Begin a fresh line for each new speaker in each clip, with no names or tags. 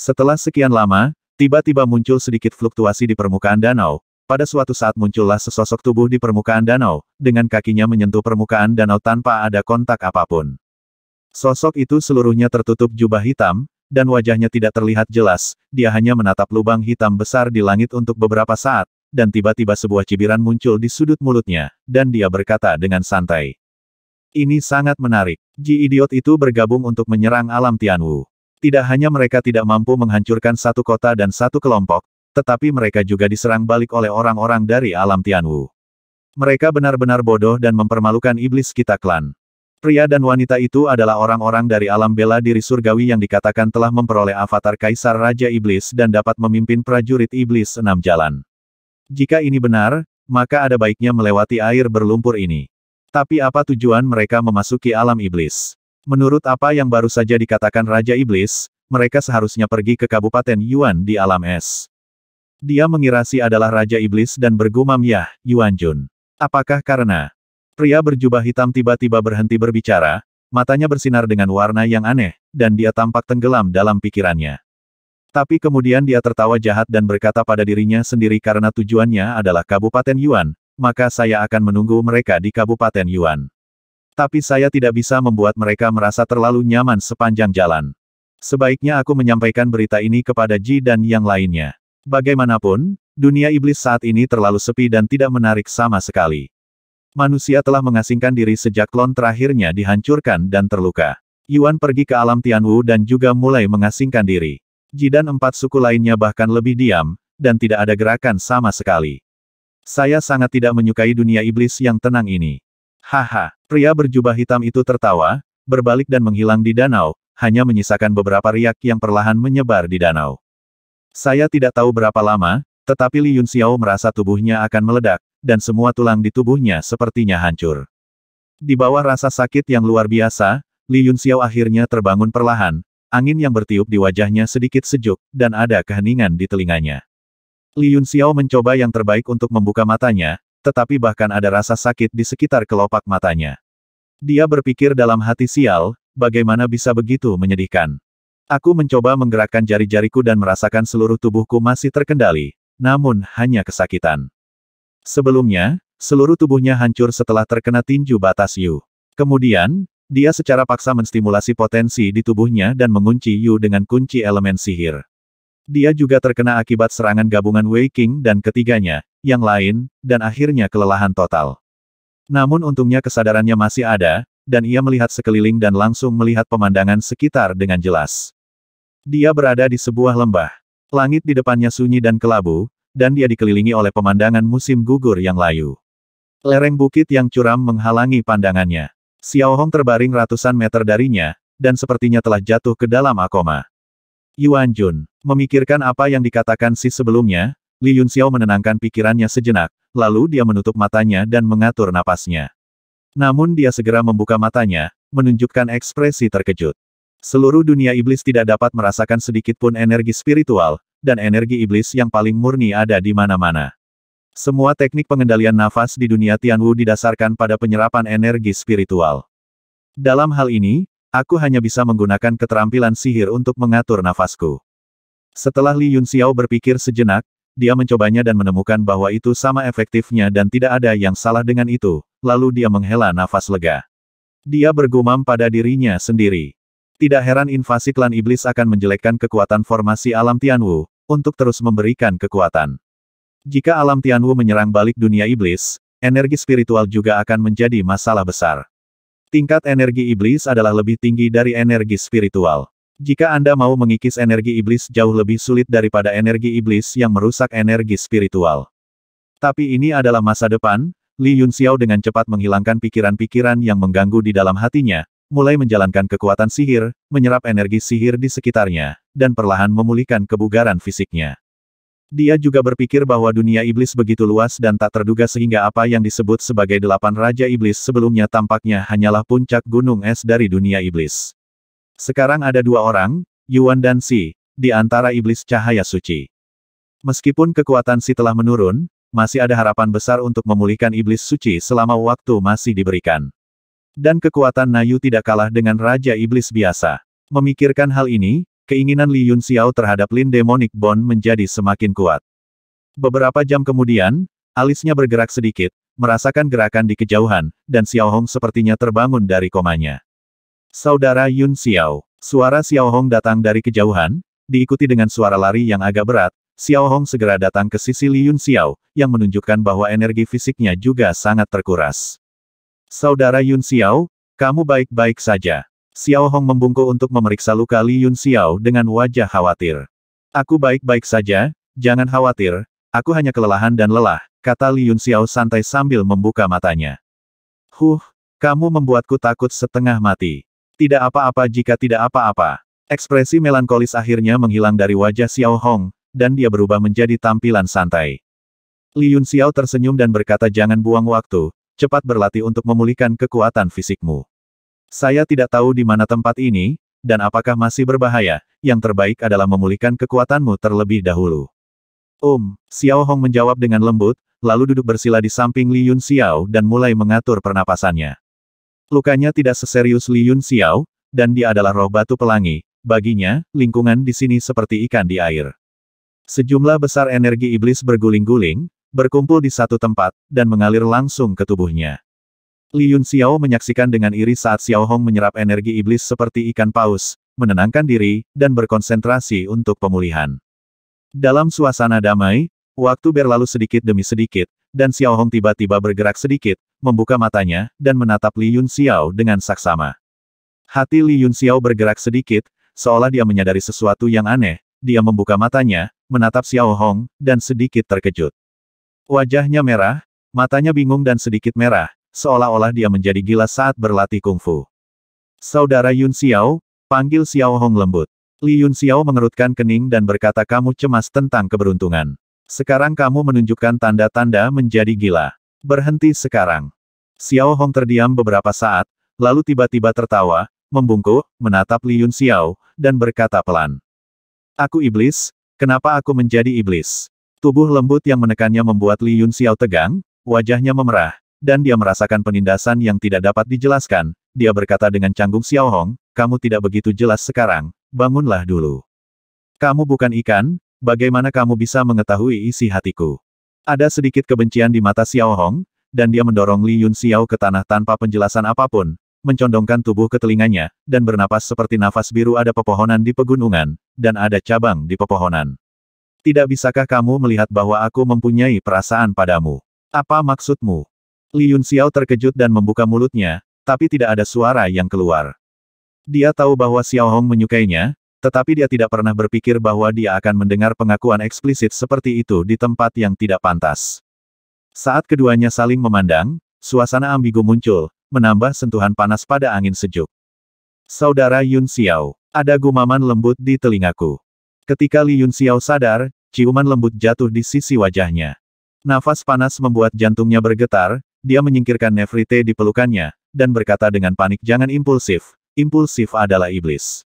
Setelah sekian lama, tiba-tiba muncul sedikit fluktuasi di permukaan danau. Pada suatu saat muncullah sesosok tubuh di permukaan danau, dengan kakinya menyentuh permukaan danau tanpa ada kontak apapun. Sosok itu seluruhnya tertutup jubah hitam, dan wajahnya tidak terlihat jelas, dia hanya menatap lubang hitam besar di langit untuk beberapa saat, dan tiba-tiba sebuah cibiran muncul di sudut mulutnya, dan dia berkata dengan santai. Ini sangat menarik. Ji Idiot itu bergabung untuk menyerang alam Tianwu. Tidak hanya mereka tidak mampu menghancurkan satu kota dan satu kelompok, tetapi mereka juga diserang balik oleh orang-orang dari alam Tianwu. Mereka benar-benar bodoh dan mempermalukan iblis kita klan. Pria dan wanita itu adalah orang-orang dari alam bela diri surgawi yang dikatakan telah memperoleh avatar Kaisar Raja Iblis dan dapat memimpin prajurit iblis enam jalan. Jika ini benar, maka ada baiknya melewati air berlumpur ini. Tapi apa tujuan mereka memasuki alam iblis? Menurut apa yang baru saja dikatakan Raja Iblis, mereka seharusnya pergi ke Kabupaten Yuan di alam es. Dia mengira si adalah Raja Iblis dan bergumam Yah, Yuan Jun. Apakah karena pria berjubah hitam tiba-tiba berhenti berbicara, matanya bersinar dengan warna yang aneh, dan dia tampak tenggelam dalam pikirannya. Tapi kemudian dia tertawa jahat dan berkata pada dirinya sendiri karena tujuannya adalah Kabupaten Yuan, maka saya akan menunggu mereka di Kabupaten Yuan. Tapi saya tidak bisa membuat mereka merasa terlalu nyaman sepanjang jalan. Sebaiknya aku menyampaikan berita ini kepada Ji dan yang lainnya. Bagaimanapun, dunia iblis saat ini terlalu sepi dan tidak menarik sama sekali. Manusia telah mengasingkan diri sejak klon terakhirnya dihancurkan dan terluka. Yuan pergi ke alam Tianwu dan juga mulai mengasingkan diri. Ji dan empat suku lainnya bahkan lebih diam, dan tidak ada gerakan sama sekali. Saya sangat tidak menyukai dunia iblis yang tenang ini. Haha, pria berjubah hitam itu tertawa, berbalik dan menghilang di danau, hanya menyisakan beberapa riak yang perlahan menyebar di danau. Saya tidak tahu berapa lama, tetapi Li Yun Xiao merasa tubuhnya akan meledak, dan semua tulang di tubuhnya sepertinya hancur. Di bawah rasa sakit yang luar biasa, Li Yun Xiao akhirnya terbangun perlahan, angin yang bertiup di wajahnya sedikit sejuk, dan ada keheningan di telinganya. Li Yun Xiao mencoba yang terbaik untuk membuka matanya, tetapi bahkan ada rasa sakit di sekitar kelopak matanya. Dia berpikir dalam hati sial, bagaimana bisa begitu menyedihkan. Aku mencoba menggerakkan jari-jariku dan merasakan seluruh tubuhku masih terkendali, namun hanya kesakitan. Sebelumnya, seluruh tubuhnya hancur setelah terkena tinju batas Yu. Kemudian, dia secara paksa menstimulasi potensi di tubuhnya dan mengunci Yu dengan kunci elemen sihir. Dia juga terkena akibat serangan gabungan Wei King dan ketiganya, yang lain, dan akhirnya kelelahan total. Namun untungnya kesadarannya masih ada, dan ia melihat sekeliling dan langsung melihat pemandangan sekitar dengan jelas. Dia berada di sebuah lembah. Langit di depannya sunyi dan kelabu, dan dia dikelilingi oleh pemandangan musim gugur yang layu. Lereng bukit yang curam menghalangi pandangannya. Xiao Hong terbaring ratusan meter darinya, dan sepertinya telah jatuh ke dalam akoma. Yuan Jun, Memikirkan apa yang dikatakan si sebelumnya, Li Yun Xiao menenangkan pikirannya sejenak, lalu dia menutup matanya dan mengatur napasnya. Namun dia segera membuka matanya, menunjukkan ekspresi terkejut. Seluruh dunia iblis tidak dapat merasakan sedikit pun energi spiritual, dan energi iblis yang paling murni ada di mana-mana. Semua teknik pengendalian nafas di dunia Tianwu didasarkan pada penyerapan energi spiritual. Dalam hal ini, aku hanya bisa menggunakan keterampilan sihir untuk mengatur nafasku. Setelah Li Yun Xiao berpikir sejenak, dia mencobanya dan menemukan bahwa itu sama efektifnya dan tidak ada yang salah dengan itu, lalu dia menghela nafas lega. Dia bergumam pada dirinya sendiri. Tidak heran invasi klan iblis akan menjelekkan kekuatan formasi alam Tianwu, untuk terus memberikan kekuatan. Jika alam Tianwu menyerang balik dunia iblis, energi spiritual juga akan menjadi masalah besar. Tingkat energi iblis adalah lebih tinggi dari energi spiritual. Jika Anda mau mengikis energi iblis jauh lebih sulit daripada energi iblis yang merusak energi spiritual. Tapi ini adalah masa depan, Li Yunxiao dengan cepat menghilangkan pikiran-pikiran yang mengganggu di dalam hatinya, mulai menjalankan kekuatan sihir, menyerap energi sihir di sekitarnya, dan perlahan memulihkan kebugaran fisiknya. Dia juga berpikir bahwa dunia iblis begitu luas dan tak terduga sehingga apa yang disebut sebagai delapan raja iblis sebelumnya tampaknya hanyalah puncak gunung es dari dunia iblis. Sekarang ada dua orang, Yuan dan Si, di antara iblis cahaya suci. Meskipun kekuatan Si telah menurun, masih ada harapan besar untuk memulihkan iblis suci selama waktu masih diberikan. Dan kekuatan Nayu tidak kalah dengan Raja Iblis biasa. Memikirkan hal ini, keinginan Li Yun Xiao terhadap Lin Demonic Bond menjadi semakin kuat. Beberapa jam kemudian, alisnya bergerak sedikit, merasakan gerakan di kejauhan, dan Xiao Hong sepertinya terbangun dari komanya. Saudara Yun Xiao. Suara Xiao Hong datang dari kejauhan, diikuti dengan suara lari yang agak berat, Xiao Hong segera datang ke sisi Li Yun Xiao, yang menunjukkan bahwa energi fisiknya juga sangat terkuras. Saudara Yun Xiao, kamu baik-baik saja. Xiao Hong membungkuk untuk memeriksa luka Li Yun Xiao dengan wajah khawatir. Aku baik-baik saja, jangan khawatir, aku hanya kelelahan dan lelah, kata Li Yun Xiao santai sambil membuka matanya. Huh, kamu membuatku takut setengah mati. Tidak apa-apa jika tidak apa-apa. Ekspresi melankolis akhirnya menghilang dari wajah Xiao Hong, dan dia berubah menjadi tampilan santai. Li Yun Xiao tersenyum dan berkata jangan buang waktu, cepat berlatih untuk memulihkan kekuatan fisikmu. Saya tidak tahu di mana tempat ini, dan apakah masih berbahaya, yang terbaik adalah memulihkan kekuatanmu terlebih dahulu. um, Xiao Hong menjawab dengan lembut, lalu duduk bersila di samping Li Yun Xiao dan mulai mengatur pernapasannya. Lukanya tidak seserius Li Yun Xiao, dan dia adalah roh batu pelangi. Baginya, lingkungan di sini seperti ikan di air. Sejumlah besar energi iblis berguling-guling, berkumpul di satu tempat, dan mengalir langsung ke tubuhnya. Li Yun Xiao menyaksikan dengan iri saat Xiao Hong menyerap energi iblis seperti ikan paus, menenangkan diri, dan berkonsentrasi untuk pemulihan. Dalam suasana damai, waktu berlalu sedikit demi sedikit, dan Xiao Hong tiba-tiba bergerak sedikit, membuka matanya, dan menatap Li Yun Xiao dengan saksama. Hati Li Yun Xiao bergerak sedikit, seolah dia menyadari sesuatu yang aneh, dia membuka matanya, menatap Xiao Hong, dan sedikit terkejut. Wajahnya merah, matanya bingung dan sedikit merah, seolah-olah dia menjadi gila saat berlatih kungfu. Saudara Yun Xiao, panggil Xiao Hong lembut. Li Yun Xiao mengerutkan kening dan berkata kamu cemas tentang keberuntungan. Sekarang kamu menunjukkan tanda-tanda menjadi gila. Berhenti sekarang. Xiao Hong terdiam beberapa saat, lalu tiba-tiba tertawa, membungkuk, menatap Li Yun Xiao, dan berkata pelan. Aku iblis, kenapa aku menjadi iblis? Tubuh lembut yang menekannya membuat Li Yun Xiao tegang, wajahnya memerah, dan dia merasakan penindasan yang tidak dapat dijelaskan. Dia berkata dengan canggung Xiao Hong, kamu tidak begitu jelas sekarang, bangunlah dulu. Kamu bukan ikan, bagaimana kamu bisa mengetahui isi hatiku? Ada sedikit kebencian di mata Xiao Hong, dan dia mendorong Li Yun Xiao ke tanah tanpa penjelasan apapun, mencondongkan tubuh ke telinganya, dan bernapas seperti nafas biru ada pepohonan di pegunungan, dan ada cabang di pepohonan. Tidak bisakah kamu melihat bahwa aku mempunyai perasaan padamu? Apa maksudmu? Li Yun Xiao terkejut dan membuka mulutnya, tapi tidak ada suara yang keluar. Dia tahu bahwa Xiao Hong menyukainya, tetapi dia tidak pernah berpikir bahwa dia akan mendengar pengakuan eksplisit seperti itu di tempat yang tidak pantas. Saat keduanya saling memandang, suasana ambigu muncul, menambah sentuhan panas pada angin sejuk. Saudara Yun Xiao, ada gumaman lembut di telingaku. Ketika Li Yun Xiao sadar, ciuman lembut jatuh di sisi wajahnya. Nafas panas membuat jantungnya bergetar, dia menyingkirkan Nefrite di pelukannya, dan berkata dengan panik jangan impulsif, impulsif adalah iblis.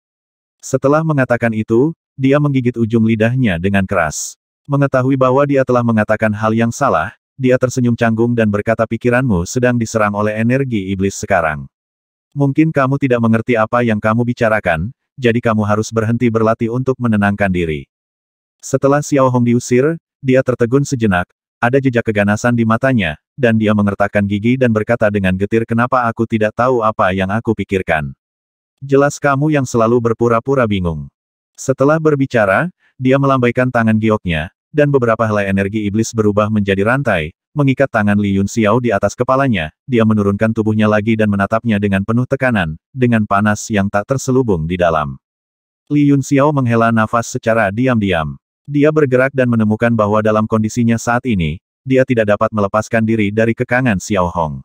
Setelah mengatakan itu, dia menggigit ujung lidahnya dengan keras. Mengetahui bahwa dia telah mengatakan hal yang salah, dia tersenyum canggung dan berkata pikiranmu sedang diserang oleh energi iblis sekarang. Mungkin kamu tidak mengerti apa yang kamu bicarakan, jadi kamu harus berhenti berlatih untuk menenangkan diri. Setelah Xiao Hong diusir, dia tertegun sejenak, ada jejak keganasan di matanya, dan dia mengertakkan gigi dan berkata dengan getir kenapa aku tidak tahu apa yang aku pikirkan. Jelas kamu yang selalu berpura-pura bingung. Setelah berbicara, dia melambaikan tangan gioknya, dan beberapa helai energi iblis berubah menjadi rantai, mengikat tangan Li Yun Xiao di atas kepalanya, dia menurunkan tubuhnya lagi dan menatapnya dengan penuh tekanan, dengan panas yang tak terselubung di dalam. Li Yun Xiao menghela nafas secara diam-diam. Dia bergerak dan menemukan bahwa dalam kondisinya saat ini, dia tidak dapat melepaskan diri dari kekangan Xiao Hong.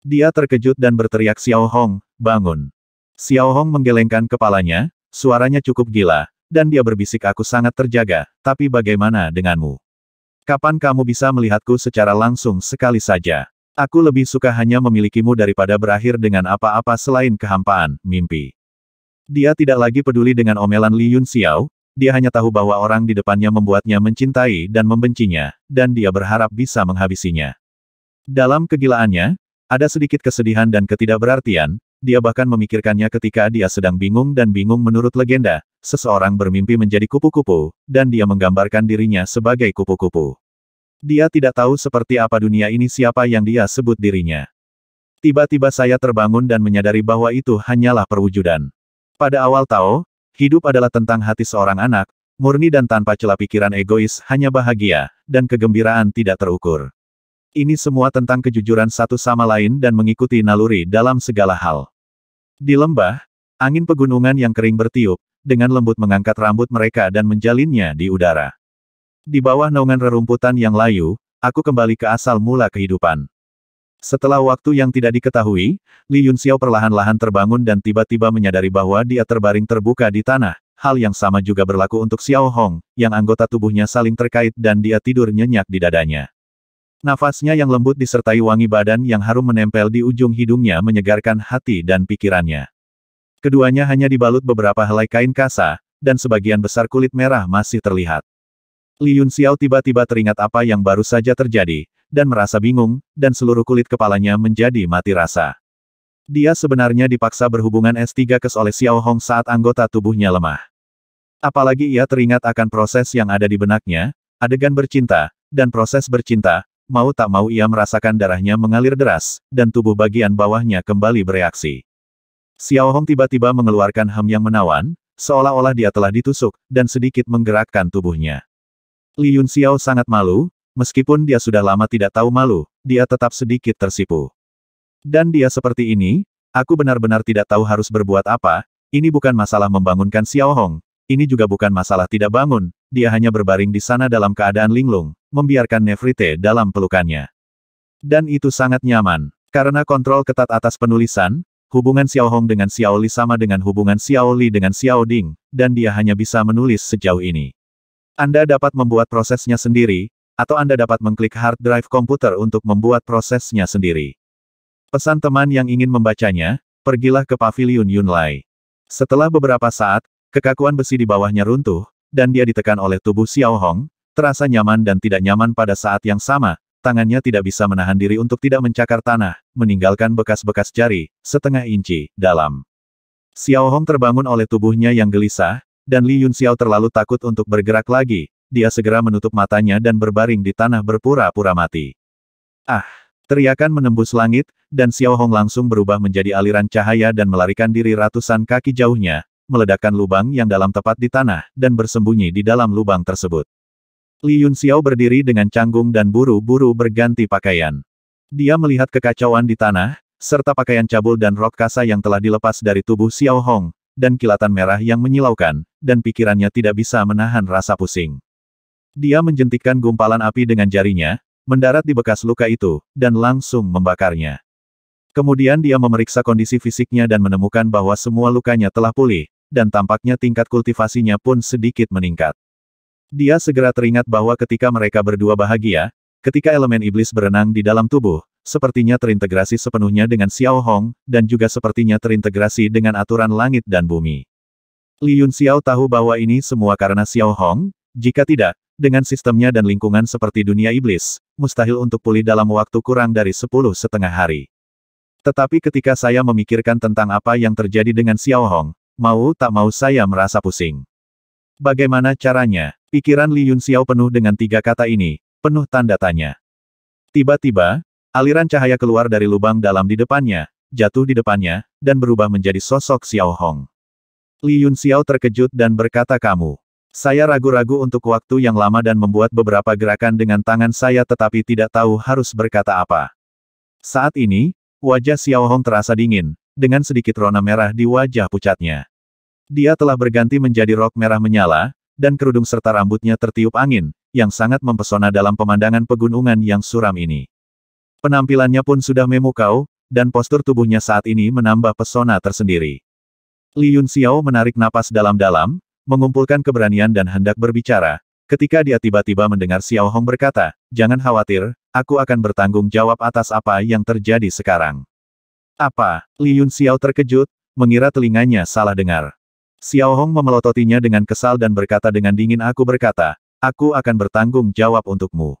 Dia terkejut dan berteriak Xiao Hong, bangun. Xiao Hong menggelengkan kepalanya, suaranya cukup gila, dan dia berbisik aku sangat terjaga, tapi bagaimana denganmu? Kapan kamu bisa melihatku secara langsung sekali saja? Aku lebih suka hanya memilikimu daripada berakhir dengan apa-apa selain kehampaan, mimpi. Dia tidak lagi peduli dengan omelan Li Yun Xiao, dia hanya tahu bahwa orang di depannya membuatnya mencintai dan membencinya, dan dia berharap bisa menghabisinya. Dalam kegilaannya, ada sedikit kesedihan dan ketidakberartian, dia bahkan memikirkannya ketika dia sedang bingung dan bingung menurut legenda, seseorang bermimpi menjadi kupu-kupu, dan dia menggambarkan dirinya sebagai kupu-kupu. Dia tidak tahu seperti apa dunia ini siapa yang dia sebut dirinya. Tiba-tiba saya terbangun dan menyadari bahwa itu hanyalah perwujudan. Pada awal Tao, hidup adalah tentang hati seorang anak, murni dan tanpa celah pikiran egois hanya bahagia, dan kegembiraan tidak terukur. Ini semua tentang kejujuran satu sama lain dan mengikuti naluri dalam segala hal. Di lembah, angin pegunungan yang kering bertiup, dengan lembut mengangkat rambut mereka dan menjalinnya di udara. Di bawah naungan rerumputan yang layu, aku kembali ke asal mula kehidupan. Setelah waktu yang tidak diketahui, Li Yunxiao perlahan-lahan terbangun dan tiba-tiba menyadari bahwa dia terbaring terbuka di tanah, Hal yang sama juga berlaku untuk Xiao Hong, yang anggota tubuhnya saling terkait dan dia tidur nyenyak di dadanya. Nafasnya yang lembut disertai wangi badan yang harum menempel di ujung hidungnya menyegarkan hati dan pikirannya. Keduanya hanya dibalut beberapa helai kain kasa, dan sebagian besar kulit merah masih terlihat. Li Yun Xiao tiba-tiba teringat apa yang baru saja terjadi, dan merasa bingung, dan seluruh kulit kepalanya menjadi mati rasa. Dia sebenarnya dipaksa berhubungan S3 kes oleh Xiao Hong saat anggota tubuhnya lemah. Apalagi ia teringat akan proses yang ada di benaknya, adegan bercinta, dan proses bercinta, Mau tak mau ia merasakan darahnya mengalir deras, dan tubuh bagian bawahnya kembali bereaksi. Xiao Hong tiba-tiba mengeluarkan ham yang menawan, seolah-olah dia telah ditusuk, dan sedikit menggerakkan tubuhnya. Li Yun Xiao sangat malu, meskipun dia sudah lama tidak tahu malu, dia tetap sedikit tersipu. Dan dia seperti ini, aku benar-benar tidak tahu harus berbuat apa, ini bukan masalah membangunkan Xiao Hong, ini juga bukan masalah tidak bangun, dia hanya berbaring di sana dalam keadaan linglung, membiarkan Nefrite dalam pelukannya. Dan itu sangat nyaman, karena kontrol ketat atas penulisan, hubungan Xiao Hong dengan Xiao Li sama dengan hubungan Xiao Li dengan Xiao Ding, dan dia hanya bisa menulis sejauh ini. Anda dapat membuat prosesnya sendiri, atau Anda dapat mengklik hard drive komputer untuk membuat prosesnya sendiri. Pesan teman yang ingin membacanya, pergilah ke Paviliun Yunlai. Setelah beberapa saat, kekakuan besi di bawahnya runtuh, dan dia ditekan oleh tubuh Xiao Hong, terasa nyaman dan tidak nyaman pada saat yang sama, tangannya tidak bisa menahan diri untuk tidak mencakar tanah, meninggalkan bekas-bekas jari, setengah inci, dalam. Xiao Hong terbangun oleh tubuhnya yang gelisah, dan Li Yun Xiao terlalu takut untuk bergerak lagi, dia segera menutup matanya dan berbaring di tanah berpura-pura mati. Ah! Teriakan menembus langit, dan Xiao Hong langsung berubah menjadi aliran cahaya dan melarikan diri ratusan kaki jauhnya, meledakkan lubang yang dalam tepat di tanah, dan bersembunyi di dalam lubang tersebut. Li Yun Xiao berdiri dengan canggung dan buru-buru berganti pakaian. Dia melihat kekacauan di tanah, serta pakaian cabul dan rok kasa yang telah dilepas dari tubuh Xiao Hong, dan kilatan merah yang menyilaukan, dan pikirannya tidak bisa menahan rasa pusing. Dia menjentikkan gumpalan api dengan jarinya, mendarat di bekas luka itu, dan langsung membakarnya. Kemudian dia memeriksa kondisi fisiknya dan menemukan bahwa semua lukanya telah pulih, dan tampaknya tingkat kultivasinya pun sedikit meningkat. Dia segera teringat bahwa ketika mereka berdua bahagia, ketika elemen iblis berenang di dalam tubuh, sepertinya terintegrasi sepenuhnya dengan Xiao Hong, dan juga sepertinya terintegrasi dengan aturan langit dan bumi. Li Yun Xiao tahu bahwa ini semua karena Xiao Hong, jika tidak, dengan sistemnya dan lingkungan seperti dunia iblis, mustahil untuk pulih dalam waktu kurang dari sepuluh setengah hari. Tetapi ketika saya memikirkan tentang apa yang terjadi dengan Xiao Hong, Mau tak mau saya merasa pusing. Bagaimana caranya? Pikiran Li Yun Xiao penuh dengan tiga kata ini, penuh tanda tanya. Tiba-tiba, aliran cahaya keluar dari lubang dalam di depannya, jatuh di depannya, dan berubah menjadi sosok Xiao Hong. Li Yun Xiao terkejut dan berkata kamu. Saya ragu-ragu untuk waktu yang lama dan membuat beberapa gerakan dengan tangan saya tetapi tidak tahu harus berkata apa. Saat ini, wajah Xiao Hong terasa dingin, dengan sedikit rona merah di wajah pucatnya. Dia telah berganti menjadi rok merah menyala, dan kerudung serta rambutnya tertiup angin, yang sangat mempesona dalam pemandangan pegunungan yang suram ini. Penampilannya pun sudah memukau, dan postur tubuhnya saat ini menambah pesona tersendiri. Li Yun Xiao menarik napas dalam-dalam, mengumpulkan keberanian dan hendak berbicara, ketika dia tiba-tiba mendengar Xiao Hong berkata, Jangan khawatir, aku akan bertanggung jawab atas apa yang terjadi sekarang. Apa? Li Yun Xiao terkejut, mengira telinganya salah dengar. Xiao Hong memelototinya dengan kesal dan berkata dengan dingin aku berkata, aku akan bertanggung jawab untukmu.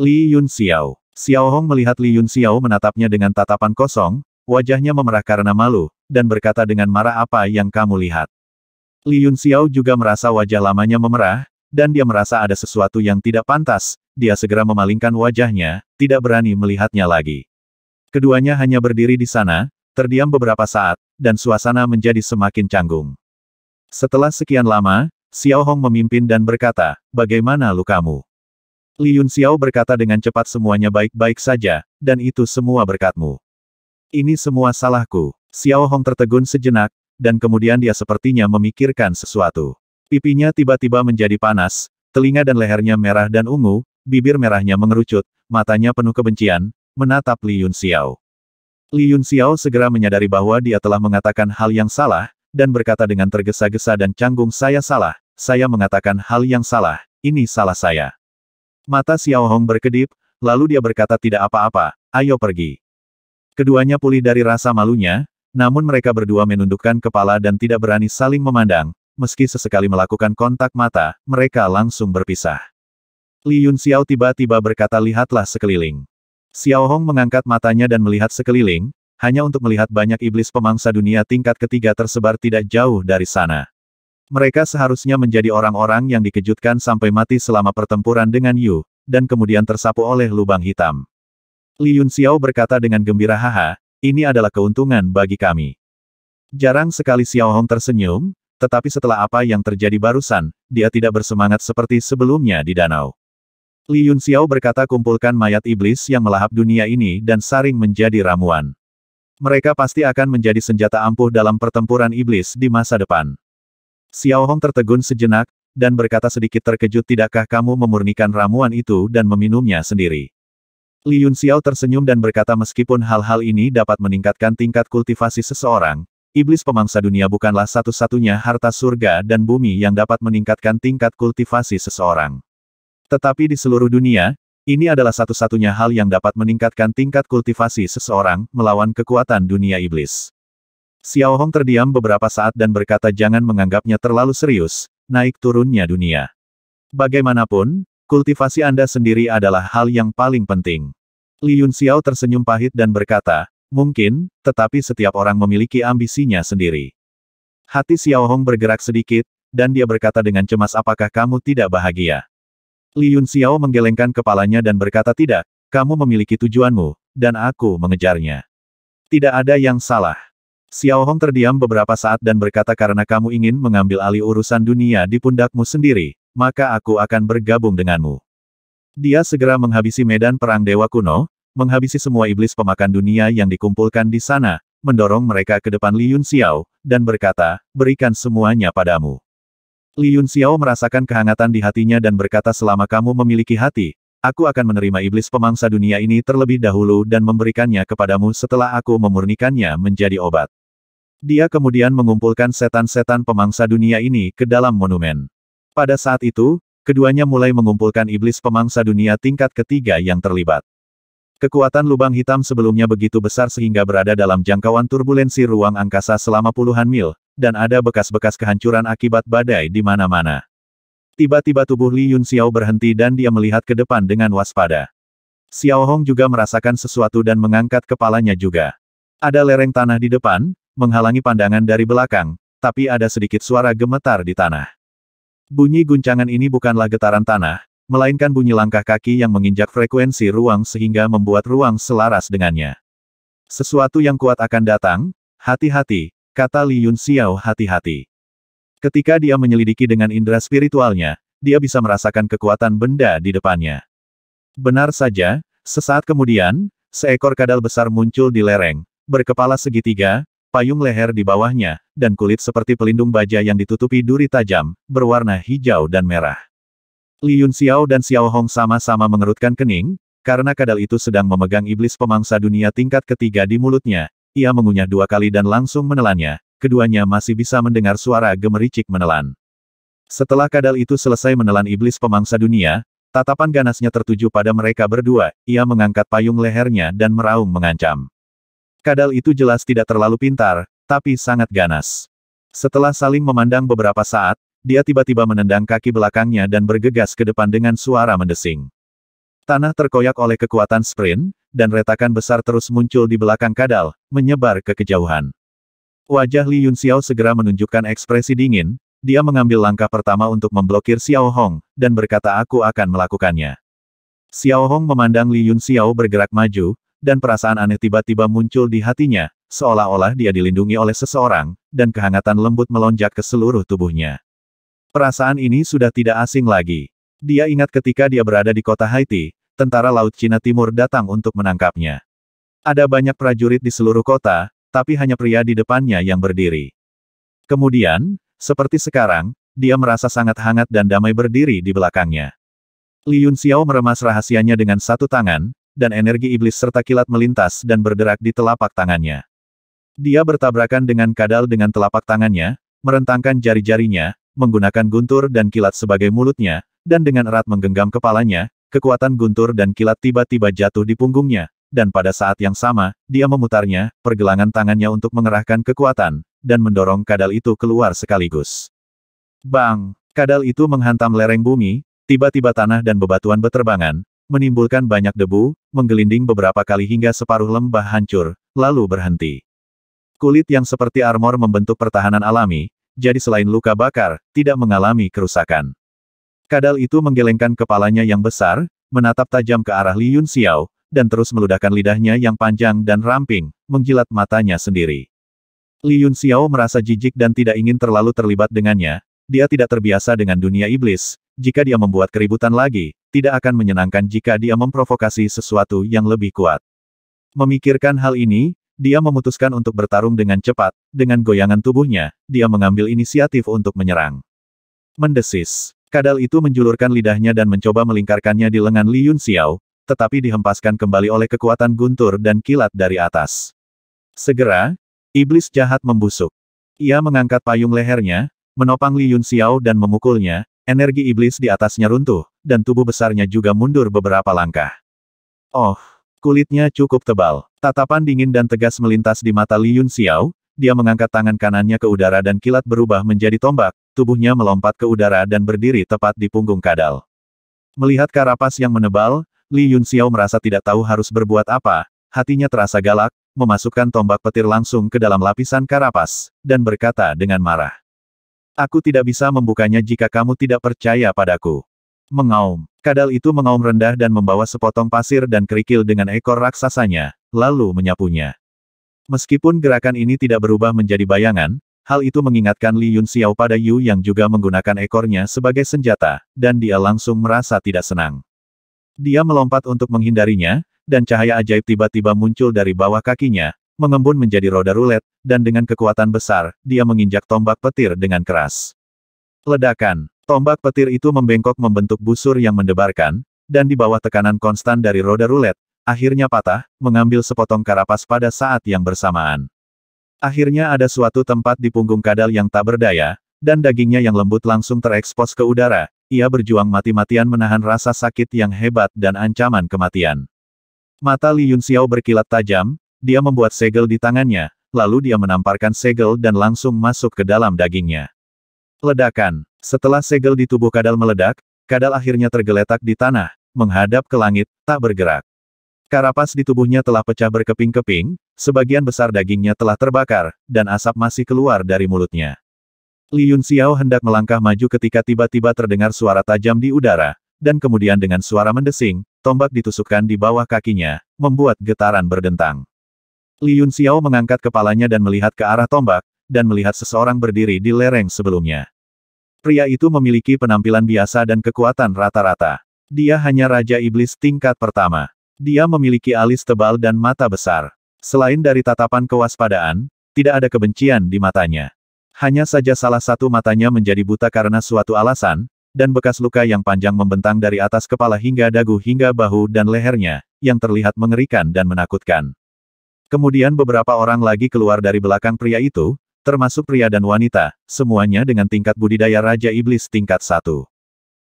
Li Yun Xiao. Xiao Hong melihat Li Yun Xiao menatapnya dengan tatapan kosong, wajahnya memerah karena malu, dan berkata dengan marah apa yang kamu lihat. Li Yun Xiao juga merasa wajah lamanya memerah, dan dia merasa ada sesuatu yang tidak pantas, dia segera memalingkan wajahnya, tidak berani melihatnya lagi. Keduanya hanya berdiri di sana, terdiam beberapa saat, dan suasana menjadi semakin canggung. Setelah sekian lama, Xiao Hong memimpin dan berkata, bagaimana lukamu? Li Yun Xiao berkata dengan cepat semuanya baik-baik saja, dan itu semua berkatmu. Ini semua salahku. Xiao Hong tertegun sejenak, dan kemudian dia sepertinya memikirkan sesuatu. Pipinya tiba-tiba menjadi panas, telinga dan lehernya merah dan ungu, bibir merahnya mengerucut, matanya penuh kebencian, menatap Li Yun Xiao. Li Yun Xiao segera menyadari bahwa dia telah mengatakan hal yang salah, dan berkata dengan tergesa-gesa dan canggung saya salah, saya mengatakan hal yang salah, ini salah saya. Mata Xiao Hong berkedip, lalu dia berkata tidak apa-apa, ayo pergi. Keduanya pulih dari rasa malunya, namun mereka berdua menundukkan kepala dan tidak berani saling memandang, meski sesekali melakukan kontak mata, mereka langsung berpisah. Li Yun Xiao tiba-tiba berkata lihatlah sekeliling. Xiao Hong mengangkat matanya dan melihat sekeliling, hanya untuk melihat banyak iblis pemangsa dunia tingkat ketiga tersebar tidak jauh dari sana. Mereka seharusnya menjadi orang-orang yang dikejutkan sampai mati selama pertempuran dengan Yu, dan kemudian tersapu oleh lubang hitam. Li Yun Xiao berkata dengan gembira haha, ini adalah keuntungan bagi kami. Jarang sekali Xiao Hong tersenyum, tetapi setelah apa yang terjadi barusan, dia tidak bersemangat seperti sebelumnya di danau. Li Yun Xiao berkata kumpulkan mayat iblis yang melahap dunia ini dan saring menjadi ramuan. Mereka pasti akan menjadi senjata ampuh dalam pertempuran iblis di masa depan. Xiao Hong tertegun sejenak, dan berkata sedikit terkejut tidakkah kamu memurnikan ramuan itu dan meminumnya sendiri. Li Yun Xiao tersenyum dan berkata meskipun hal-hal ini dapat meningkatkan tingkat kultivasi seseorang, iblis pemangsa dunia bukanlah satu-satunya harta surga dan bumi yang dapat meningkatkan tingkat kultivasi seseorang. Tetapi di seluruh dunia, ini adalah satu-satunya hal yang dapat meningkatkan tingkat kultivasi seseorang melawan kekuatan dunia iblis. Xiao Hong terdiam beberapa saat dan berkata jangan menganggapnya terlalu serius, naik turunnya dunia. Bagaimanapun, kultivasi Anda sendiri adalah hal yang paling penting. Li Yun Xiao tersenyum pahit dan berkata, mungkin, tetapi setiap orang memiliki ambisinya sendiri. Hati Xiao Hong bergerak sedikit, dan dia berkata dengan cemas apakah kamu tidak bahagia. Li Yun Xiao menggelengkan kepalanya dan berkata tidak, kamu memiliki tujuanmu, dan aku mengejarnya. Tidak ada yang salah. Xiao Hong terdiam beberapa saat dan berkata karena kamu ingin mengambil alih urusan dunia di pundakmu sendiri, maka aku akan bergabung denganmu. Dia segera menghabisi medan perang dewa kuno, menghabisi semua iblis pemakan dunia yang dikumpulkan di sana, mendorong mereka ke depan Li Yun Xiao, dan berkata, berikan semuanya padamu. Li Yun Xiao merasakan kehangatan di hatinya dan berkata selama kamu memiliki hati, aku akan menerima iblis pemangsa dunia ini terlebih dahulu dan memberikannya kepadamu setelah aku memurnikannya menjadi obat. Dia kemudian mengumpulkan setan-setan pemangsa dunia ini ke dalam monumen. Pada saat itu, keduanya mulai mengumpulkan iblis pemangsa dunia tingkat ketiga yang terlibat. Kekuatan lubang hitam sebelumnya begitu besar sehingga berada dalam jangkauan turbulensi ruang angkasa selama puluhan mil, dan ada bekas-bekas kehancuran akibat badai di mana-mana. Tiba-tiba tubuh Li Yun Xiao berhenti dan dia melihat ke depan dengan waspada. Xiao Hong juga merasakan sesuatu dan mengangkat kepalanya juga. Ada lereng tanah di depan, menghalangi pandangan dari belakang, tapi ada sedikit suara gemetar di tanah. Bunyi guncangan ini bukanlah getaran tanah, melainkan bunyi langkah kaki yang menginjak frekuensi ruang sehingga membuat ruang selaras dengannya. Sesuatu yang kuat akan datang, hati-hati, kata Li Yun Xiao hati-hati. Ketika dia menyelidiki dengan indera spiritualnya, dia bisa merasakan kekuatan benda di depannya. Benar saja, sesaat kemudian, seekor kadal besar muncul di lereng, berkepala segitiga, payung leher di bawahnya, dan kulit seperti pelindung baja yang ditutupi duri tajam, berwarna hijau dan merah. Li Yun Xiao dan Xiao Hong sama-sama mengerutkan kening, karena kadal itu sedang memegang iblis pemangsa dunia tingkat ketiga di mulutnya, ia mengunyah dua kali dan langsung menelannya, keduanya masih bisa mendengar suara gemericik menelan. Setelah kadal itu selesai menelan iblis pemangsa dunia, tatapan ganasnya tertuju pada mereka berdua, ia mengangkat payung lehernya dan meraung mengancam. Kadal itu jelas tidak terlalu pintar, tapi sangat ganas. Setelah saling memandang beberapa saat, dia tiba-tiba menendang kaki belakangnya dan bergegas ke depan dengan suara mendesing. Tanah terkoyak oleh kekuatan sprint, dan retakan besar terus muncul di belakang kadal, menyebar ke kejauhan. Wajah Li Yun Xiao segera menunjukkan ekspresi dingin, dia mengambil langkah pertama untuk memblokir Xiao Hong, dan berkata aku akan melakukannya. Xiao Hong memandang Li Yun Xiao bergerak maju, dan perasaan aneh tiba-tiba muncul di hatinya, seolah-olah dia dilindungi oleh seseorang, dan kehangatan lembut melonjak ke seluruh tubuhnya. Perasaan ini sudah tidak asing lagi. Dia ingat ketika dia berada di kota Haiti, tentara Laut Cina Timur datang untuk menangkapnya. Ada banyak prajurit di seluruh kota, tapi hanya pria di depannya yang berdiri. Kemudian, seperti sekarang, dia merasa sangat hangat dan damai berdiri di belakangnya. Li Yun Xiao meremas rahasianya dengan satu tangan, dan energi iblis serta kilat melintas dan berderak di telapak tangannya. Dia bertabrakan dengan kadal dengan telapak tangannya, merentangkan jari-jarinya, menggunakan guntur dan kilat sebagai mulutnya, dan dengan erat menggenggam kepalanya, Kekuatan guntur dan kilat tiba-tiba jatuh di punggungnya, dan pada saat yang sama, dia memutarnya, pergelangan tangannya untuk mengerahkan kekuatan, dan mendorong kadal itu keluar sekaligus. Bang! Kadal itu menghantam lereng bumi, tiba-tiba tanah dan bebatuan beterbangan, menimbulkan banyak debu, menggelinding beberapa kali hingga separuh lembah hancur, lalu berhenti. Kulit yang seperti armor membentuk pertahanan alami, jadi selain luka bakar, tidak mengalami kerusakan. Kadal itu menggelengkan kepalanya yang besar, menatap tajam ke arah Li Yun Xiao, dan terus meludahkan lidahnya yang panjang dan ramping, menjilat matanya sendiri. Li Yun Xiao merasa jijik dan tidak ingin terlalu terlibat dengannya, dia tidak terbiasa dengan dunia iblis, jika dia membuat keributan lagi, tidak akan menyenangkan jika dia memprovokasi sesuatu yang lebih kuat. Memikirkan hal ini, dia memutuskan untuk bertarung dengan cepat, dengan goyangan tubuhnya, dia mengambil inisiatif untuk menyerang. Mendesis. Kadal itu menjulurkan lidahnya dan mencoba melingkarkannya di lengan Li Yun Xiao, tetapi dihempaskan kembali oleh kekuatan guntur dan kilat dari atas. Segera, iblis jahat membusuk. Ia mengangkat payung lehernya, menopang Li Yun Xiao dan memukulnya, energi iblis di atasnya runtuh, dan tubuh besarnya juga mundur beberapa langkah. Oh, kulitnya cukup tebal. Tatapan dingin dan tegas melintas di mata Li Yun Xiao, dia mengangkat tangan kanannya ke udara dan kilat berubah menjadi tombak, tubuhnya melompat ke udara dan berdiri tepat di punggung kadal. Melihat karapas yang menebal, Li Yunxiao merasa tidak tahu harus berbuat apa, hatinya terasa galak, memasukkan tombak petir langsung ke dalam lapisan karapas, dan berkata dengan marah. Aku tidak bisa membukanya jika kamu tidak percaya padaku. Mengaum. Kadal itu mengaum rendah dan membawa sepotong pasir dan kerikil dengan ekor raksasanya, lalu menyapunya. Meskipun gerakan ini tidak berubah menjadi bayangan, Hal itu mengingatkan Li Yun Xiao pada Yu yang juga menggunakan ekornya sebagai senjata, dan dia langsung merasa tidak senang. Dia melompat untuk menghindarinya, dan cahaya ajaib tiba-tiba muncul dari bawah kakinya, mengembun menjadi roda rulet, dan dengan kekuatan besar, dia menginjak tombak petir dengan keras. Ledakan, tombak petir itu membengkok membentuk busur yang mendebarkan, dan di bawah tekanan konstan dari roda rulet, akhirnya patah, mengambil sepotong karapas pada saat yang bersamaan. Akhirnya ada suatu tempat di punggung kadal yang tak berdaya, dan dagingnya yang lembut langsung terekspos ke udara, ia berjuang mati-matian menahan rasa sakit yang hebat dan ancaman kematian. Mata Li Yun Xiao berkilat tajam, dia membuat segel di tangannya, lalu dia menamparkan segel dan langsung masuk ke dalam dagingnya. Ledakan. Setelah segel di tubuh kadal meledak, kadal akhirnya tergeletak di tanah, menghadap ke langit, tak bergerak. Karapas di tubuhnya telah pecah berkeping-keping, sebagian besar dagingnya telah terbakar, dan asap masih keluar dari mulutnya. Li Yun Xiao hendak melangkah maju ketika tiba-tiba terdengar suara tajam di udara, dan kemudian dengan suara mendesing, tombak ditusukkan di bawah kakinya, membuat getaran berdentang. Li Yun Xiao mengangkat kepalanya dan melihat ke arah tombak, dan melihat seseorang berdiri di lereng sebelumnya. Pria itu memiliki penampilan biasa dan kekuatan rata-rata. Dia hanya Raja Iblis tingkat pertama. Dia memiliki alis tebal dan mata besar. Selain dari tatapan kewaspadaan, tidak ada kebencian di matanya. Hanya saja salah satu matanya menjadi buta karena suatu alasan, dan bekas luka yang panjang membentang dari atas kepala hingga dagu hingga bahu dan lehernya, yang terlihat mengerikan dan menakutkan. Kemudian beberapa orang lagi keluar dari belakang pria itu, termasuk pria dan wanita, semuanya dengan tingkat budidaya Raja Iblis tingkat satu.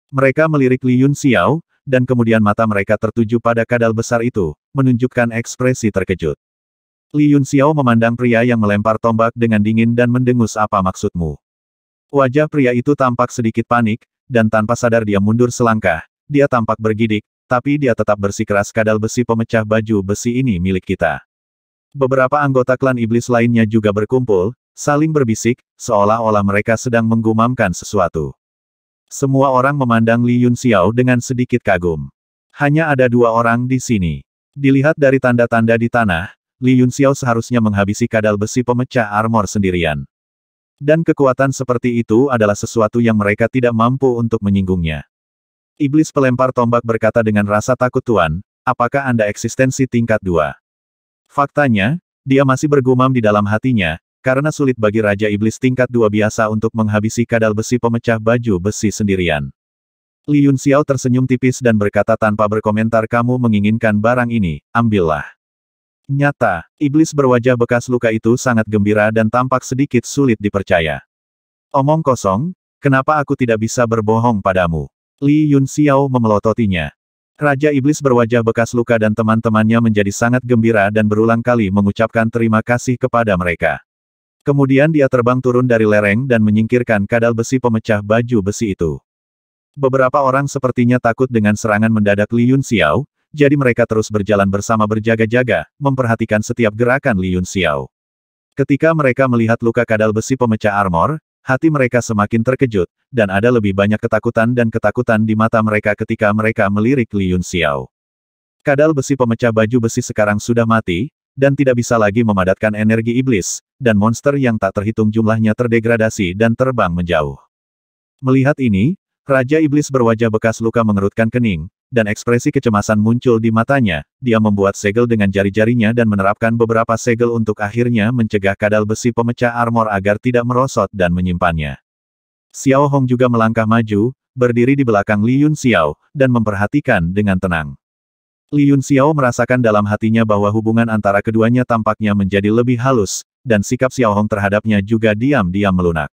Mereka melirik Li Yun Xiao, dan kemudian mata mereka tertuju pada kadal besar itu, menunjukkan ekspresi terkejut. Li Yun Xiao memandang pria yang melempar tombak dengan dingin dan mendengus apa maksudmu. Wajah pria itu tampak sedikit panik, dan tanpa sadar dia mundur selangkah. Dia tampak bergidik, tapi dia tetap bersikeras kadal besi pemecah baju besi ini milik kita. Beberapa anggota klan iblis lainnya juga berkumpul, saling berbisik, seolah-olah mereka sedang menggumamkan sesuatu. Semua orang memandang Li Yun Xiao dengan sedikit kagum. Hanya ada dua orang di sini. Dilihat dari tanda-tanda di tanah, Li Yun Xiao seharusnya menghabisi kadal besi pemecah armor sendirian. Dan kekuatan seperti itu adalah sesuatu yang mereka tidak mampu untuk menyinggungnya. Iblis pelempar tombak berkata dengan rasa takut Tuan, apakah Anda eksistensi tingkat dua? Faktanya, dia masih bergumam di dalam hatinya, karena sulit bagi Raja Iblis tingkat dua biasa untuk menghabisi kadal besi pemecah baju besi sendirian. Li Yun Xiao tersenyum tipis dan berkata tanpa berkomentar kamu menginginkan barang ini, ambillah. Nyata, iblis berwajah bekas luka itu sangat gembira dan tampak sedikit sulit dipercaya. Omong kosong, kenapa aku tidak bisa berbohong padamu? Li Yun Xiao memelototinya. Raja Iblis berwajah bekas luka dan teman-temannya menjadi sangat gembira dan berulang kali mengucapkan terima kasih kepada mereka. Kemudian dia terbang turun dari lereng dan menyingkirkan kadal besi pemecah baju besi itu. Beberapa orang sepertinya takut dengan serangan mendadak Li Yun Xiao, jadi mereka terus berjalan bersama berjaga-jaga, memperhatikan setiap gerakan Li Yun Xiao. Ketika mereka melihat luka kadal besi pemecah armor, hati mereka semakin terkejut, dan ada lebih banyak ketakutan dan ketakutan di mata mereka ketika mereka melirik Li Yun Xiao. Kadal besi pemecah baju besi sekarang sudah mati, dan tidak bisa lagi memadatkan energi iblis, dan monster yang tak terhitung jumlahnya terdegradasi dan terbang menjauh. Melihat ini, Raja Iblis berwajah bekas luka mengerutkan kening, dan ekspresi kecemasan muncul di matanya, dia membuat segel dengan jari-jarinya dan menerapkan beberapa segel untuk akhirnya mencegah kadal besi pemecah armor agar tidak merosot dan menyimpannya. Xiao Hong juga melangkah maju, berdiri di belakang Li Yun Xiao, dan memperhatikan dengan tenang. Li Yun Xiao merasakan dalam hatinya bahwa hubungan antara keduanya tampaknya menjadi lebih halus, dan sikap Xiao Hong terhadapnya juga diam-diam melunak.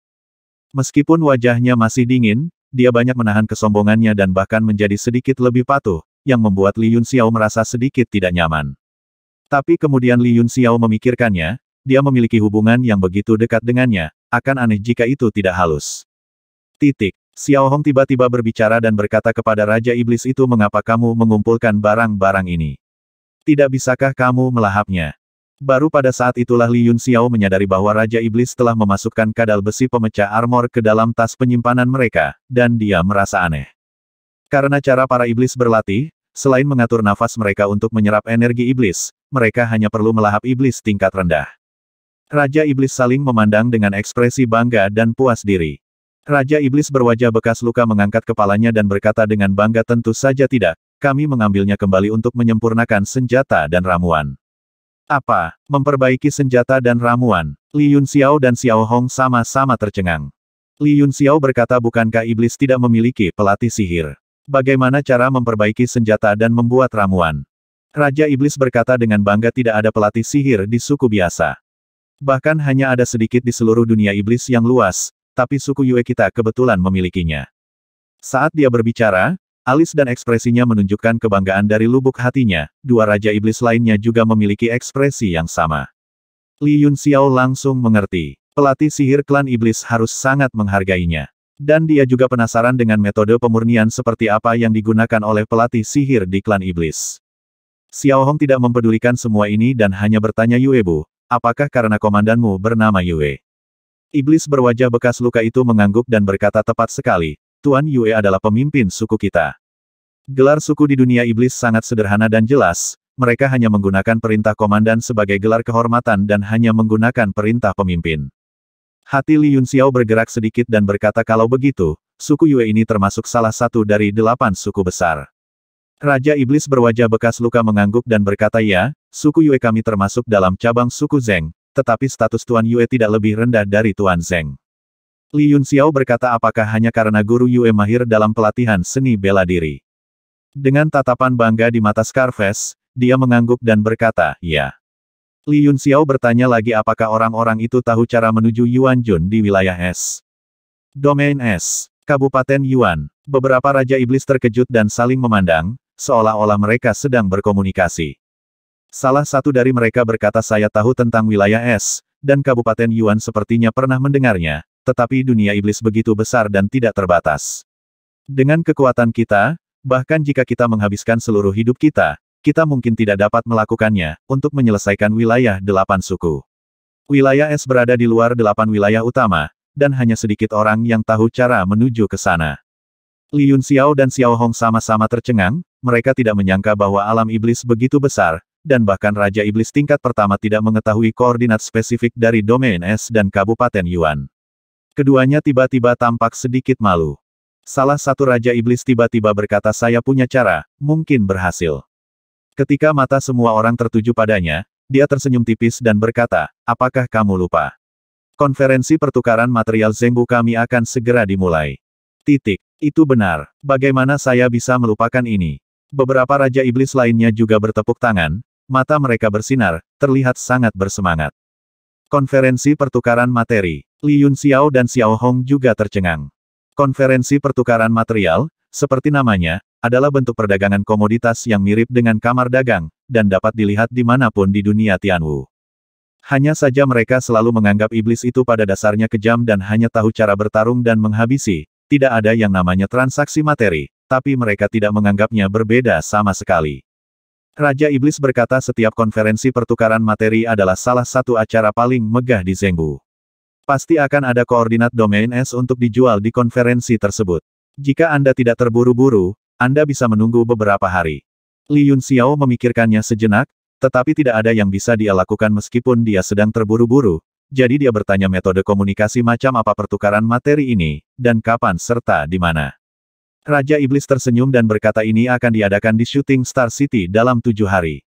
Meskipun wajahnya masih dingin, dia banyak menahan kesombongannya dan bahkan menjadi sedikit lebih patuh, yang membuat Li Yun Xiao merasa sedikit tidak nyaman. Tapi kemudian Li Yun Xiao memikirkannya, dia memiliki hubungan yang begitu dekat dengannya, akan aneh jika itu tidak halus. Titik. Xiao Hong tiba-tiba berbicara dan berkata kepada Raja Iblis itu mengapa kamu mengumpulkan barang-barang ini? Tidak bisakah kamu melahapnya? Baru pada saat itulah Li Yun Xiao menyadari bahwa Raja Iblis telah memasukkan kadal besi pemecah armor ke dalam tas penyimpanan mereka, dan dia merasa aneh. Karena cara para iblis berlatih, selain mengatur nafas mereka untuk menyerap energi iblis, mereka hanya perlu melahap iblis tingkat rendah. Raja Iblis saling memandang dengan ekspresi bangga dan puas diri. Raja Iblis berwajah bekas luka mengangkat kepalanya dan berkata dengan bangga tentu saja tidak, kami mengambilnya kembali untuk menyempurnakan senjata dan ramuan. Apa? Memperbaiki senjata dan ramuan. Li Yun Xiao dan Xiao Hong sama-sama tercengang. Li Yun Xiao berkata bukankah iblis tidak memiliki pelatih sihir? Bagaimana cara memperbaiki senjata dan membuat ramuan? Raja Iblis berkata dengan bangga tidak ada pelatih sihir di suku biasa. Bahkan hanya ada sedikit di seluruh dunia iblis yang luas, tapi suku Yue kita kebetulan memilikinya. Saat dia berbicara, Alis dan ekspresinya menunjukkan kebanggaan dari lubuk hatinya, dua Raja Iblis lainnya juga memiliki ekspresi yang sama. Li Yun Xiao langsung mengerti. Pelatih sihir klan Iblis harus sangat menghargainya. Dan dia juga penasaran dengan metode pemurnian seperti apa yang digunakan oleh pelatih sihir di klan Iblis. Xiao Hong tidak mempedulikan semua ini dan hanya bertanya Yue Bu, apakah karena komandanmu bernama Yue? Iblis berwajah bekas luka itu mengangguk dan berkata tepat sekali, Tuan Yue adalah pemimpin suku kita. Gelar suku di dunia iblis sangat sederhana dan jelas, mereka hanya menggunakan perintah komandan sebagai gelar kehormatan dan hanya menggunakan perintah pemimpin. Hati Li Yunxiao bergerak sedikit dan berkata kalau begitu, suku Yue ini termasuk salah satu dari delapan suku besar. Raja Iblis berwajah bekas luka mengangguk dan berkata ya, suku Yue kami termasuk dalam cabang suku Zeng, tetapi status Tuan Yue tidak lebih rendah dari Tuan Zeng. Li Yun Xiao berkata apakah hanya karena guru Yue mahir dalam pelatihan seni bela diri. Dengan tatapan bangga di mata Scarface, dia mengangguk dan berkata, ya. Li Yun Xiao bertanya lagi apakah orang-orang itu tahu cara menuju Yuan Jun di wilayah S. Domain S. Kabupaten Yuan. Beberapa Raja Iblis terkejut dan saling memandang, seolah-olah mereka sedang berkomunikasi. Salah satu dari mereka berkata saya tahu tentang wilayah S, dan Kabupaten Yuan sepertinya pernah mendengarnya, tetapi dunia iblis begitu besar dan tidak terbatas. Dengan kekuatan kita, bahkan jika kita menghabiskan seluruh hidup kita, kita mungkin tidak dapat melakukannya, untuk menyelesaikan wilayah delapan suku. Wilayah es berada di luar delapan wilayah utama, dan hanya sedikit orang yang tahu cara menuju ke sana. Li Yun Xiao dan Xiao Hong sama-sama tercengang, mereka tidak menyangka bahwa alam iblis begitu besar, dan bahkan Raja Iblis tingkat pertama tidak mengetahui koordinat spesifik dari domain es dan Kabupaten Yuan. Keduanya tiba-tiba tampak sedikit malu. Salah satu Raja Iblis tiba-tiba berkata saya punya cara, mungkin berhasil. Ketika mata semua orang tertuju padanya, dia tersenyum tipis dan berkata, apakah kamu lupa? Konferensi pertukaran material Zengbu kami akan segera dimulai. Titik. Itu benar. Bagaimana saya bisa melupakan ini? Beberapa Raja Iblis lainnya juga bertepuk tangan, mata mereka bersinar, terlihat sangat bersemangat. Konferensi pertukaran materi, Li Yun Xiao dan Xiao Hong juga tercengang. Konferensi pertukaran material, seperti namanya, adalah bentuk perdagangan komoditas yang mirip dengan kamar dagang, dan dapat dilihat di dimanapun di dunia Tianwu. Hanya saja mereka selalu menganggap iblis itu pada dasarnya kejam dan hanya tahu cara bertarung dan menghabisi, tidak ada yang namanya transaksi materi, tapi mereka tidak menganggapnya berbeda sama sekali. Raja Iblis berkata setiap konferensi pertukaran materi adalah salah satu acara paling megah di Zengbu. Pasti akan ada koordinat domain S untuk dijual di konferensi tersebut. Jika Anda tidak terburu-buru, Anda bisa menunggu beberapa hari. Li Yun Xiao memikirkannya sejenak, tetapi tidak ada yang bisa dia lakukan meskipun dia sedang terburu-buru, jadi dia bertanya metode komunikasi macam apa pertukaran materi ini, dan kapan serta di mana. Raja Iblis tersenyum dan berkata ini akan diadakan di syuting Star City dalam tujuh hari.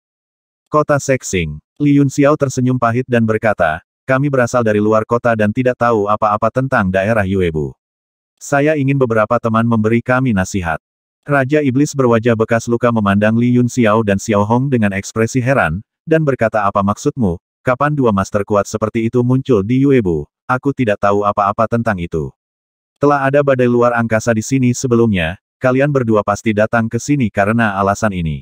Kota Sexing. Li Yun Xiao tersenyum pahit dan berkata, kami berasal dari luar kota dan tidak tahu apa-apa tentang daerah Yuebu. Saya ingin beberapa teman memberi kami nasihat. Raja Iblis berwajah bekas luka memandang Li Yun Xiao dan Xiao Hong dengan ekspresi heran, dan berkata apa maksudmu, kapan dua master kuat seperti itu muncul di Yuebu, aku tidak tahu apa-apa tentang itu. Telah ada badai luar angkasa di sini sebelumnya, kalian berdua pasti datang ke sini karena alasan ini.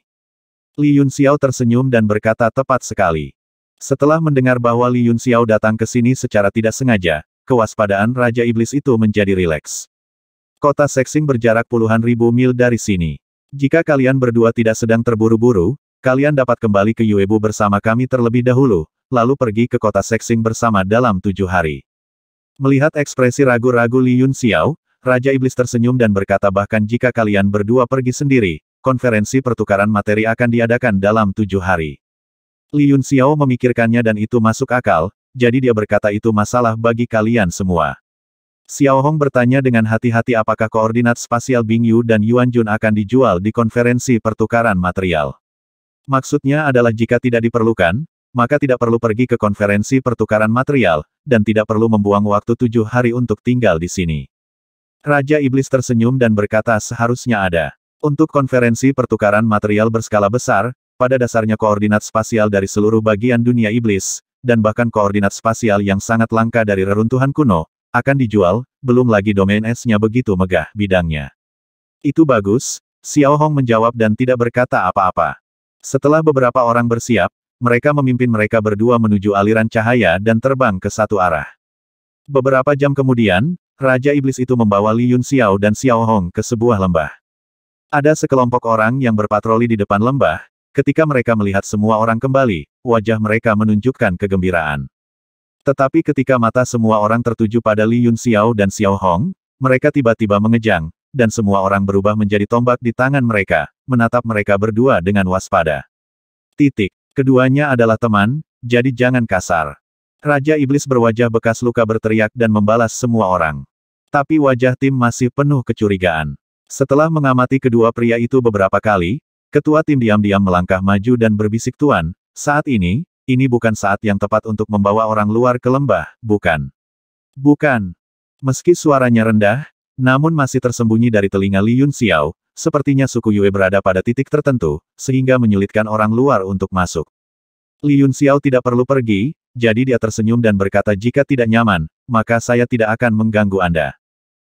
Li Yun Xiao tersenyum dan berkata tepat sekali. Setelah mendengar bahwa Li Yun Xiao datang ke sini secara tidak sengaja, kewaspadaan Raja Iblis itu menjadi rileks. Kota Sexing berjarak puluhan ribu mil dari sini. Jika kalian berdua tidak sedang terburu-buru, kalian dapat kembali ke Yuebu bersama kami terlebih dahulu, lalu pergi ke kota Sexing bersama dalam tujuh hari. Melihat ekspresi ragu-ragu Li Yun Xiao, Raja Iblis tersenyum dan berkata bahkan jika kalian berdua pergi sendiri, konferensi pertukaran materi akan diadakan dalam tujuh hari. Li Yun Xiao memikirkannya dan itu masuk akal, jadi dia berkata itu masalah bagi kalian semua. Xiao Hong bertanya dengan hati-hati apakah koordinat spasial Bing Yu dan Yuan Jun akan dijual di konferensi pertukaran material. Maksudnya adalah jika tidak diperlukan, maka tidak perlu pergi ke konferensi pertukaran material, dan tidak perlu membuang waktu tujuh hari untuk tinggal di sini. Raja Iblis tersenyum dan berkata seharusnya ada. Untuk konferensi pertukaran material berskala besar, pada dasarnya koordinat spasial dari seluruh bagian dunia iblis, dan bahkan koordinat spasial yang sangat langka dari reruntuhan kuno, akan dijual, belum lagi domain esnya begitu megah bidangnya. Itu bagus, Xiao Hong menjawab dan tidak berkata apa-apa. Setelah beberapa orang bersiap, mereka memimpin mereka berdua menuju aliran cahaya dan terbang ke satu arah. Beberapa jam kemudian, Raja Iblis itu membawa Li Yun Xiao dan Xiao Hong ke sebuah lembah. Ada sekelompok orang yang berpatroli di depan lembah, ketika mereka melihat semua orang kembali, wajah mereka menunjukkan kegembiraan. Tetapi ketika mata semua orang tertuju pada Li Yun Xiao dan Xiao Hong, mereka tiba-tiba mengejang, dan semua orang berubah menjadi tombak di tangan mereka, menatap mereka berdua dengan waspada. Titik. Keduanya adalah teman, jadi jangan kasar. Raja Iblis berwajah bekas luka berteriak dan membalas semua orang. Tapi wajah tim masih penuh kecurigaan. Setelah mengamati kedua pria itu beberapa kali, ketua tim diam-diam melangkah maju dan berbisik Tuan, saat ini, ini bukan saat yang tepat untuk membawa orang luar ke lembah, bukan. Bukan. Meski suaranya rendah, namun masih tersembunyi dari telinga Li Yun Xiao, sepertinya suku Yue berada pada titik tertentu, sehingga menyulitkan orang luar untuk masuk. Yun Xiao tidak perlu pergi, jadi dia tersenyum dan berkata jika tidak nyaman, maka saya tidak akan mengganggu Anda.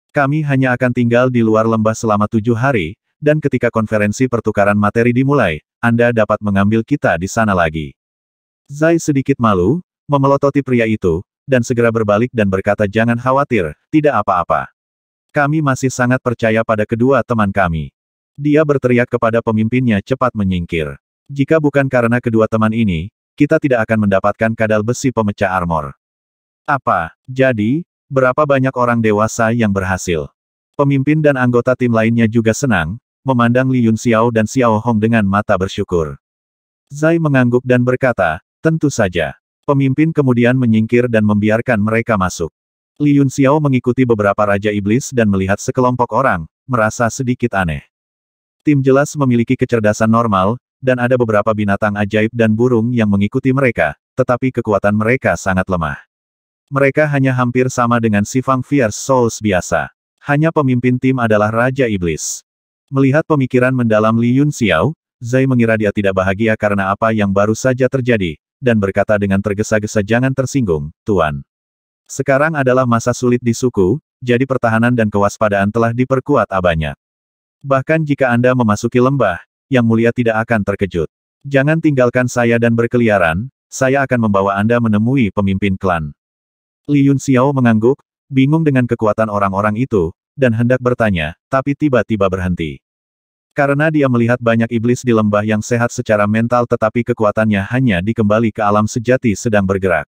Kami hanya akan tinggal di luar lembah selama tujuh hari, dan ketika konferensi pertukaran materi dimulai, Anda dapat mengambil kita di sana lagi. Zai sedikit malu, memelototi pria itu, dan segera berbalik dan berkata jangan khawatir, tidak apa-apa. Kami masih sangat percaya pada kedua teman kami. Dia berteriak kepada pemimpinnya cepat menyingkir. Jika bukan karena kedua teman ini, kita tidak akan mendapatkan kadal besi pemecah armor. Apa, jadi, berapa banyak orang dewasa yang berhasil? Pemimpin dan anggota tim lainnya juga senang, memandang Li Yun Xiao dan Xiao Hong dengan mata bersyukur. Zai mengangguk dan berkata, tentu saja. Pemimpin kemudian menyingkir dan membiarkan mereka masuk. Li Yun Xiao mengikuti beberapa Raja Iblis dan melihat sekelompok orang, merasa sedikit aneh. Tim jelas memiliki kecerdasan normal, dan ada beberapa binatang ajaib dan burung yang mengikuti mereka, tetapi kekuatan mereka sangat lemah. Mereka hanya hampir sama dengan Sifang Fierce Souls biasa. Hanya pemimpin tim adalah Raja Iblis. Melihat pemikiran mendalam Li Yun Xiao, Zai mengira dia tidak bahagia karena apa yang baru saja terjadi, dan berkata dengan tergesa-gesa jangan tersinggung, Tuan. Sekarang adalah masa sulit di suku, jadi pertahanan dan kewaspadaan telah diperkuat abanya. Bahkan jika Anda memasuki lembah, yang Mulia tidak akan terkejut. Jangan tinggalkan saya dan berkeliaran, saya akan membawa Anda menemui pemimpin klan. Li Yun Xiao mengangguk, bingung dengan kekuatan orang-orang itu, dan hendak bertanya, tapi tiba-tiba berhenti. Karena dia melihat banyak iblis di lembah yang sehat secara mental tetapi kekuatannya hanya dikembali ke alam sejati sedang bergerak.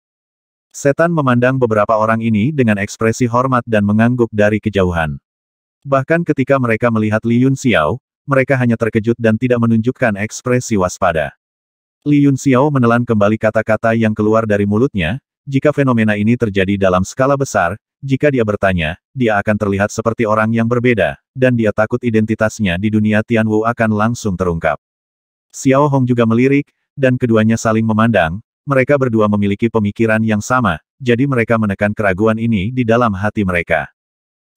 Setan memandang beberapa orang ini dengan ekspresi hormat dan mengangguk dari kejauhan. Bahkan ketika mereka melihat Li Yun Xiao, mereka hanya terkejut dan tidak menunjukkan ekspresi waspada. Li Yun Xiao menelan kembali kata-kata yang keluar dari mulutnya, jika fenomena ini terjadi dalam skala besar, jika dia bertanya, dia akan terlihat seperti orang yang berbeda, dan dia takut identitasnya di dunia Tianwu akan langsung terungkap. Xiao Hong juga melirik, dan keduanya saling memandang, mereka berdua memiliki pemikiran yang sama, jadi mereka menekan keraguan ini di dalam hati mereka.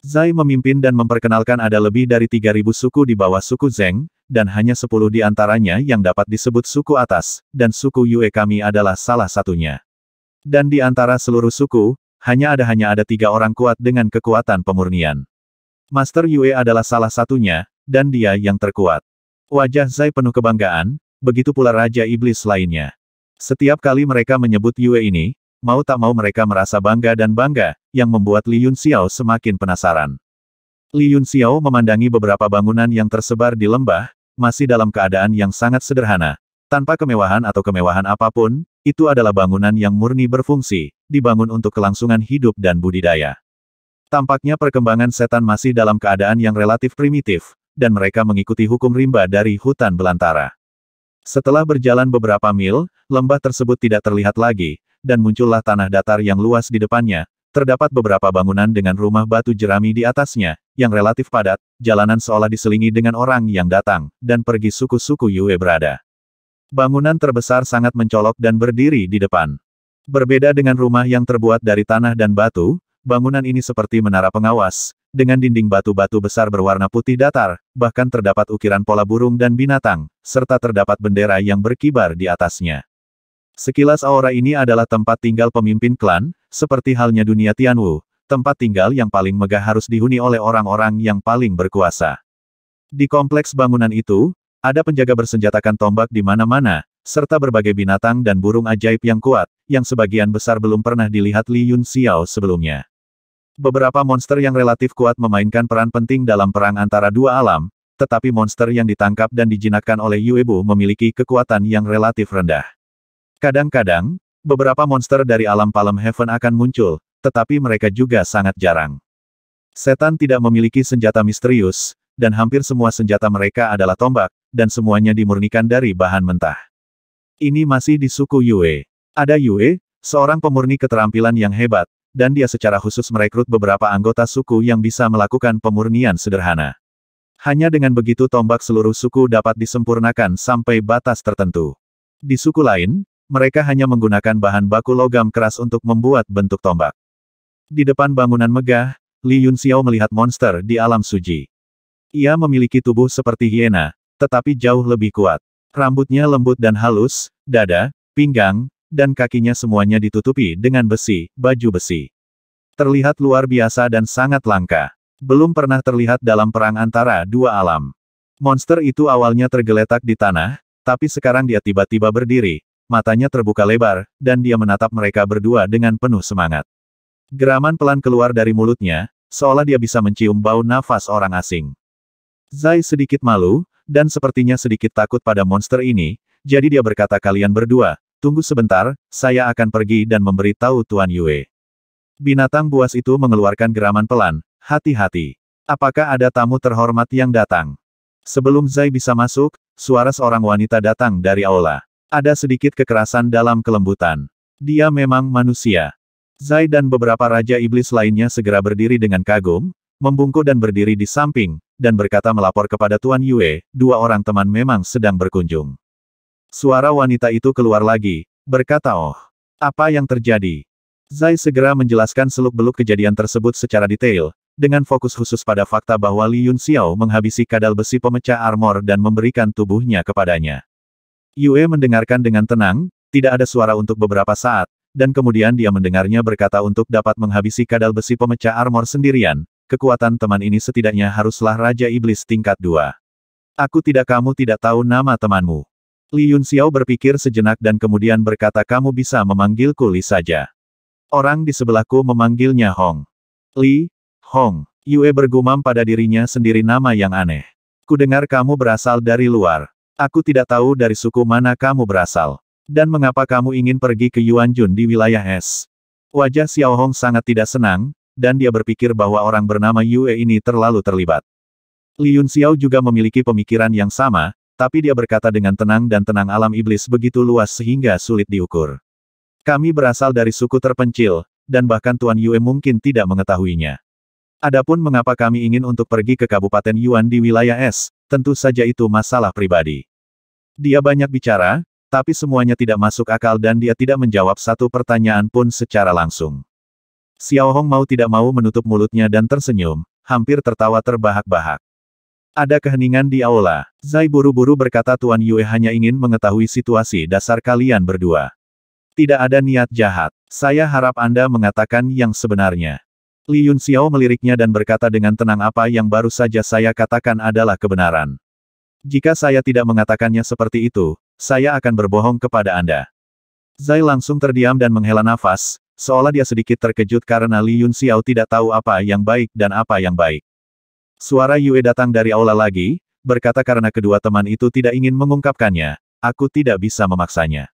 Zai memimpin dan memperkenalkan ada lebih dari 3.000 suku di bawah suku Zeng, dan hanya 10 di antaranya yang dapat disebut suku atas, dan suku Yue kami adalah salah satunya. Dan di antara seluruh suku, hanya ada hanya ada tiga orang kuat dengan kekuatan pemurnian. Master Yue adalah salah satunya, dan dia yang terkuat. Wajah Zai penuh kebanggaan, begitu pula Raja Iblis lainnya. Setiap kali mereka menyebut Yue ini, mau tak mau mereka merasa bangga dan bangga, yang membuat Li Yun Xiao semakin penasaran. Li Yun Xiao memandangi beberapa bangunan yang tersebar di lembah, masih dalam keadaan yang sangat sederhana. Tanpa kemewahan atau kemewahan apapun, itu adalah bangunan yang murni berfungsi, dibangun untuk kelangsungan hidup dan budidaya. Tampaknya perkembangan setan masih dalam keadaan yang relatif primitif, dan mereka mengikuti hukum rimba dari hutan belantara. Setelah berjalan beberapa mil, lembah tersebut tidak terlihat lagi, dan muncullah tanah datar yang luas di depannya. Terdapat beberapa bangunan dengan rumah batu jerami di atasnya, yang relatif padat, jalanan seolah diselingi dengan orang yang datang, dan pergi suku-suku Yue berada. Bangunan terbesar sangat mencolok dan berdiri di depan. Berbeda dengan rumah yang terbuat dari tanah dan batu, bangunan ini seperti menara pengawas, dengan dinding batu-batu besar berwarna putih datar, bahkan terdapat ukiran pola burung dan binatang, serta terdapat bendera yang berkibar di atasnya. Sekilas aura ini adalah tempat tinggal pemimpin klan, seperti halnya dunia Tianwu, tempat tinggal yang paling megah harus dihuni oleh orang-orang yang paling berkuasa. Di kompleks bangunan itu, ada penjaga bersenjatakan tombak di mana-mana, serta berbagai binatang dan burung ajaib yang kuat, yang sebagian besar belum pernah dilihat Li Yun Xiao sebelumnya. Beberapa monster yang relatif kuat memainkan peran penting dalam perang antara dua alam, tetapi monster yang ditangkap dan dijinakkan oleh Yuebu memiliki kekuatan yang relatif rendah. Kadang-kadang, beberapa monster dari alam Palem Heaven akan muncul, tetapi mereka juga sangat jarang. Setan tidak memiliki senjata misterius, dan hampir semua senjata mereka adalah tombak, dan semuanya dimurnikan dari bahan mentah. Ini masih di suku Yue. Ada Yue, seorang pemurni keterampilan yang hebat, dan dia secara khusus merekrut beberapa anggota suku yang bisa melakukan pemurnian sederhana. Hanya dengan begitu tombak seluruh suku dapat disempurnakan sampai batas tertentu. Di suku lain, mereka hanya menggunakan bahan baku logam keras untuk membuat bentuk tombak. Di depan bangunan megah, Li Yun Xiao melihat monster di alam suji. Ia memiliki tubuh seperti hiena, tetapi jauh lebih kuat. Rambutnya lembut dan halus, dada, pinggang, dan kakinya semuanya ditutupi dengan besi, baju besi. Terlihat luar biasa dan sangat langka. Belum pernah terlihat dalam perang antara dua alam. Monster itu awalnya tergeletak di tanah, tapi sekarang dia tiba-tiba berdiri, matanya terbuka lebar, dan dia menatap mereka berdua dengan penuh semangat. Geraman pelan keluar dari mulutnya, seolah dia bisa mencium bau nafas orang asing. Zai sedikit malu, dan sepertinya sedikit takut pada monster ini, jadi dia berkata kalian berdua, tunggu sebentar, saya akan pergi dan memberitahu Tuan Yue. Binatang buas itu mengeluarkan geraman pelan, hati-hati. Apakah ada tamu terhormat yang datang? Sebelum Zai bisa masuk, suara seorang wanita datang dari aula. Ada sedikit kekerasan dalam kelembutan. Dia memang manusia. Zai dan beberapa raja iblis lainnya segera berdiri dengan kagum, membungkuk dan berdiri di samping, dan berkata melapor kepada Tuan Yue, dua orang teman memang sedang berkunjung. Suara wanita itu keluar lagi, berkata oh, apa yang terjadi? Zai segera menjelaskan seluk-beluk kejadian tersebut secara detail, dengan fokus khusus pada fakta bahwa Li Yun Xiao menghabisi kadal besi pemecah armor dan memberikan tubuhnya kepadanya. Yue mendengarkan dengan tenang, tidak ada suara untuk beberapa saat, dan kemudian dia mendengarnya berkata untuk dapat menghabisi kadal besi pemecah armor sendirian, kekuatan teman ini setidaknya haruslah Raja Iblis tingkat dua. Aku tidak kamu tidak tahu nama temanmu. Li Yun Xiao berpikir sejenak dan kemudian berkata kamu bisa memanggilku Li saja. Orang di sebelahku memanggilnya Hong. Li, Hong, Yue bergumam pada dirinya sendiri nama yang aneh. Kudengar kamu berasal dari luar. Aku tidak tahu dari suku mana kamu berasal. Dan mengapa kamu ingin pergi ke Yuan Jun di wilayah es? Wajah Xiao Hong sangat tidak senang, dan dia berpikir bahwa orang bernama Yue ini terlalu terlibat. Liun Xiao juga memiliki pemikiran yang sama, tapi dia berkata dengan tenang dan tenang alam iblis begitu luas sehingga sulit diukur. Kami berasal dari suku terpencil, dan bahkan Tuan Yue mungkin tidak mengetahuinya. Adapun mengapa kami ingin untuk pergi ke Kabupaten Yuan di wilayah es, tentu saja itu masalah pribadi. Dia banyak bicara, tapi semuanya tidak masuk akal dan dia tidak menjawab satu pertanyaan pun secara langsung. Xiao Hong mau tidak mau menutup mulutnya dan tersenyum, hampir tertawa terbahak-bahak. Ada keheningan di aula. Zai buru-buru berkata Tuan Yue hanya ingin mengetahui situasi dasar kalian berdua. Tidak ada niat jahat. Saya harap Anda mengatakan yang sebenarnya. Li Yun Xiao meliriknya dan berkata dengan tenang apa yang baru saja saya katakan adalah kebenaran. Jika saya tidak mengatakannya seperti itu, saya akan berbohong kepada Anda. Zai langsung terdiam dan menghela nafas, seolah dia sedikit terkejut karena Li Yun Xiao tidak tahu apa yang baik dan apa yang baik. Suara Yue datang dari aula lagi, berkata karena kedua teman itu tidak ingin mengungkapkannya, aku tidak bisa memaksanya.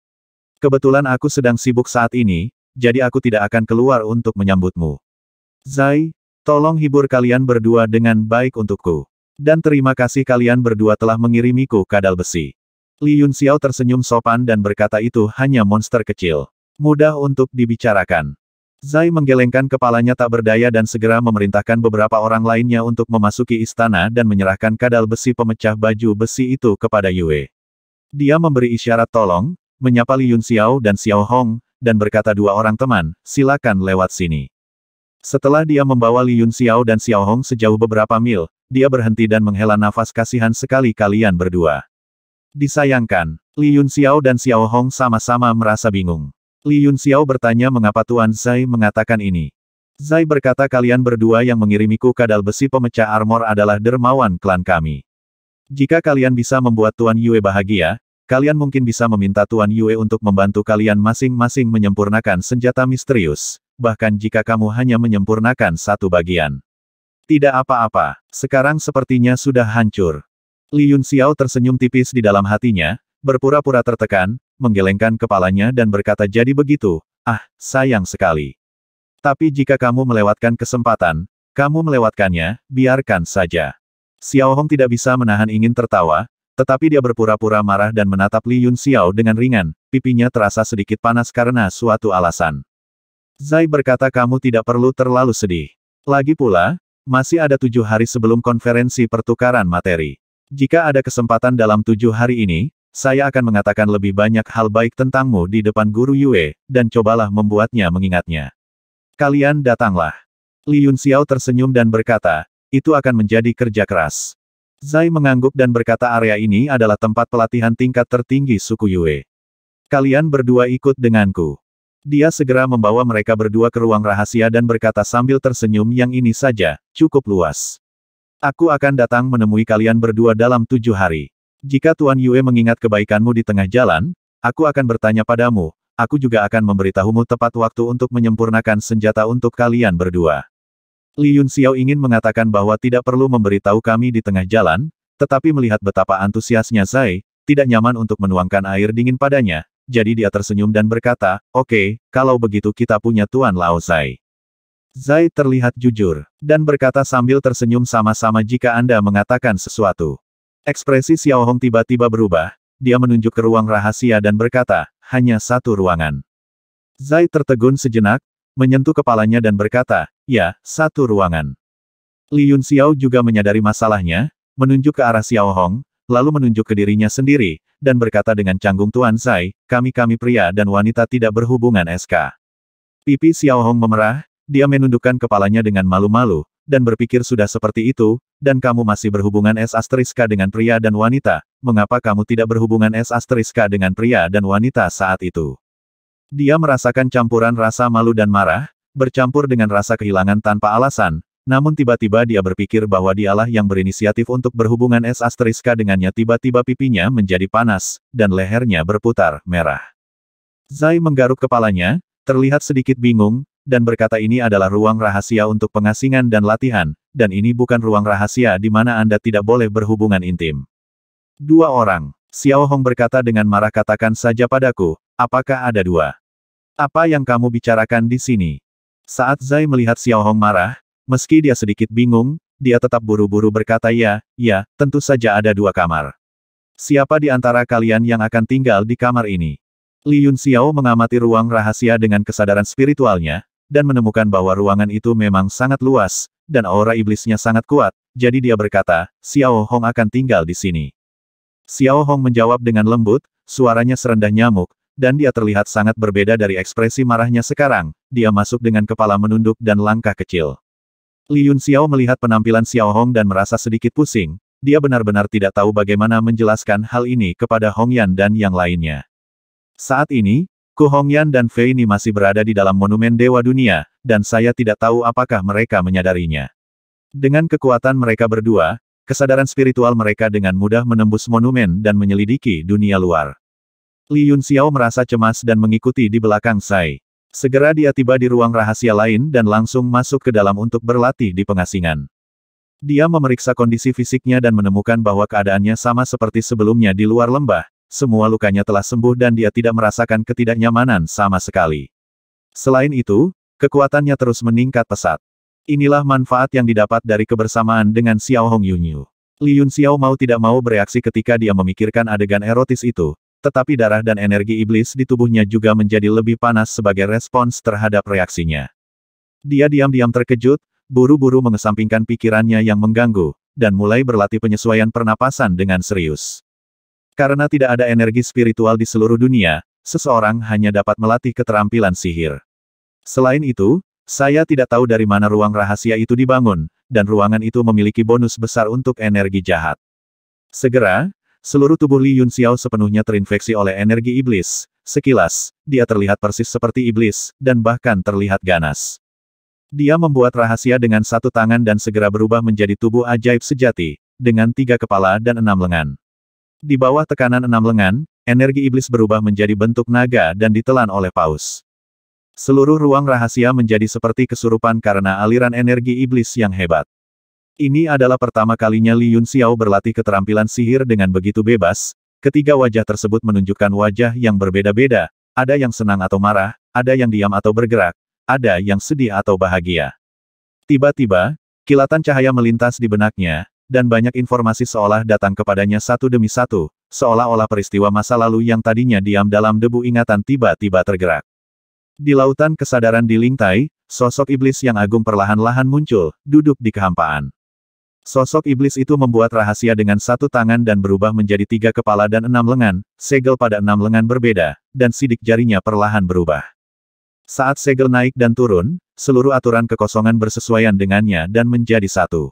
Kebetulan aku sedang sibuk saat ini, jadi aku tidak akan keluar untuk menyambutmu. Zai, tolong hibur kalian berdua dengan baik untukku. Dan terima kasih kalian berdua telah mengirimiku kadal besi. Li Yun Xiao tersenyum sopan dan berkata itu hanya monster kecil. Mudah untuk dibicarakan. Zai menggelengkan kepalanya tak berdaya dan segera memerintahkan beberapa orang lainnya untuk memasuki istana dan menyerahkan kadal besi pemecah baju besi itu kepada Yue. Dia memberi isyarat tolong, menyapa Li Yun Xiao dan Xiao Hong, dan berkata dua orang teman, silakan lewat sini. Setelah dia membawa Li Yun Xiao dan Xiao Hong sejauh beberapa mil, dia berhenti dan menghela nafas kasihan sekali kalian berdua. Disayangkan, Li Yun Xiao dan Xiao Hong sama-sama merasa bingung. Li Yun Xiao bertanya mengapa Tuan Zai mengatakan ini. Zai berkata kalian berdua yang mengirimiku kadal besi pemecah armor adalah dermawan klan kami. Jika kalian bisa membuat Tuan Yue bahagia, kalian mungkin bisa meminta Tuan Yue untuk membantu kalian masing-masing menyempurnakan senjata misterius, bahkan jika kamu hanya menyempurnakan satu bagian. Tidak apa-apa, sekarang sepertinya sudah hancur. Li Yun Xiao tersenyum tipis di dalam hatinya, berpura-pura tertekan, menggelengkan kepalanya dan berkata jadi begitu, ah, sayang sekali. Tapi jika kamu melewatkan kesempatan, kamu melewatkannya, biarkan saja. Xiao Hong tidak bisa menahan ingin tertawa, tetapi dia berpura-pura marah dan menatap Li Yun Xiao dengan ringan, pipinya terasa sedikit panas karena suatu alasan. Zai berkata kamu tidak perlu terlalu sedih. Lagi pula, masih ada tujuh hari sebelum konferensi pertukaran materi. Jika ada kesempatan dalam tujuh hari ini, saya akan mengatakan lebih banyak hal baik tentangmu di depan Guru Yue, dan cobalah membuatnya mengingatnya. Kalian datanglah. Li Yun Xiao tersenyum dan berkata, itu akan menjadi kerja keras. Zai mengangguk dan berkata area ini adalah tempat pelatihan tingkat tertinggi suku Yue. Kalian berdua ikut denganku. Dia segera membawa mereka berdua ke ruang rahasia dan berkata sambil tersenyum yang ini saja, cukup luas. Aku akan datang menemui kalian berdua dalam tujuh hari. Jika Tuan Yue mengingat kebaikanmu di tengah jalan, aku akan bertanya padamu, aku juga akan memberitahumu tepat waktu untuk menyempurnakan senjata untuk kalian berdua. Li Yun Xiao ingin mengatakan bahwa tidak perlu memberitahu kami di tengah jalan, tetapi melihat betapa antusiasnya Zai, tidak nyaman untuk menuangkan air dingin padanya, jadi dia tersenyum dan berkata, oke, okay, kalau begitu kita punya Tuan Lao Zai. Zai terlihat jujur, dan berkata sambil tersenyum sama-sama jika Anda mengatakan sesuatu. Ekspresi Xiao Hong tiba-tiba berubah, dia menunjuk ke ruang rahasia dan berkata, hanya satu ruangan. Zai tertegun sejenak, menyentuh kepalanya dan berkata, ya, satu ruangan. Li Yun Xiao juga menyadari masalahnya, menunjuk ke arah Xiao Hong, lalu menunjuk ke dirinya sendiri, dan berkata dengan canggung Tuan Sai, kami-kami pria dan wanita tidak berhubungan SK. Pipi Xiao Hong memerah, dia menundukkan kepalanya dengan malu-malu, dan berpikir sudah seperti itu, dan kamu masih berhubungan S asteriska dengan pria dan wanita, mengapa kamu tidak berhubungan S asteriska dengan pria dan wanita saat itu? Dia merasakan campuran rasa malu dan marah, bercampur dengan rasa kehilangan tanpa alasan, namun tiba-tiba dia berpikir bahwa dialah yang berinisiatif untuk berhubungan S asteriska dengannya tiba-tiba pipinya menjadi panas, dan lehernya berputar, merah. Zai menggaruk kepalanya, terlihat sedikit bingung, dan berkata ini adalah ruang rahasia untuk pengasingan dan latihan, dan ini bukan ruang rahasia di mana Anda tidak boleh berhubungan intim. Dua orang, Xiao Hong berkata dengan marah katakan saja padaku, apakah ada dua? Apa yang kamu bicarakan di sini? Saat Zai melihat Xiao Hong marah, Meski dia sedikit bingung, dia tetap buru-buru berkata ya, ya, tentu saja ada dua kamar. Siapa di antara kalian yang akan tinggal di kamar ini? Li Yun Xiao mengamati ruang rahasia dengan kesadaran spiritualnya, dan menemukan bahwa ruangan itu memang sangat luas, dan aura iblisnya sangat kuat, jadi dia berkata, Xiao Hong akan tinggal di sini. Xiao Hong menjawab dengan lembut, suaranya serendah nyamuk, dan dia terlihat sangat berbeda dari ekspresi marahnya sekarang, dia masuk dengan kepala menunduk dan langkah kecil. Li Yun Xiao melihat penampilan Xiao Hong dan merasa sedikit pusing, dia benar-benar tidak tahu bagaimana menjelaskan hal ini kepada Hong Yan dan yang lainnya. Saat ini, Ku Yan dan Fei Ni masih berada di dalam monumen Dewa Dunia, dan saya tidak tahu apakah mereka menyadarinya. Dengan kekuatan mereka berdua, kesadaran spiritual mereka dengan mudah menembus monumen dan menyelidiki dunia luar. Li Yun Xiao merasa cemas dan mengikuti di belakang Sai. Segera dia tiba di ruang rahasia lain dan langsung masuk ke dalam untuk berlatih di pengasingan. Dia memeriksa kondisi fisiknya dan menemukan bahwa keadaannya sama seperti sebelumnya di luar lembah, semua lukanya telah sembuh dan dia tidak merasakan ketidaknyamanan sama sekali. Selain itu, kekuatannya terus meningkat pesat. Inilah manfaat yang didapat dari kebersamaan dengan Xiao Hong Yunyu. Li Yun Xiao mau tidak mau bereaksi ketika dia memikirkan adegan erotis itu, tetapi darah dan energi iblis di tubuhnya juga menjadi lebih panas sebagai respons terhadap reaksinya. Dia diam-diam terkejut, buru-buru mengesampingkan pikirannya yang mengganggu, dan mulai berlatih penyesuaian pernapasan dengan serius. Karena tidak ada energi spiritual di seluruh dunia, seseorang hanya dapat melatih keterampilan sihir. Selain itu, saya tidak tahu dari mana ruang rahasia itu dibangun, dan ruangan itu memiliki bonus besar untuk energi jahat. Segera, Seluruh tubuh Li Yun Xiao sepenuhnya terinfeksi oleh energi iblis. Sekilas, dia terlihat persis seperti iblis, dan bahkan terlihat ganas. Dia membuat rahasia dengan satu tangan dan segera berubah menjadi tubuh ajaib sejati, dengan tiga kepala dan enam lengan. Di bawah tekanan enam lengan, energi iblis berubah menjadi bentuk naga dan ditelan oleh paus. Seluruh ruang rahasia menjadi seperti kesurupan karena aliran energi iblis yang hebat. Ini adalah pertama kalinya Li Yun Xiao berlatih keterampilan sihir dengan begitu bebas, ketiga wajah tersebut menunjukkan wajah yang berbeda-beda, ada yang senang atau marah, ada yang diam atau bergerak, ada yang sedih atau bahagia. Tiba-tiba, kilatan cahaya melintas di benaknya, dan banyak informasi seolah datang kepadanya satu demi satu, seolah-olah peristiwa masa lalu yang tadinya diam dalam debu ingatan tiba-tiba tergerak. Di lautan kesadaran di Lingtai, sosok iblis yang agung perlahan-lahan muncul, duduk di kehampaan. Sosok iblis itu membuat rahasia dengan satu tangan dan berubah menjadi tiga kepala dan enam lengan, segel pada enam lengan berbeda, dan sidik jarinya perlahan berubah. Saat segel naik dan turun, seluruh aturan kekosongan bersesuaian dengannya dan menjadi satu.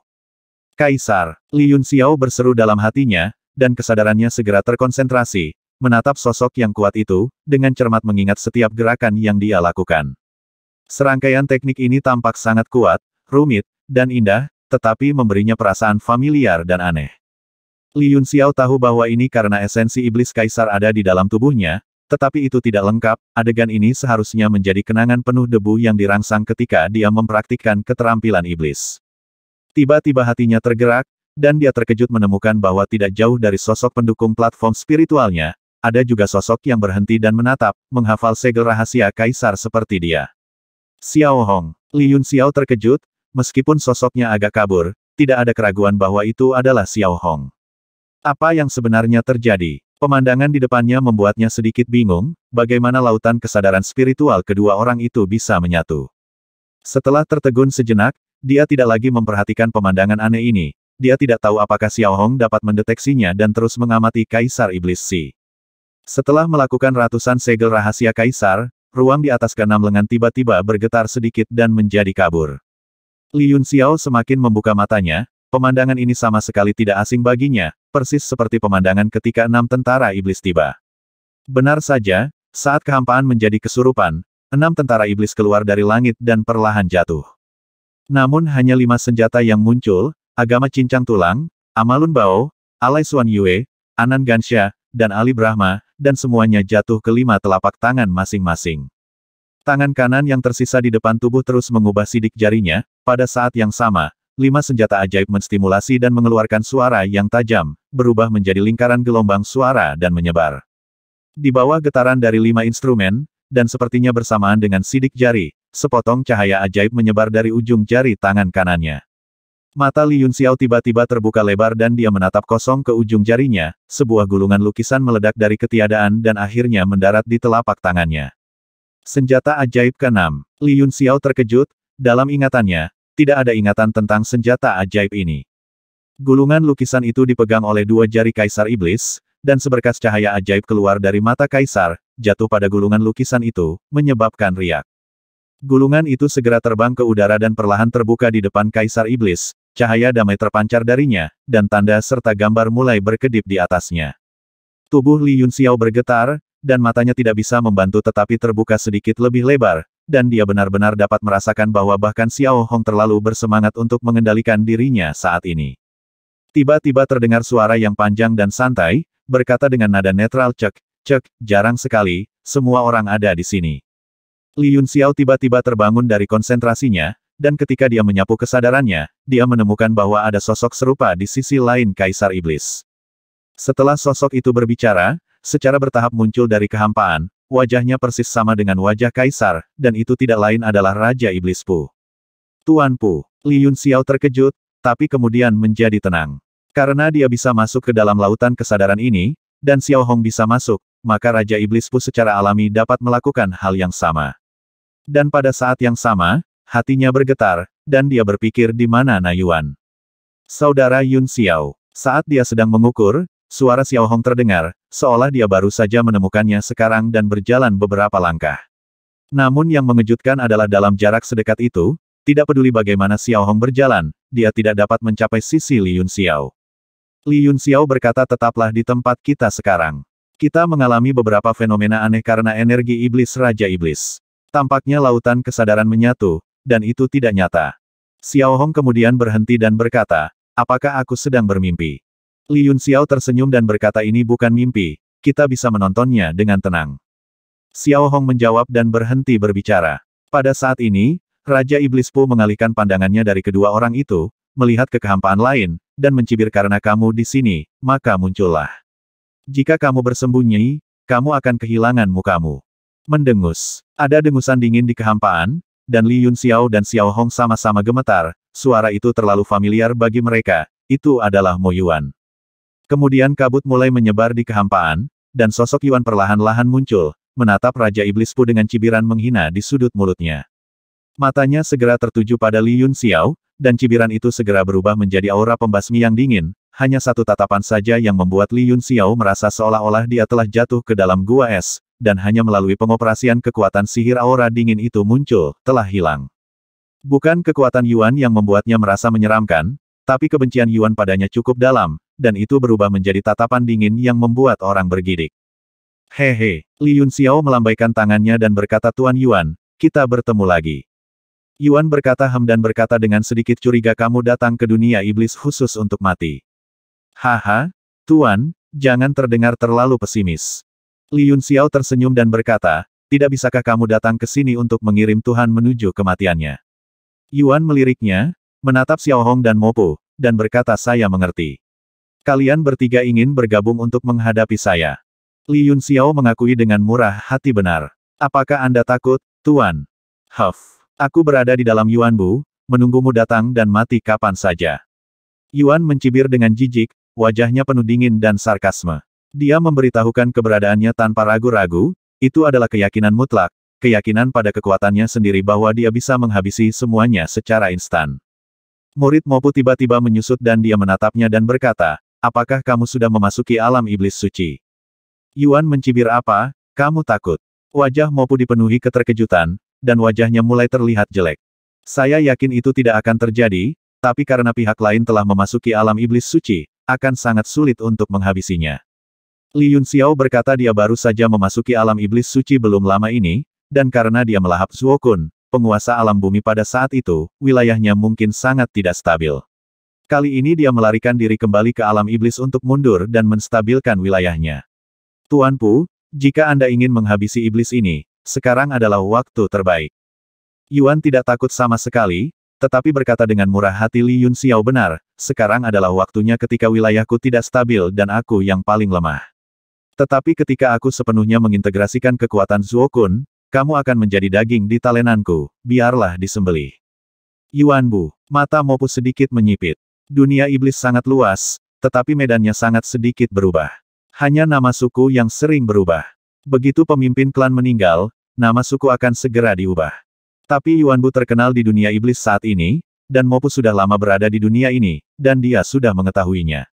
Kaisar, Li Yun Xiao berseru dalam hatinya, dan kesadarannya segera terkonsentrasi, menatap sosok yang kuat itu, dengan cermat mengingat setiap gerakan yang dia lakukan. Serangkaian teknik ini tampak sangat kuat, rumit, dan indah, tetapi memberinya perasaan familiar dan aneh. Li Yun Xiao tahu bahwa ini karena esensi iblis kaisar ada di dalam tubuhnya, tetapi itu tidak lengkap, adegan ini seharusnya menjadi kenangan penuh debu yang dirangsang ketika dia mempraktikkan keterampilan iblis. Tiba-tiba hatinya tergerak, dan dia terkejut menemukan bahwa tidak jauh dari sosok pendukung platform spiritualnya, ada juga sosok yang berhenti dan menatap, menghafal segel rahasia kaisar seperti dia. Xiao Hong, Li Yun Xiao terkejut, meskipun sosoknya agak kabur, tidak ada keraguan bahwa itu adalah Xiao Hong. Apa yang sebenarnya terjadi? Pemandangan di depannya membuatnya sedikit bingung, bagaimana lautan kesadaran spiritual kedua orang itu bisa menyatu. Setelah tertegun sejenak, dia tidak lagi memperhatikan pemandangan aneh ini. Dia tidak tahu apakah Xiao Hong dapat mendeteksinya dan terus mengamati Kaisar Iblis Si. Setelah melakukan ratusan segel rahasia Kaisar, ruang di atas keenam lengan tiba-tiba bergetar sedikit dan menjadi kabur. Li Yun Xiao semakin membuka matanya, pemandangan ini sama sekali tidak asing baginya, persis seperti pemandangan ketika enam tentara iblis tiba. Benar saja, saat kehampaan menjadi kesurupan, enam tentara iblis keluar dari langit dan perlahan jatuh. Namun hanya lima senjata yang muncul, agama cincang tulang, Amalun Bao, Alai Suan Yue, Anan Gansha, dan Ali Brahma, dan semuanya jatuh ke lima telapak tangan masing-masing. Tangan kanan yang tersisa di depan tubuh terus mengubah sidik jarinya, pada saat yang sama, lima senjata ajaib menstimulasi dan mengeluarkan suara yang tajam, berubah menjadi lingkaran gelombang suara dan menyebar. Di bawah getaran dari lima instrumen, dan sepertinya bersamaan dengan sidik jari, sepotong cahaya ajaib menyebar dari ujung jari tangan kanannya. Mata Li Yun Xiao tiba-tiba terbuka lebar dan dia menatap kosong ke ujung jarinya, sebuah gulungan lukisan meledak dari ketiadaan dan akhirnya mendarat di telapak tangannya. Senjata ajaib ke-6, Li Yun Xiao terkejut, dalam ingatannya, tidak ada ingatan tentang senjata ajaib ini. Gulungan lukisan itu dipegang oleh dua jari Kaisar Iblis, dan seberkas cahaya ajaib keluar dari mata Kaisar, jatuh pada gulungan lukisan itu, menyebabkan riak. Gulungan itu segera terbang ke udara dan perlahan terbuka di depan Kaisar Iblis, cahaya damai terpancar darinya, dan tanda serta gambar mulai berkedip di atasnya. Tubuh Li Yun bergetar, dan matanya tidak bisa membantu tetapi terbuka sedikit lebih lebar, dan dia benar-benar dapat merasakan bahwa bahkan Xiao Hong terlalu bersemangat untuk mengendalikan dirinya saat ini. Tiba-tiba terdengar suara yang panjang dan santai, berkata dengan nada netral cek, cek, jarang sekali, semua orang ada di sini. Li Yun Xiao tiba-tiba terbangun dari konsentrasinya, dan ketika dia menyapu kesadarannya, dia menemukan bahwa ada sosok serupa di sisi lain Kaisar Iblis. Setelah sosok itu berbicara, secara bertahap muncul dari kehampaan, Wajahnya persis sama dengan wajah kaisar, dan itu tidak lain adalah Raja Iblis Pu. Tuan Pu, Yun Xiao terkejut, tapi kemudian menjadi tenang. Karena dia bisa masuk ke dalam lautan kesadaran ini, dan Xiao Hong bisa masuk, maka Raja Iblis Pu secara alami dapat melakukan hal yang sama. Dan pada saat yang sama, hatinya bergetar, dan dia berpikir di mana Nayuan. Saudara Yun Xiao, saat dia sedang mengukur, suara Xiao Hong terdengar, seolah dia baru saja menemukannya sekarang dan berjalan beberapa langkah. Namun yang mengejutkan adalah dalam jarak sedekat itu, tidak peduli bagaimana Xiao Hong berjalan, dia tidak dapat mencapai sisi Li Yun Xiao. Li Yun Xiao berkata tetaplah di tempat kita sekarang. Kita mengalami beberapa fenomena aneh karena energi iblis Raja Iblis. Tampaknya lautan kesadaran menyatu, dan itu tidak nyata. Xiao Hong kemudian berhenti dan berkata, apakah aku sedang bermimpi? Li Yun Xiao tersenyum dan berkata ini bukan mimpi, kita bisa menontonnya dengan tenang. Xiao Hong menjawab dan berhenti berbicara. Pada saat ini, Raja Iblis Pu mengalihkan pandangannya dari kedua orang itu, melihat ke kehampaan lain, dan mencibir karena kamu di sini, maka muncullah. Jika kamu bersembunyi, kamu akan kehilangan mukamu. Mendengus. Ada dengusan dingin di kehampaan, dan Li Yun Xiao dan Xiao Hong sama-sama gemetar, suara itu terlalu familiar bagi mereka, itu adalah Mo Yuan. Kemudian kabut mulai menyebar di kehampaan, dan sosok Yuan perlahan-lahan muncul, menatap Raja Pu dengan cibiran menghina di sudut mulutnya. Matanya segera tertuju pada Li Yun Xiao, dan cibiran itu segera berubah menjadi aura pembasmi yang dingin, hanya satu tatapan saja yang membuat Li Yun Xiao merasa seolah-olah dia telah jatuh ke dalam gua es, dan hanya melalui pengoperasian kekuatan sihir aura dingin itu muncul, telah hilang. Bukan kekuatan Yuan yang membuatnya merasa menyeramkan, tapi kebencian Yuan padanya cukup dalam, dan itu berubah menjadi tatapan dingin yang membuat orang bergidik. Hehe, he, Li Yun Xiao melambaikan tangannya dan berkata Tuan Yuan, kita bertemu lagi. Yuan berkata ham dan berkata dengan sedikit curiga kamu datang ke dunia iblis khusus untuk mati. Haha, Tuan, jangan terdengar terlalu pesimis. Li Yun Xiao tersenyum dan berkata, tidak bisakah kamu datang ke sini untuk mengirim Tuhan menuju kematiannya. Yuan meliriknya, menatap Xiao Hong dan Mopo, dan berkata saya mengerti. Kalian bertiga ingin bergabung untuk menghadapi saya. Li Yun Xiao mengakui dengan murah hati benar. Apakah Anda takut, Tuan? Huff. Aku berada di dalam Yuan Bu, menunggumu datang dan mati kapan saja. Yuan mencibir dengan jijik, wajahnya penuh dingin dan sarkasme. Dia memberitahukan keberadaannya tanpa ragu-ragu, itu adalah keyakinan mutlak, keyakinan pada kekuatannya sendiri bahwa dia bisa menghabisi semuanya secara instan. Murid Mopu tiba-tiba menyusut dan dia menatapnya dan berkata, apakah kamu sudah memasuki alam iblis suci? Yuan mencibir apa, kamu takut? Wajah Mopu dipenuhi keterkejutan, dan wajahnya mulai terlihat jelek. Saya yakin itu tidak akan terjadi, tapi karena pihak lain telah memasuki alam iblis suci, akan sangat sulit untuk menghabisinya. Li Yun Xiao berkata dia baru saja memasuki alam iblis suci belum lama ini, dan karena dia melahap Kun, penguasa alam bumi pada saat itu, wilayahnya mungkin sangat tidak stabil. Kali ini dia melarikan diri kembali ke alam iblis untuk mundur dan menstabilkan wilayahnya. Tuan Pu, jika Anda ingin menghabisi iblis ini, sekarang adalah waktu terbaik. Yuan tidak takut sama sekali, tetapi berkata dengan murah hati Li Yun Xiao benar, sekarang adalah waktunya ketika wilayahku tidak stabil dan aku yang paling lemah. Tetapi ketika aku sepenuhnya mengintegrasikan kekuatan Zuo Kun, kamu akan menjadi daging di talenanku, biarlah disembelih. Yuan Bu, mata Mopu sedikit menyipit. Dunia iblis sangat luas, tetapi medannya sangat sedikit berubah. Hanya nama suku yang sering berubah. Begitu pemimpin klan meninggal, nama suku akan segera diubah. Tapi Yuan Bu terkenal di dunia iblis saat ini, dan Mopu sudah lama berada di dunia ini, dan dia sudah mengetahuinya.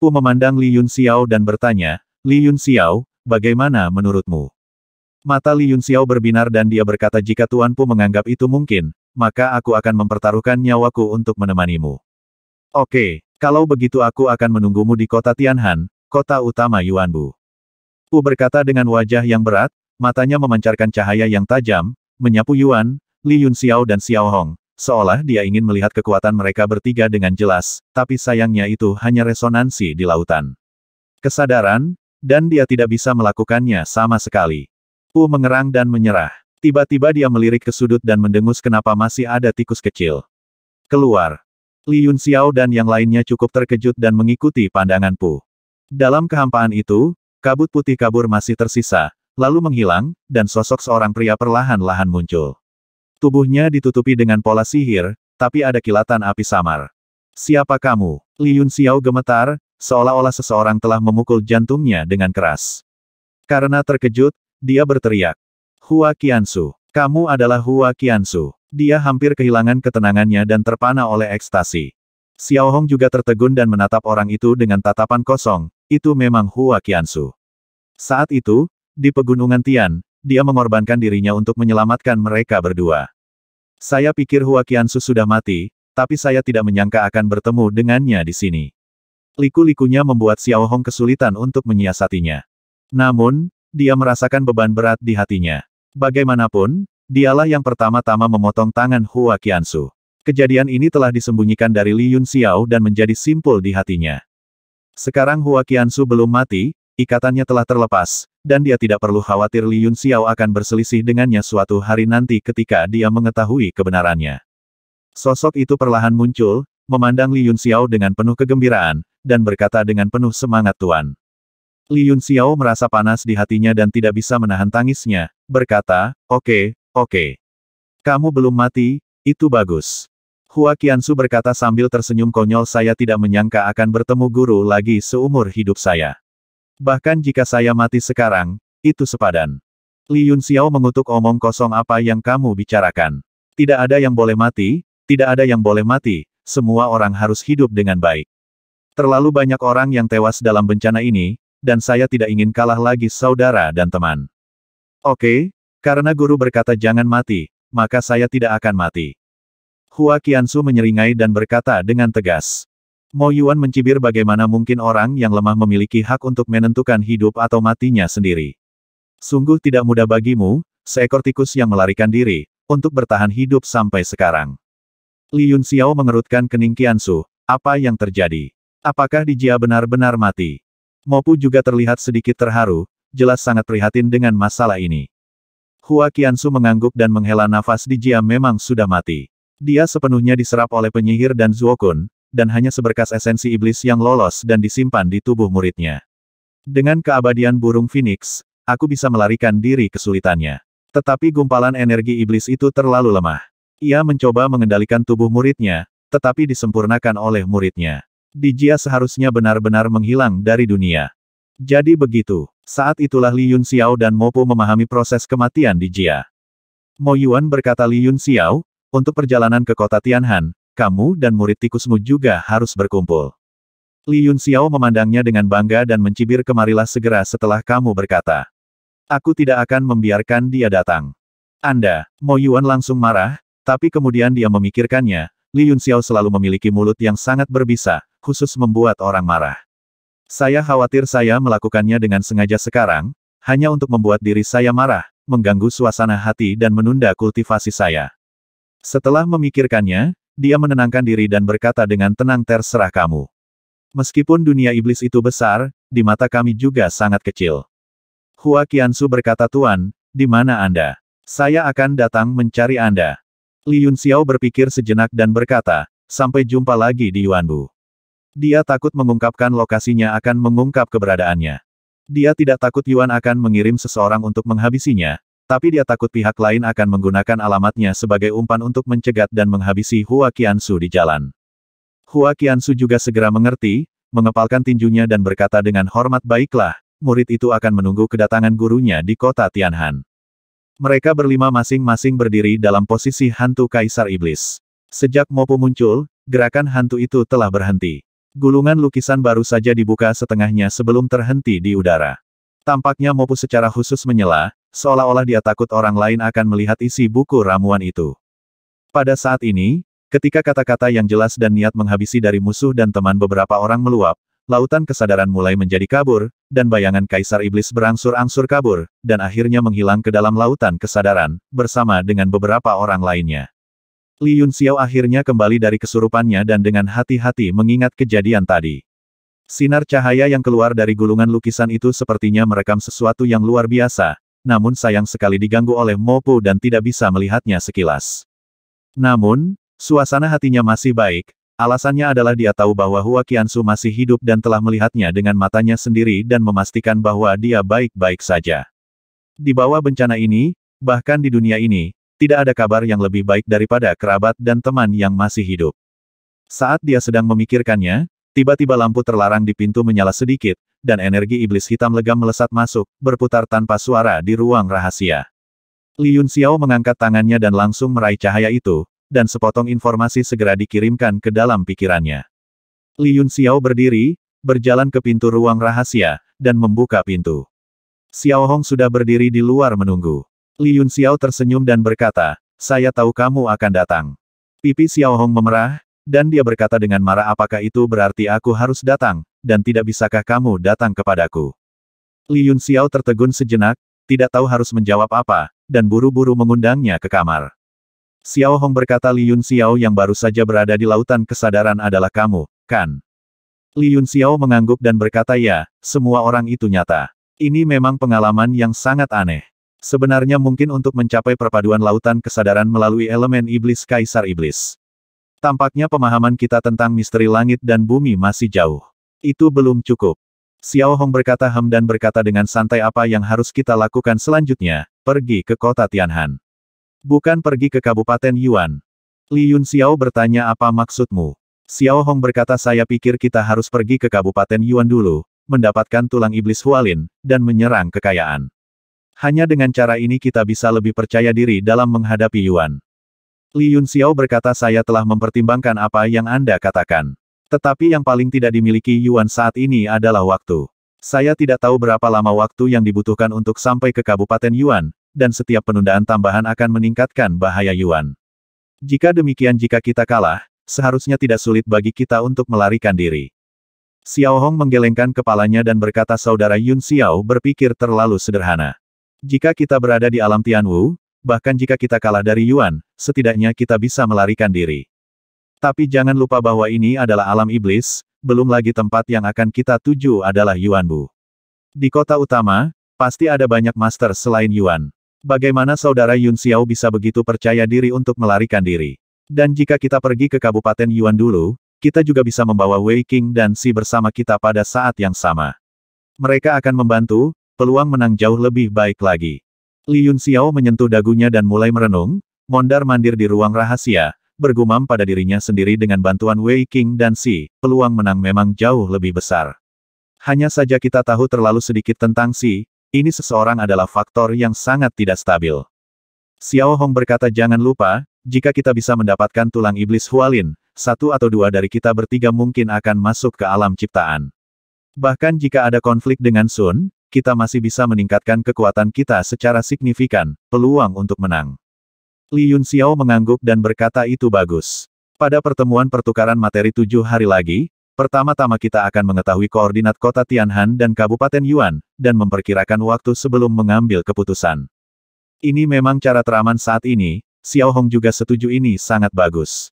Pu memandang Li Yun Xiao dan bertanya, Li Yun Xiao, bagaimana menurutmu? Mata Li Yun Xiao berbinar dan dia berkata jika Tuan Pu menganggap itu mungkin, maka aku akan mempertaruhkan nyawaku untuk menemanimu. Oke, kalau begitu aku akan menunggumu di kota Tianhan, kota utama Yuanbu. U berkata dengan wajah yang berat, matanya memancarkan cahaya yang tajam, menyapu Yuan, Li Yun Xiao dan Xiao Hong, seolah dia ingin melihat kekuatan mereka bertiga dengan jelas, tapi sayangnya itu hanya resonansi di lautan. Kesadaran, dan dia tidak bisa melakukannya sama sekali. U mengerang dan menyerah. Tiba-tiba dia melirik ke sudut dan mendengus kenapa masih ada tikus kecil. Keluar. Li Yun Xiao dan yang lainnya cukup terkejut dan mengikuti pandangan Pu. Dalam kehampaan itu, kabut putih kabur masih tersisa, lalu menghilang, dan sosok seorang pria perlahan-lahan muncul. Tubuhnya ditutupi dengan pola sihir, tapi ada kilatan api samar. Siapa kamu? Li Yun Xiao gemetar, seolah-olah seseorang telah memukul jantungnya dengan keras. Karena terkejut, dia berteriak. Hua Qiansu, kamu adalah Hua Qiansu. Dia hampir kehilangan ketenangannya dan terpana oleh ekstasi. Xiao Hong juga tertegun dan menatap orang itu dengan tatapan kosong, itu memang Hua Qiansu. Saat itu, di pegunungan Tian, dia mengorbankan dirinya untuk menyelamatkan mereka berdua. Saya pikir Hua Qiansu sudah mati, tapi saya tidak menyangka akan bertemu dengannya di sini. Liku-likunya membuat Xiao Hong kesulitan untuk menyiasatinya. Namun, dia merasakan beban berat di hatinya. Bagaimanapun, Dialah yang pertama-tama memotong tangan Hua Qiansu. Kejadian ini telah disembunyikan dari Li Yun Xiao dan menjadi simpul di hatinya. Sekarang Hua Qiansu belum mati, ikatannya telah terlepas, dan dia tidak perlu khawatir Li Yun Xiao akan berselisih dengannya suatu hari nanti ketika dia mengetahui kebenarannya. Sosok itu perlahan muncul, memandang Li Yun Xiao dengan penuh kegembiraan, dan berkata dengan penuh semangat Tuan. Li Yun Xiao merasa panas di hatinya dan tidak bisa menahan tangisnya, berkata, Oke, okay, Oke. Kamu belum mati, itu bagus. Hua Qiansu berkata sambil tersenyum konyol saya tidak menyangka akan bertemu guru lagi seumur hidup saya. Bahkan jika saya mati sekarang, itu sepadan. Li Yun Xiao mengutuk omong kosong apa yang kamu bicarakan. Tidak ada yang boleh mati, tidak ada yang boleh mati, semua orang harus hidup dengan baik. Terlalu banyak orang yang tewas dalam bencana ini, dan saya tidak ingin kalah lagi saudara dan teman. Oke, karena guru berkata jangan mati, maka saya tidak akan mati. Hua Qiansu menyeringai dan berkata dengan tegas. Mo Yuan mencibir bagaimana mungkin orang yang lemah memiliki hak untuk menentukan hidup atau matinya sendiri. Sungguh tidak mudah bagimu, seekor tikus yang melarikan diri, untuk bertahan hidup sampai sekarang. Li Yun Xiao mengerutkan kening Qiansu, apa yang terjadi? Apakah di Jia benar-benar mati? Mopu juga terlihat sedikit terharu, jelas sangat prihatin dengan masalah ini. Hua Qiansu mengangguk dan menghela nafas di Jia memang sudah mati. Dia sepenuhnya diserap oleh penyihir dan Zuokun, dan hanya seberkas esensi iblis yang lolos dan disimpan di tubuh muridnya. Dengan keabadian burung Phoenix, aku bisa melarikan diri kesulitannya. Tetapi gumpalan energi iblis itu terlalu lemah. Ia mencoba mengendalikan tubuh muridnya, tetapi disempurnakan oleh muridnya. Di Dijia seharusnya benar-benar menghilang dari dunia. Jadi begitu. Saat itulah Li Yun Xiao dan Mopo memahami proses kematian di Jia. Mo Yuan berkata Li Yun Xiao, untuk perjalanan ke kota Tianhan, kamu dan murid tikusmu juga harus berkumpul. Li Yun Xiao memandangnya dengan bangga dan mencibir kemarilah segera setelah kamu berkata. Aku tidak akan membiarkan dia datang. Anda, Mo Yuan langsung marah, tapi kemudian dia memikirkannya, Li Yun Xiao selalu memiliki mulut yang sangat berbisa, khusus membuat orang marah. Saya khawatir saya melakukannya dengan sengaja sekarang, hanya untuk membuat diri saya marah, mengganggu suasana hati dan menunda kultivasi saya. Setelah memikirkannya, dia menenangkan diri dan berkata dengan tenang terserah kamu. Meskipun dunia iblis itu besar, di mata kami juga sangat kecil. Hua Qiansu berkata Tuan, di mana Anda? Saya akan datang mencari Anda. Li Yunxiao berpikir sejenak dan berkata, sampai jumpa lagi di Yuanbu. Dia takut mengungkapkan lokasinya akan mengungkap keberadaannya. Dia tidak takut Yuan akan mengirim seseorang untuk menghabisinya, tapi dia takut pihak lain akan menggunakan alamatnya sebagai umpan untuk mencegat dan menghabisi Hua Qiansu di jalan. Hua Qiansu juga segera mengerti, mengepalkan tinjunya dan berkata dengan hormat baiklah, murid itu akan menunggu kedatangan gurunya di kota Tianhan. Mereka berlima masing-masing berdiri dalam posisi hantu Kaisar Iblis. Sejak Mopu muncul, gerakan hantu itu telah berhenti. Gulungan lukisan baru saja dibuka setengahnya sebelum terhenti di udara. Tampaknya Mopu secara khusus menyela, seolah-olah dia takut orang lain akan melihat isi buku ramuan itu. Pada saat ini, ketika kata-kata yang jelas dan niat menghabisi dari musuh dan teman beberapa orang meluap, lautan kesadaran mulai menjadi kabur, dan bayangan Kaisar Iblis berangsur-angsur kabur, dan akhirnya menghilang ke dalam lautan kesadaran, bersama dengan beberapa orang lainnya. Li Yun Xiao akhirnya kembali dari kesurupannya dan dengan hati-hati mengingat kejadian tadi. Sinar cahaya yang keluar dari gulungan lukisan itu sepertinya merekam sesuatu yang luar biasa, namun sayang sekali diganggu oleh Mopo dan tidak bisa melihatnya sekilas. Namun, suasana hatinya masih baik, alasannya adalah dia tahu bahwa Hua Qiansu masih hidup dan telah melihatnya dengan matanya sendiri dan memastikan bahwa dia baik-baik saja. Di bawah bencana ini, bahkan di dunia ini, tidak ada kabar yang lebih baik daripada kerabat dan teman yang masih hidup. Saat dia sedang memikirkannya, tiba-tiba lampu terlarang di pintu menyala sedikit, dan energi iblis hitam legam melesat masuk, berputar tanpa suara di ruang rahasia. Li Yun Xiao mengangkat tangannya dan langsung meraih cahaya itu, dan sepotong informasi segera dikirimkan ke dalam pikirannya. Li Yun Xiao berdiri, berjalan ke pintu ruang rahasia, dan membuka pintu. Xiao Hong sudah berdiri di luar menunggu. Li Yun Xiao tersenyum dan berkata, saya tahu kamu akan datang. Pipi Xiao Hong memerah, dan dia berkata dengan marah apakah itu berarti aku harus datang, dan tidak bisakah kamu datang kepadaku. Li Yun Xiao tertegun sejenak, tidak tahu harus menjawab apa, dan buru-buru mengundangnya ke kamar. Xiao Hong berkata Li Yun Xiao yang baru saja berada di lautan kesadaran adalah kamu, kan? Li Yun Xiao mengangguk dan berkata ya, semua orang itu nyata. Ini memang pengalaman yang sangat aneh. Sebenarnya mungkin untuk mencapai perpaduan lautan kesadaran melalui elemen iblis kaisar iblis. Tampaknya pemahaman kita tentang misteri langit dan bumi masih jauh. Itu belum cukup. Xiao Hong berkata hem dan berkata dengan santai apa yang harus kita lakukan selanjutnya, pergi ke kota Tianhan. Bukan pergi ke Kabupaten Yuan. Li Yun Xiao bertanya apa maksudmu? Xiao Hong berkata saya pikir kita harus pergi ke Kabupaten Yuan dulu, mendapatkan tulang iblis Hualin, dan menyerang kekayaan. Hanya dengan cara ini kita bisa lebih percaya diri dalam menghadapi Yuan. Li Yun Xiao berkata saya telah mempertimbangkan apa yang Anda katakan. Tetapi yang paling tidak dimiliki Yuan saat ini adalah waktu. Saya tidak tahu berapa lama waktu yang dibutuhkan untuk sampai ke Kabupaten Yuan, dan setiap penundaan tambahan akan meningkatkan bahaya Yuan. Jika demikian jika kita kalah, seharusnya tidak sulit bagi kita untuk melarikan diri. Xiao Hong menggelengkan kepalanya dan berkata saudara Yun Xiao berpikir terlalu sederhana. Jika kita berada di alam Tianwu, bahkan jika kita kalah dari Yuan, setidaknya kita bisa melarikan diri. Tapi jangan lupa bahwa ini adalah alam iblis, belum lagi tempat yang akan kita tuju adalah Yuanbu. Di kota utama, pasti ada banyak master selain Yuan. Bagaimana saudara Yun Xiao bisa begitu percaya diri untuk melarikan diri? Dan jika kita pergi ke Kabupaten Yuan dulu, kita juga bisa membawa Wei King dan Si bersama kita pada saat yang sama. Mereka akan membantu, peluang menang jauh lebih baik lagi. Li Yun Xiao menyentuh dagunya dan mulai merenung, mondar-mandir di ruang rahasia, bergumam pada dirinya sendiri dengan bantuan Wei King dan Si, peluang menang memang jauh lebih besar. Hanya saja kita tahu terlalu sedikit tentang Si, ini seseorang adalah faktor yang sangat tidak stabil. Xiao Hong berkata jangan lupa, jika kita bisa mendapatkan tulang iblis Hualin, satu atau dua dari kita bertiga mungkin akan masuk ke alam ciptaan. Bahkan jika ada konflik dengan Sun, kita masih bisa meningkatkan kekuatan kita secara signifikan, peluang untuk menang. Li Yun Xiao mengangguk dan berkata itu bagus. Pada pertemuan pertukaran materi tujuh hari lagi, pertama-tama kita akan mengetahui koordinat kota Tianhan dan Kabupaten Yuan, dan memperkirakan waktu sebelum mengambil keputusan. Ini memang cara teraman saat ini, Xiao Hong juga setuju ini sangat bagus.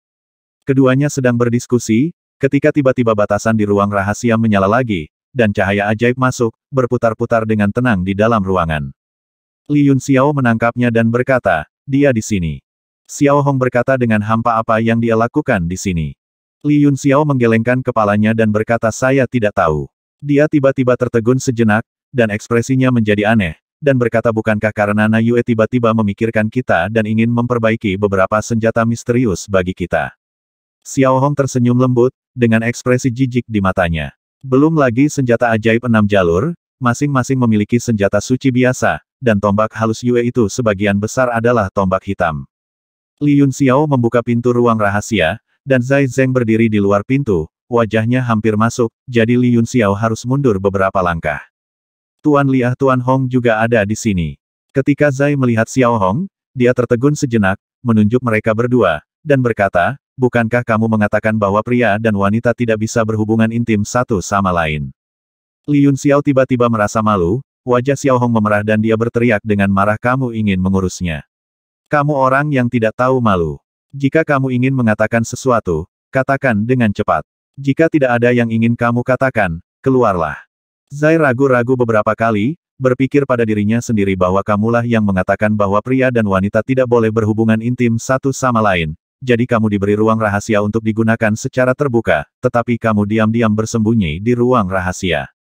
Keduanya sedang berdiskusi, ketika tiba-tiba batasan di ruang rahasia menyala lagi, dan cahaya ajaib masuk, berputar-putar dengan tenang di dalam ruangan. Li Yun Xiao menangkapnya dan berkata, dia di sini. Xiao Hong berkata dengan hampa apa yang dia lakukan di sini. Li Yun Xiao menggelengkan kepalanya dan berkata saya tidak tahu. Dia tiba-tiba tertegun sejenak, dan ekspresinya menjadi aneh, dan berkata bukankah karena Na Yue tiba-tiba memikirkan kita dan ingin memperbaiki beberapa senjata misterius bagi kita. Xiao Hong tersenyum lembut, dengan ekspresi jijik di matanya. Belum lagi senjata ajaib enam jalur, masing-masing memiliki senjata suci biasa, dan tombak halus Yue itu sebagian besar adalah tombak hitam. Li Yun Xiao membuka pintu ruang rahasia, dan Zai Zeng berdiri di luar pintu, wajahnya hampir masuk, jadi Li Yun Xiao harus mundur beberapa langkah. Tuan Liah Tuan Hong juga ada di sini. Ketika Zai melihat Xiao Hong, dia tertegun sejenak, menunjuk mereka berdua, dan berkata, bukankah kamu mengatakan bahwa pria dan wanita tidak bisa berhubungan intim satu sama lain? Li Yun Xiao tiba-tiba merasa malu, wajah Xiao Hong memerah dan dia berteriak dengan marah kamu ingin mengurusnya. Kamu orang yang tidak tahu malu. Jika kamu ingin mengatakan sesuatu, katakan dengan cepat. Jika tidak ada yang ingin kamu katakan, keluarlah. Zai ragu-ragu beberapa kali, berpikir pada dirinya sendiri bahwa kamulah yang mengatakan bahwa pria dan wanita tidak boleh berhubungan intim satu sama lain, jadi kamu diberi ruang rahasia untuk digunakan secara terbuka, tetapi kamu diam-diam bersembunyi di ruang rahasia.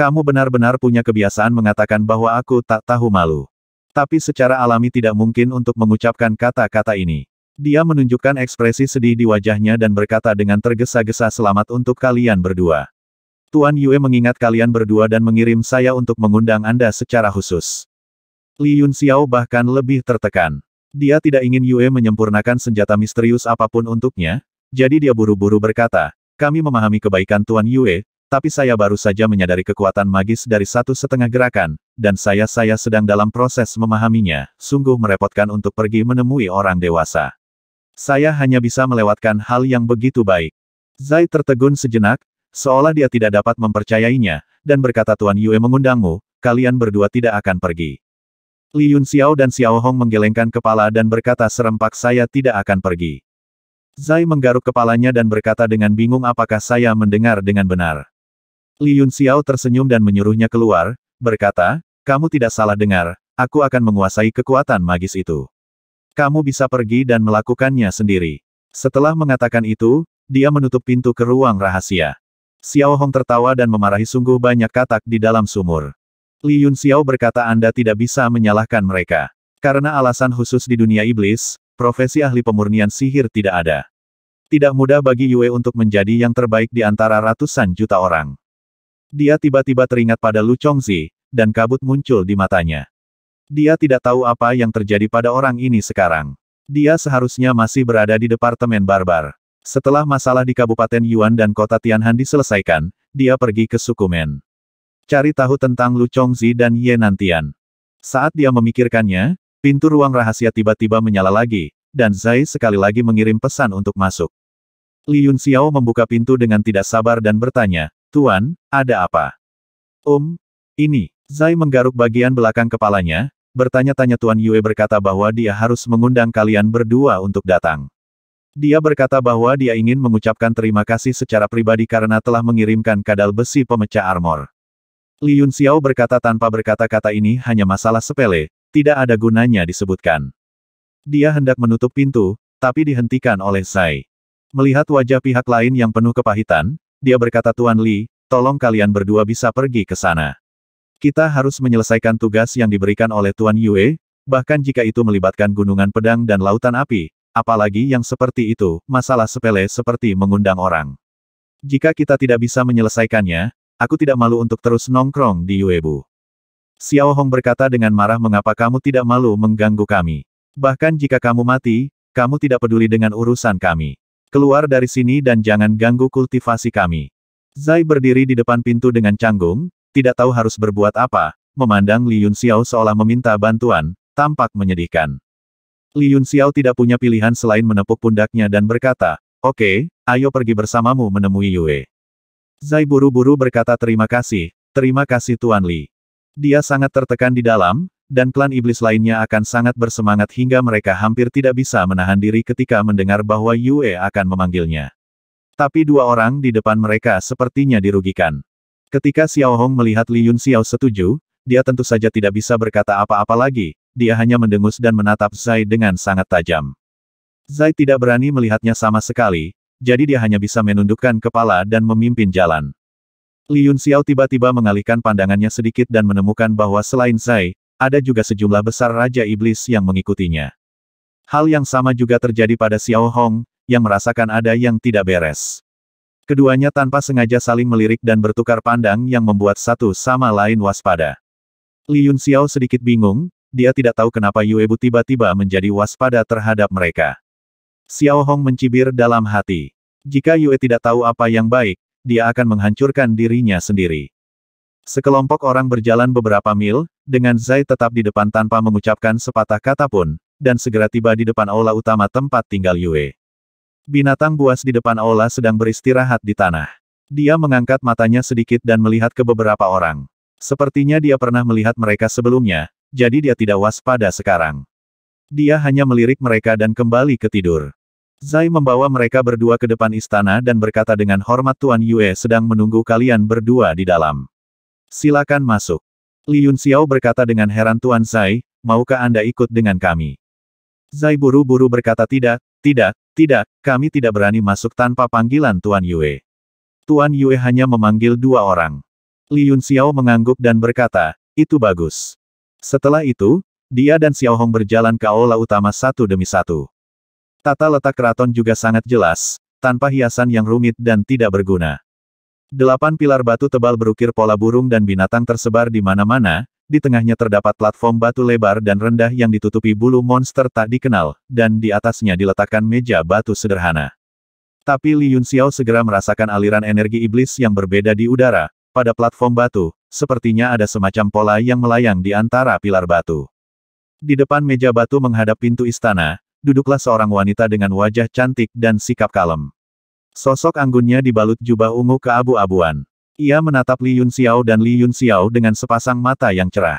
Kamu benar-benar punya kebiasaan mengatakan bahwa aku tak tahu malu. Tapi secara alami tidak mungkin untuk mengucapkan kata-kata ini. Dia menunjukkan ekspresi sedih di wajahnya dan berkata dengan tergesa-gesa selamat untuk kalian berdua. Tuan Yue mengingat kalian berdua dan mengirim saya untuk mengundang Anda secara khusus. Li Yun Xiao bahkan lebih tertekan. Dia tidak ingin Yue menyempurnakan senjata misterius apapun untuknya, jadi dia buru-buru berkata, kami memahami kebaikan Tuan Yue, tapi saya baru saja menyadari kekuatan magis dari satu setengah gerakan, dan saya-saya sedang dalam proses memahaminya, sungguh merepotkan untuk pergi menemui orang dewasa. Saya hanya bisa melewatkan hal yang begitu baik. Zai tertegun sejenak, seolah dia tidak dapat mempercayainya, dan berkata Tuan Yue mengundangmu, kalian berdua tidak akan pergi. Li Yun Xiao dan Xiao Hong menggelengkan kepala dan berkata serempak saya tidak akan pergi. Zai menggaruk kepalanya dan berkata dengan bingung apakah saya mendengar dengan benar. Li Yun Xiao tersenyum dan menyuruhnya keluar, berkata, kamu tidak salah dengar, aku akan menguasai kekuatan magis itu. Kamu bisa pergi dan melakukannya sendiri. Setelah mengatakan itu, dia menutup pintu ke ruang rahasia. Xiao Hong tertawa dan memarahi sungguh banyak katak di dalam sumur. Li Yun Xiao berkata Anda tidak bisa menyalahkan mereka. Karena alasan khusus di dunia iblis, profesi ahli pemurnian sihir tidak ada. Tidak mudah bagi Yue untuk menjadi yang terbaik di antara ratusan juta orang. Dia tiba-tiba teringat pada Lu Chongzi, dan kabut muncul di matanya. Dia tidak tahu apa yang terjadi pada orang ini sekarang. Dia seharusnya masih berada di Departemen Barbar. Setelah masalah di Kabupaten Yuan dan Kota Tianhan diselesaikan, dia pergi ke Sukumen. Cari tahu tentang Lu Chongzi dan Ye Nantian. Saat dia memikirkannya, pintu ruang rahasia tiba-tiba menyala lagi, dan Zai sekali lagi mengirim pesan untuk masuk. Li Yun Xiao membuka pintu dengan tidak sabar dan bertanya, Tuan, ada apa? Um, ini, Zai menggaruk bagian belakang kepalanya, bertanya-tanya Tuan Yue berkata bahwa dia harus mengundang kalian berdua untuk datang. Dia berkata bahwa dia ingin mengucapkan terima kasih secara pribadi karena telah mengirimkan kadal besi pemecah armor. Li Yun Xiao berkata tanpa berkata-kata ini hanya masalah sepele, tidak ada gunanya disebutkan. Dia hendak menutup pintu, tapi dihentikan oleh Sai. Melihat wajah pihak lain yang penuh kepahitan, dia berkata Tuan Li, tolong kalian berdua bisa pergi ke sana. Kita harus menyelesaikan tugas yang diberikan oleh Tuan Yue, bahkan jika itu melibatkan gunungan pedang dan lautan api, apalagi yang seperti itu, masalah sepele seperti mengundang orang. Jika kita tidak bisa menyelesaikannya, Aku tidak malu untuk terus nongkrong di Yuebu. Xiao Hong berkata dengan marah mengapa kamu tidak malu mengganggu kami. Bahkan jika kamu mati, kamu tidak peduli dengan urusan kami. Keluar dari sini dan jangan ganggu kultivasi kami. Zai berdiri di depan pintu dengan canggung, tidak tahu harus berbuat apa, memandang Li Yun Xiao seolah meminta bantuan, tampak menyedihkan. Li Yun Xiao tidak punya pilihan selain menepuk pundaknya dan berkata, Oke, okay, ayo pergi bersamamu menemui Yue. Zai buru-buru berkata terima kasih, terima kasih Tuan Li. Dia sangat tertekan di dalam, dan klan iblis lainnya akan sangat bersemangat hingga mereka hampir tidak bisa menahan diri ketika mendengar bahwa Yue akan memanggilnya. Tapi dua orang di depan mereka sepertinya dirugikan. Ketika Xiao Hong melihat Li Yun Xiao setuju, dia tentu saja tidak bisa berkata apa-apa lagi, dia hanya mendengus dan menatap Zai dengan sangat tajam. Zai tidak berani melihatnya sama sekali, jadi dia hanya bisa menundukkan kepala dan memimpin jalan. Li Yun Xiao tiba-tiba mengalihkan pandangannya sedikit dan menemukan bahwa selain Zai, ada juga sejumlah besar Raja Iblis yang mengikutinya. Hal yang sama juga terjadi pada Xiao Hong, yang merasakan ada yang tidak beres. Keduanya tanpa sengaja saling melirik dan bertukar pandang yang membuat satu sama lain waspada. Li Yun Xiao sedikit bingung, dia tidak tahu kenapa Yue Bu tiba-tiba menjadi waspada terhadap mereka. Xiao Hong mencibir dalam hati. Jika Yue tidak tahu apa yang baik, dia akan menghancurkan dirinya sendiri. Sekelompok orang berjalan beberapa mil, dengan Zai tetap di depan tanpa mengucapkan sepatah kata pun, dan segera tiba di depan aula utama tempat tinggal Yue. Binatang buas di depan aula sedang beristirahat di tanah. Dia mengangkat matanya sedikit dan melihat ke beberapa orang. Sepertinya dia pernah melihat mereka sebelumnya, jadi dia tidak waspada sekarang. Dia hanya melirik mereka dan kembali ke tidur. Zai membawa mereka berdua ke depan istana dan berkata dengan hormat Tuan Yue sedang menunggu kalian berdua di dalam. Silakan masuk. Li Yun Xiao berkata dengan heran Tuan Zai, maukah Anda ikut dengan kami? Zai buru-buru berkata tidak, tidak, tidak, kami tidak berani masuk tanpa panggilan Tuan Yue. Tuan Yue hanya memanggil dua orang. Li Yun Xiao mengangguk dan berkata, itu bagus. Setelah itu, dia dan Xiao Hong berjalan ke aula utama satu demi satu. Tata letak keraton juga sangat jelas, tanpa hiasan yang rumit dan tidak berguna. Delapan pilar batu tebal berukir pola burung dan binatang tersebar di mana-mana, di tengahnya terdapat platform batu lebar dan rendah yang ditutupi bulu monster tak dikenal, dan di atasnya diletakkan meja batu sederhana. Tapi Li Xiao segera merasakan aliran energi iblis yang berbeda di udara, pada platform batu, sepertinya ada semacam pola yang melayang di antara pilar batu. Di depan meja batu menghadap pintu istana, duduklah seorang wanita dengan wajah cantik dan sikap kalem. Sosok anggunnya dibalut jubah ungu keabu-abuan. Ia menatap Li Yun Xiao dan Li Yun Xiao dengan sepasang mata yang cerah.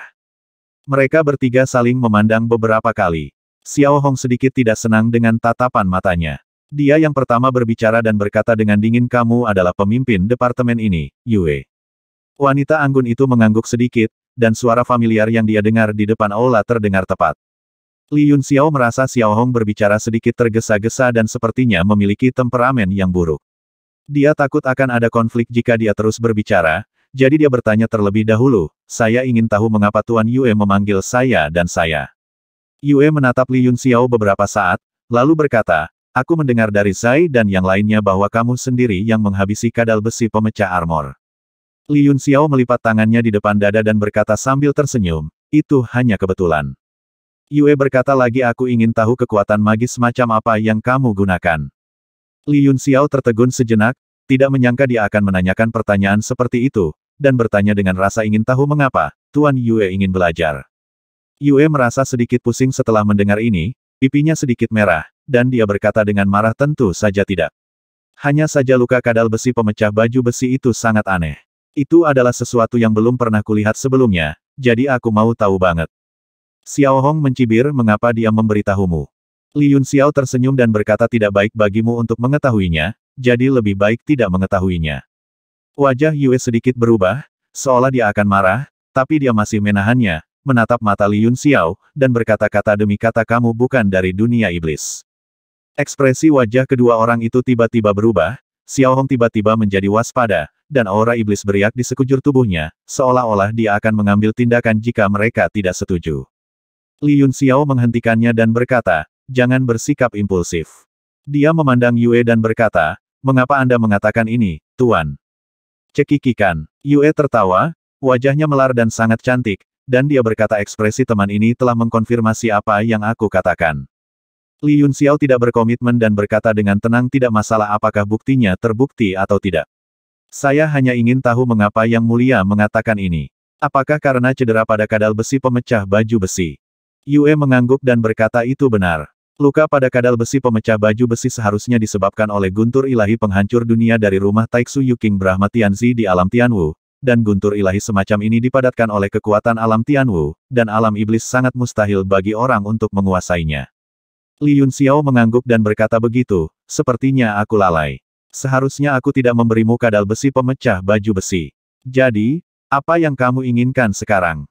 Mereka bertiga saling memandang beberapa kali. Xiao Hong sedikit tidak senang dengan tatapan matanya. Dia yang pertama berbicara dan berkata dengan dingin kamu adalah pemimpin departemen ini, Yue. Wanita anggun itu mengangguk sedikit, dan suara familiar yang dia dengar di depan aula terdengar tepat. Li Yun Xiao merasa Xiao Hong berbicara sedikit tergesa-gesa dan sepertinya memiliki temperamen yang buruk. Dia takut akan ada konflik jika dia terus berbicara, jadi dia bertanya terlebih dahulu, saya ingin tahu mengapa Tuan Yue memanggil saya dan saya. Yue menatap Li Yun Xiao beberapa saat, lalu berkata, aku mendengar dari Zai dan yang lainnya bahwa kamu sendiri yang menghabisi kadal besi pemecah armor. Li Yun Xiao melipat tangannya di depan dada dan berkata sambil tersenyum, itu hanya kebetulan. Yue berkata lagi aku ingin tahu kekuatan magis macam apa yang kamu gunakan. Li Yun Xiao tertegun sejenak, tidak menyangka dia akan menanyakan pertanyaan seperti itu, dan bertanya dengan rasa ingin tahu mengapa, Tuan Yue ingin belajar. Yue merasa sedikit pusing setelah mendengar ini, pipinya sedikit merah, dan dia berkata dengan marah tentu saja tidak. Hanya saja luka kadal besi pemecah baju besi itu sangat aneh. Itu adalah sesuatu yang belum pernah kulihat sebelumnya, jadi aku mau tahu banget. Xiao Hong mencibir mengapa dia memberitahumu. Li Yun Xiao tersenyum dan berkata tidak baik bagimu untuk mengetahuinya, jadi lebih baik tidak mengetahuinya. Wajah Yue sedikit berubah, seolah dia akan marah, tapi dia masih menahannya, menatap mata Li Yun Xiao, dan berkata-kata demi kata kamu bukan dari dunia iblis. Ekspresi wajah kedua orang itu tiba-tiba berubah, Xiao Hong tiba-tiba menjadi waspada, dan aura iblis beriak di sekujur tubuhnya, seolah-olah dia akan mengambil tindakan jika mereka tidak setuju. Li Xiao menghentikannya dan berkata, jangan bersikap impulsif. Dia memandang Yue dan berkata, mengapa Anda mengatakan ini, Tuan? Cekikikan. Yue tertawa, wajahnya melar dan sangat cantik, dan dia berkata ekspresi teman ini telah mengkonfirmasi apa yang aku katakan. Li Xiao tidak berkomitmen dan berkata dengan tenang tidak masalah apakah buktinya terbukti atau tidak. Saya hanya ingin tahu mengapa Yang Mulia mengatakan ini. Apakah karena cedera pada kadal besi pemecah baju besi? Yue mengangguk dan berkata itu benar. Luka pada kadal besi pemecah baju besi seharusnya disebabkan oleh guntur ilahi penghancur dunia dari rumah Taiksu Yuking Brahma Tianzi di alam Tianwu, dan guntur ilahi semacam ini dipadatkan oleh kekuatan alam Tianwu, dan alam iblis sangat mustahil bagi orang untuk menguasainya. Li Yun Xiao mengangguk dan berkata begitu, sepertinya aku lalai. Seharusnya aku tidak memberimu kadal besi pemecah baju besi. Jadi, apa yang kamu inginkan sekarang?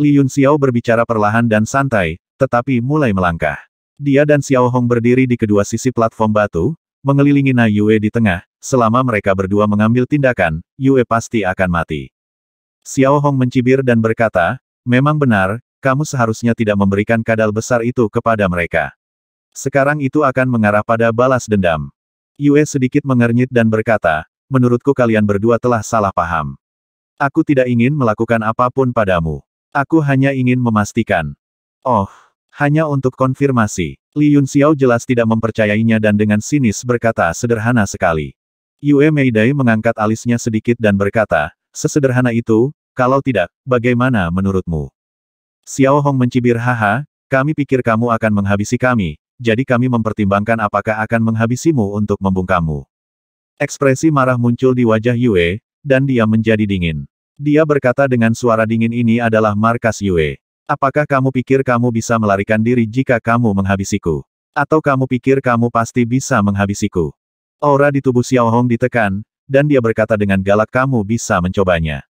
Li Yun Xiao berbicara perlahan dan santai, tetapi mulai melangkah. Dia dan Xiao Hong berdiri di kedua sisi platform batu, mengelilingi Na Yue di tengah, selama mereka berdua mengambil tindakan, Yue pasti akan mati. Xiao Hong mencibir dan berkata, memang benar, kamu seharusnya tidak memberikan kadal besar itu kepada mereka. Sekarang itu akan mengarah pada balas dendam. Yue sedikit mengernyit dan berkata, menurutku kalian berdua telah salah paham. Aku tidak ingin melakukan apapun padamu. Aku hanya ingin memastikan. Oh, hanya untuk konfirmasi. Li Yun Xiao jelas tidak mempercayainya dan dengan sinis berkata sederhana sekali. Yue Dai mengangkat alisnya sedikit dan berkata, sesederhana itu, kalau tidak, bagaimana menurutmu? Xiao Hong mencibir haha, kami pikir kamu akan menghabisi kami, jadi kami mempertimbangkan apakah akan menghabisimu untuk membungkamu. Ekspresi marah muncul di wajah Yue, dan dia menjadi dingin. Dia berkata dengan suara dingin ini adalah markas Yue. Apakah kamu pikir kamu bisa melarikan diri jika kamu menghabisiku? Atau kamu pikir kamu pasti bisa menghabisiku? Aura di tubuh Xiao Hong ditekan, dan dia berkata dengan galak kamu bisa mencobanya.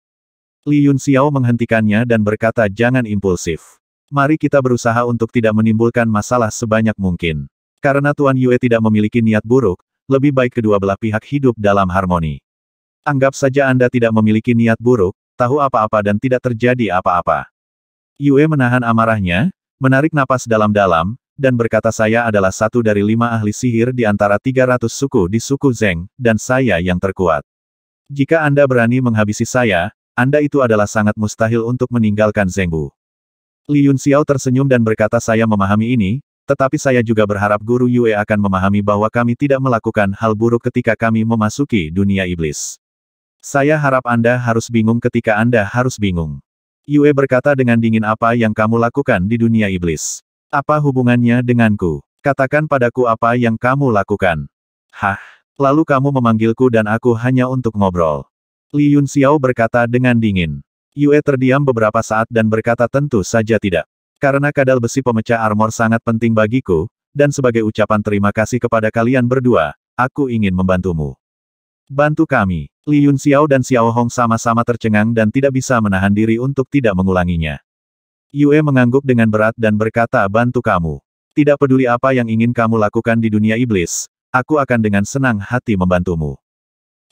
Li Yun Xiao menghentikannya dan berkata jangan impulsif. Mari kita berusaha untuk tidak menimbulkan masalah sebanyak mungkin. Karena Tuan Yue tidak memiliki niat buruk, lebih baik kedua belah pihak hidup dalam harmoni. Anggap saja Anda tidak memiliki niat buruk, tahu apa-apa dan tidak terjadi apa-apa. Yue menahan amarahnya, menarik napas dalam-dalam, dan berkata saya adalah satu dari lima ahli sihir di antara 300 suku di suku Zeng, dan saya yang terkuat. Jika Anda berani menghabisi saya, Anda itu adalah sangat mustahil untuk meninggalkan Zengbu. Li Yun Xiao tersenyum dan berkata saya memahami ini, tetapi saya juga berharap Guru Yue akan memahami bahwa kami tidak melakukan hal buruk ketika kami memasuki dunia iblis. Saya harap Anda harus bingung ketika Anda harus bingung. Yue berkata dengan dingin apa yang kamu lakukan di dunia iblis. Apa hubungannya denganku? Katakan padaku apa yang kamu lakukan. Hah? Lalu kamu memanggilku dan aku hanya untuk ngobrol. Li Yun Xiao berkata dengan dingin. Yue terdiam beberapa saat dan berkata tentu saja tidak. Karena kadal besi pemecah armor sangat penting bagiku, dan sebagai ucapan terima kasih kepada kalian berdua, aku ingin membantumu. Bantu kami. Li Yun Xiao dan Xiao Hong sama-sama tercengang dan tidak bisa menahan diri untuk tidak mengulanginya. Yue mengangguk dengan berat dan berkata bantu kamu. Tidak peduli apa yang ingin kamu lakukan di dunia iblis, aku akan dengan senang hati membantumu.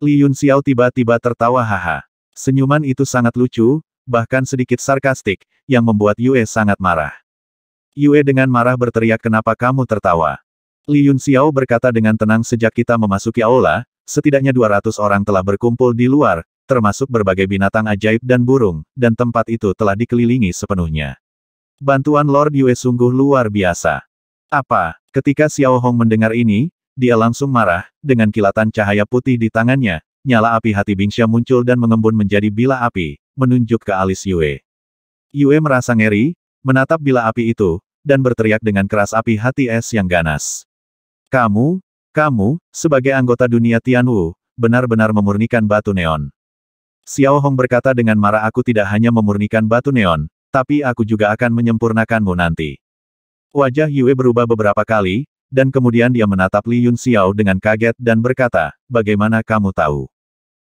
Li Yun Xiao tiba-tiba tertawa haha. Senyuman itu sangat lucu, bahkan sedikit sarkastik, yang membuat Yue sangat marah. Yue dengan marah berteriak kenapa kamu tertawa. Li Yun Xiao berkata dengan tenang sejak kita memasuki aula, setidaknya 200 orang telah berkumpul di luar, termasuk berbagai binatang ajaib dan burung, dan tempat itu telah dikelilingi sepenuhnya. Bantuan Lord Yue sungguh luar biasa. Apa? Ketika Xiao Hong mendengar ini, dia langsung marah, dengan kilatan cahaya putih di tangannya, nyala api hati Bingxia muncul dan mengembun menjadi bila api, menunjuk ke alis Yue. Yue merasa ngeri, menatap bila api itu, dan berteriak dengan keras api hati es yang ganas. Kamu, kamu, sebagai anggota dunia Tianwu, benar-benar memurnikan batu neon. Xiao Hong berkata dengan marah aku tidak hanya memurnikan batu neon, tapi aku juga akan menyempurnakanmu nanti. Wajah Yue berubah beberapa kali, dan kemudian dia menatap Li Yun Xiao dengan kaget dan berkata, bagaimana kamu tahu?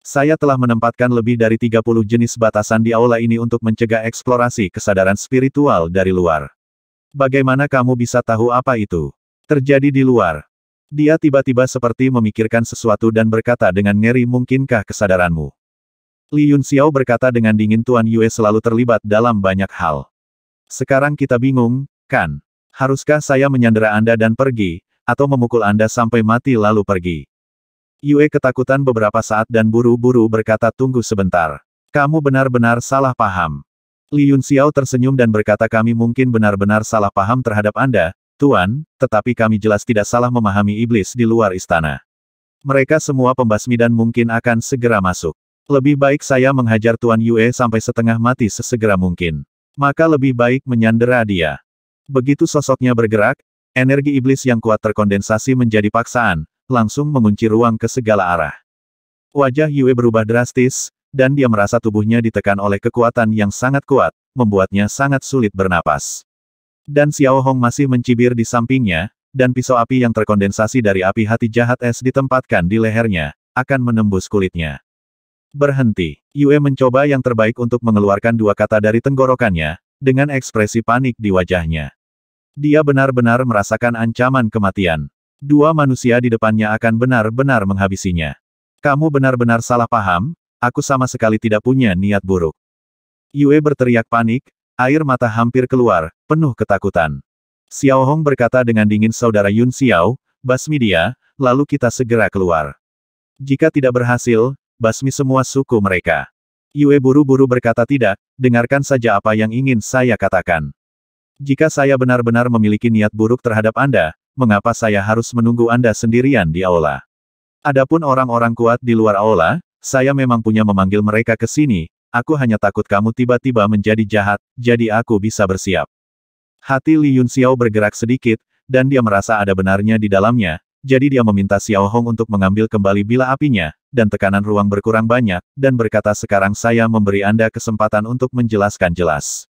Saya telah menempatkan lebih dari 30 jenis batasan di aula ini untuk mencegah eksplorasi kesadaran spiritual dari luar. Bagaimana kamu bisa tahu apa itu? Terjadi di luar. Dia tiba-tiba seperti memikirkan sesuatu dan berkata dengan ngeri mungkinkah kesadaranmu. Li Yun Xiao berkata dengan dingin Tuan Yue selalu terlibat dalam banyak hal. Sekarang kita bingung, kan? Haruskah saya menyandera Anda dan pergi, atau memukul Anda sampai mati lalu pergi? Yue ketakutan beberapa saat dan buru-buru berkata tunggu sebentar. Kamu benar-benar salah paham. Li Yun Xiao tersenyum dan berkata kami mungkin benar-benar salah paham terhadap Anda, Tuan, tetapi kami jelas tidak salah memahami iblis di luar istana. Mereka semua pembasmi dan mungkin akan segera masuk. Lebih baik saya menghajar Tuan Yue sampai setengah mati sesegera mungkin. Maka lebih baik menyandera dia. Begitu sosoknya bergerak, energi iblis yang kuat terkondensasi menjadi paksaan, langsung mengunci ruang ke segala arah. Wajah Yue berubah drastis, dan dia merasa tubuhnya ditekan oleh kekuatan yang sangat kuat, membuatnya sangat sulit bernapas. Dan Xiao Hong masih mencibir di sampingnya, dan pisau api yang terkondensasi dari api hati jahat es ditempatkan di lehernya, akan menembus kulitnya. Berhenti. Yue mencoba yang terbaik untuk mengeluarkan dua kata dari tenggorokannya, dengan ekspresi panik di wajahnya. Dia benar-benar merasakan ancaman kematian. Dua manusia di depannya akan benar-benar menghabisinya. Kamu benar-benar salah paham, aku sama sekali tidak punya niat buruk. Yue berteriak panik, Air mata hampir keluar, penuh ketakutan. Xiao Hong berkata dengan dingin saudara Yun Xiao, basmi dia, lalu kita segera keluar. Jika tidak berhasil, basmi semua suku mereka. Yue buru-buru berkata tidak, dengarkan saja apa yang ingin saya katakan. Jika saya benar-benar memiliki niat buruk terhadap Anda, mengapa saya harus menunggu Anda sendirian di aula? Adapun orang-orang kuat di luar aula, saya memang punya memanggil mereka ke sini, aku hanya takut kamu tiba-tiba menjadi jahat, jadi aku bisa bersiap. Hati Li Yun Xiao bergerak sedikit, dan dia merasa ada benarnya di dalamnya, jadi dia meminta Xiao Hong untuk mengambil kembali bila apinya, dan tekanan ruang berkurang banyak, dan berkata sekarang saya memberi Anda kesempatan untuk menjelaskan jelas.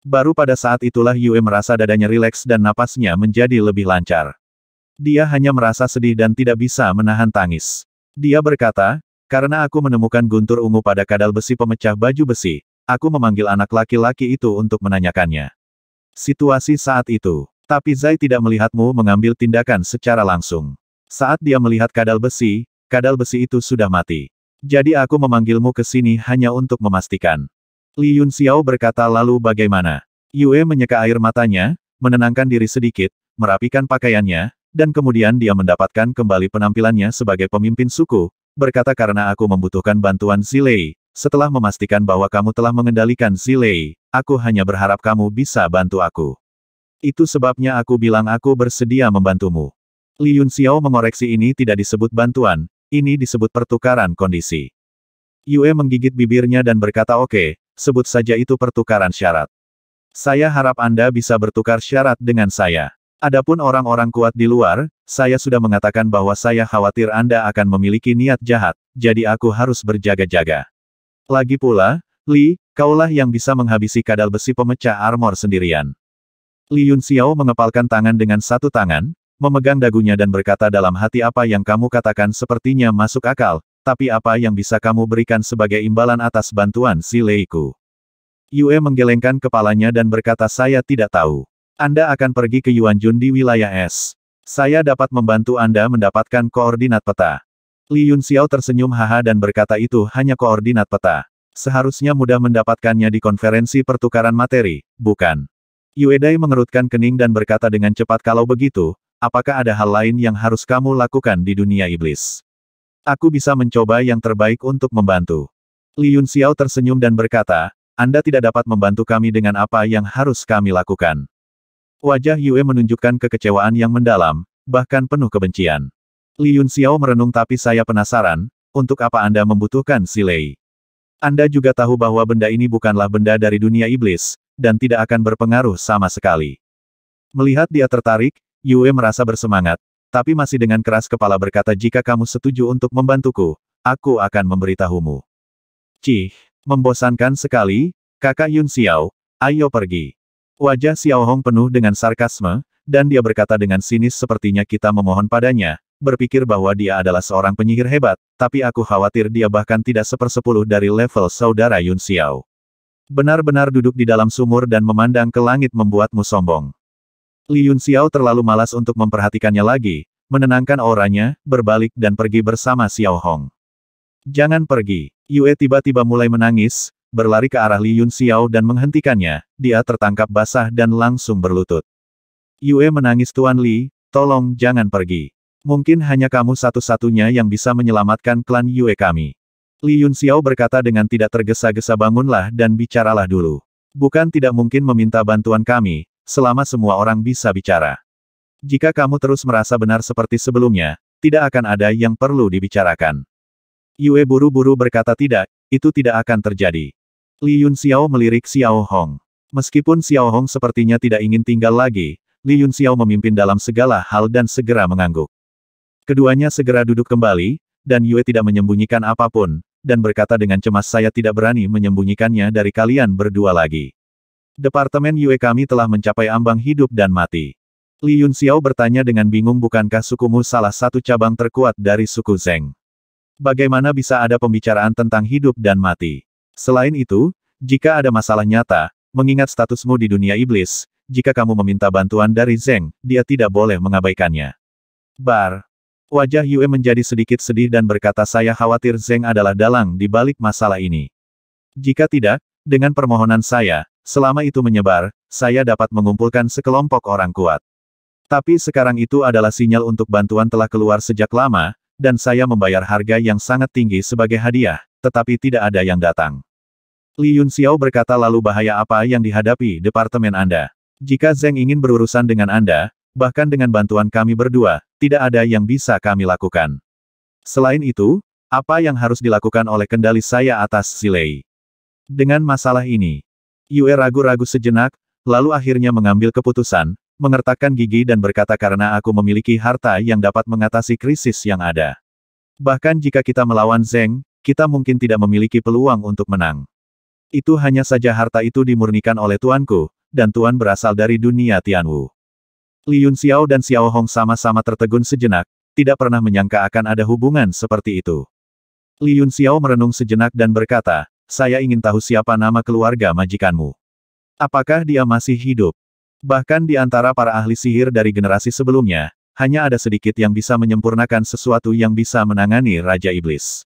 Baru pada saat itulah Yue merasa dadanya rileks dan napasnya menjadi lebih lancar. Dia hanya merasa sedih dan tidak bisa menahan tangis. Dia berkata, karena aku menemukan guntur ungu pada kadal besi pemecah baju besi, aku memanggil anak laki-laki itu untuk menanyakannya. Situasi saat itu, tapi Zai tidak melihatmu mengambil tindakan secara langsung. Saat dia melihat kadal besi, kadal besi itu sudah mati. Jadi aku memanggilmu ke sini hanya untuk memastikan. Li Yun Xiao berkata lalu bagaimana? Yue menyeka air matanya, menenangkan diri sedikit, merapikan pakaiannya, dan kemudian dia mendapatkan kembali penampilannya sebagai pemimpin suku, berkata karena aku membutuhkan bantuan Zilei, setelah memastikan bahwa kamu telah mengendalikan Zilei, aku hanya berharap kamu bisa bantu aku. Itu sebabnya aku bilang aku bersedia membantumu. Li Yun Xiao mengoreksi ini tidak disebut bantuan, ini disebut pertukaran kondisi. Yue menggigit bibirnya dan berkata oke, okay, sebut saja itu pertukaran syarat. Saya harap Anda bisa bertukar syarat dengan saya. Adapun orang-orang kuat di luar, saya sudah mengatakan bahwa saya khawatir Anda akan memiliki niat jahat, jadi aku harus berjaga-jaga. Lagi pula, Li, kaulah yang bisa menghabisi kadal besi pemecah armor sendirian. Li Yun Xiao mengepalkan tangan dengan satu tangan, memegang dagunya dan berkata dalam hati apa yang kamu katakan sepertinya masuk akal, tapi apa yang bisa kamu berikan sebagai imbalan atas bantuan si Leiku. Yue menggelengkan kepalanya dan berkata saya tidak tahu. Anda akan pergi ke Yuan Jun di wilayah es. Saya dapat membantu Anda mendapatkan koordinat peta. Li Yun Xiao tersenyum haha dan berkata itu hanya koordinat peta. Seharusnya mudah mendapatkannya di konferensi pertukaran materi, bukan? Yue Dai mengerutkan kening dan berkata dengan cepat kalau begitu, apakah ada hal lain yang harus kamu lakukan di dunia iblis? Aku bisa mencoba yang terbaik untuk membantu. Li Yun Xiao tersenyum dan berkata, Anda tidak dapat membantu kami dengan apa yang harus kami lakukan. Wajah Yue menunjukkan kekecewaan yang mendalam, bahkan penuh kebencian. Li Yun Xiao merenung tapi saya penasaran, untuk apa Anda membutuhkan si Lei? Anda juga tahu bahwa benda ini bukanlah benda dari dunia iblis, dan tidak akan berpengaruh sama sekali. Melihat dia tertarik, Yue merasa bersemangat, tapi masih dengan keras kepala berkata jika kamu setuju untuk membantuku, aku akan memberitahumu. Cih, membosankan sekali, kakak Yun Xiao, ayo pergi. Wajah Xiao Hong penuh dengan sarkasme, dan dia berkata dengan sinis sepertinya kita memohon padanya, berpikir bahwa dia adalah seorang penyihir hebat, tapi aku khawatir dia bahkan tidak sepersepuluh dari level saudara Yun Xiao. Benar-benar duduk di dalam sumur dan memandang ke langit membuatmu sombong. Li Yun Xiao terlalu malas untuk memperhatikannya lagi, menenangkan auranya, berbalik dan pergi bersama Xiao Hong. Jangan pergi. Yue tiba-tiba mulai menangis, berlari ke arah Li Yun Xiao dan menghentikannya, dia tertangkap basah dan langsung berlutut. Yue menangis Tuan Li, tolong jangan pergi. Mungkin hanya kamu satu-satunya yang bisa menyelamatkan klan Yue kami. Li Yun Xiao berkata dengan tidak tergesa-gesa bangunlah dan bicaralah dulu. Bukan tidak mungkin meminta bantuan kami, selama semua orang bisa bicara. Jika kamu terus merasa benar seperti sebelumnya, tidak akan ada yang perlu dibicarakan. Yue buru-buru berkata tidak, itu tidak akan terjadi. Li Yun Xiao melirik Xiao Hong. Meskipun Xiao Hong sepertinya tidak ingin tinggal lagi, Li Yun Xiao memimpin dalam segala hal dan segera mengangguk. Keduanya segera duduk kembali, dan Yue tidak menyembunyikan apapun, dan berkata dengan cemas saya tidak berani menyembunyikannya dari kalian berdua lagi. Departemen Yue kami telah mencapai ambang hidup dan mati. Li Yun Xiao bertanya dengan bingung bukankah sukumu salah satu cabang terkuat dari suku Zeng? Bagaimana bisa ada pembicaraan tentang hidup dan mati? Selain itu, jika ada masalah nyata, mengingat statusmu di dunia iblis, jika kamu meminta bantuan dari Zeng, dia tidak boleh mengabaikannya. Bar. Wajah Yue menjadi sedikit sedih dan berkata saya khawatir Zeng adalah dalang di balik masalah ini. Jika tidak, dengan permohonan saya, selama itu menyebar, saya dapat mengumpulkan sekelompok orang kuat. Tapi sekarang itu adalah sinyal untuk bantuan telah keluar sejak lama, dan saya membayar harga yang sangat tinggi sebagai hadiah, tetapi tidak ada yang datang. Li Yun Xiao berkata lalu bahaya apa yang dihadapi Departemen Anda. Jika Zeng ingin berurusan dengan Anda, bahkan dengan bantuan kami berdua, tidak ada yang bisa kami lakukan. Selain itu, apa yang harus dilakukan oleh kendali saya atas Silei? Dengan masalah ini, Yue ragu-ragu sejenak, lalu akhirnya mengambil keputusan, mengertakkan gigi dan berkata karena aku memiliki harta yang dapat mengatasi krisis yang ada. Bahkan jika kita melawan Zeng, kita mungkin tidak memiliki peluang untuk menang. Itu hanya saja harta itu dimurnikan oleh tuanku, dan tuan berasal dari dunia Tianwu. Liun Xiao dan Xiao Hong sama-sama tertegun sejenak, tidak pernah menyangka akan ada hubungan seperti itu. Liun Xiao merenung sejenak dan berkata, saya ingin tahu siapa nama keluarga majikanmu. Apakah dia masih hidup? Bahkan di antara para ahli sihir dari generasi sebelumnya, hanya ada sedikit yang bisa menyempurnakan sesuatu yang bisa menangani Raja Iblis.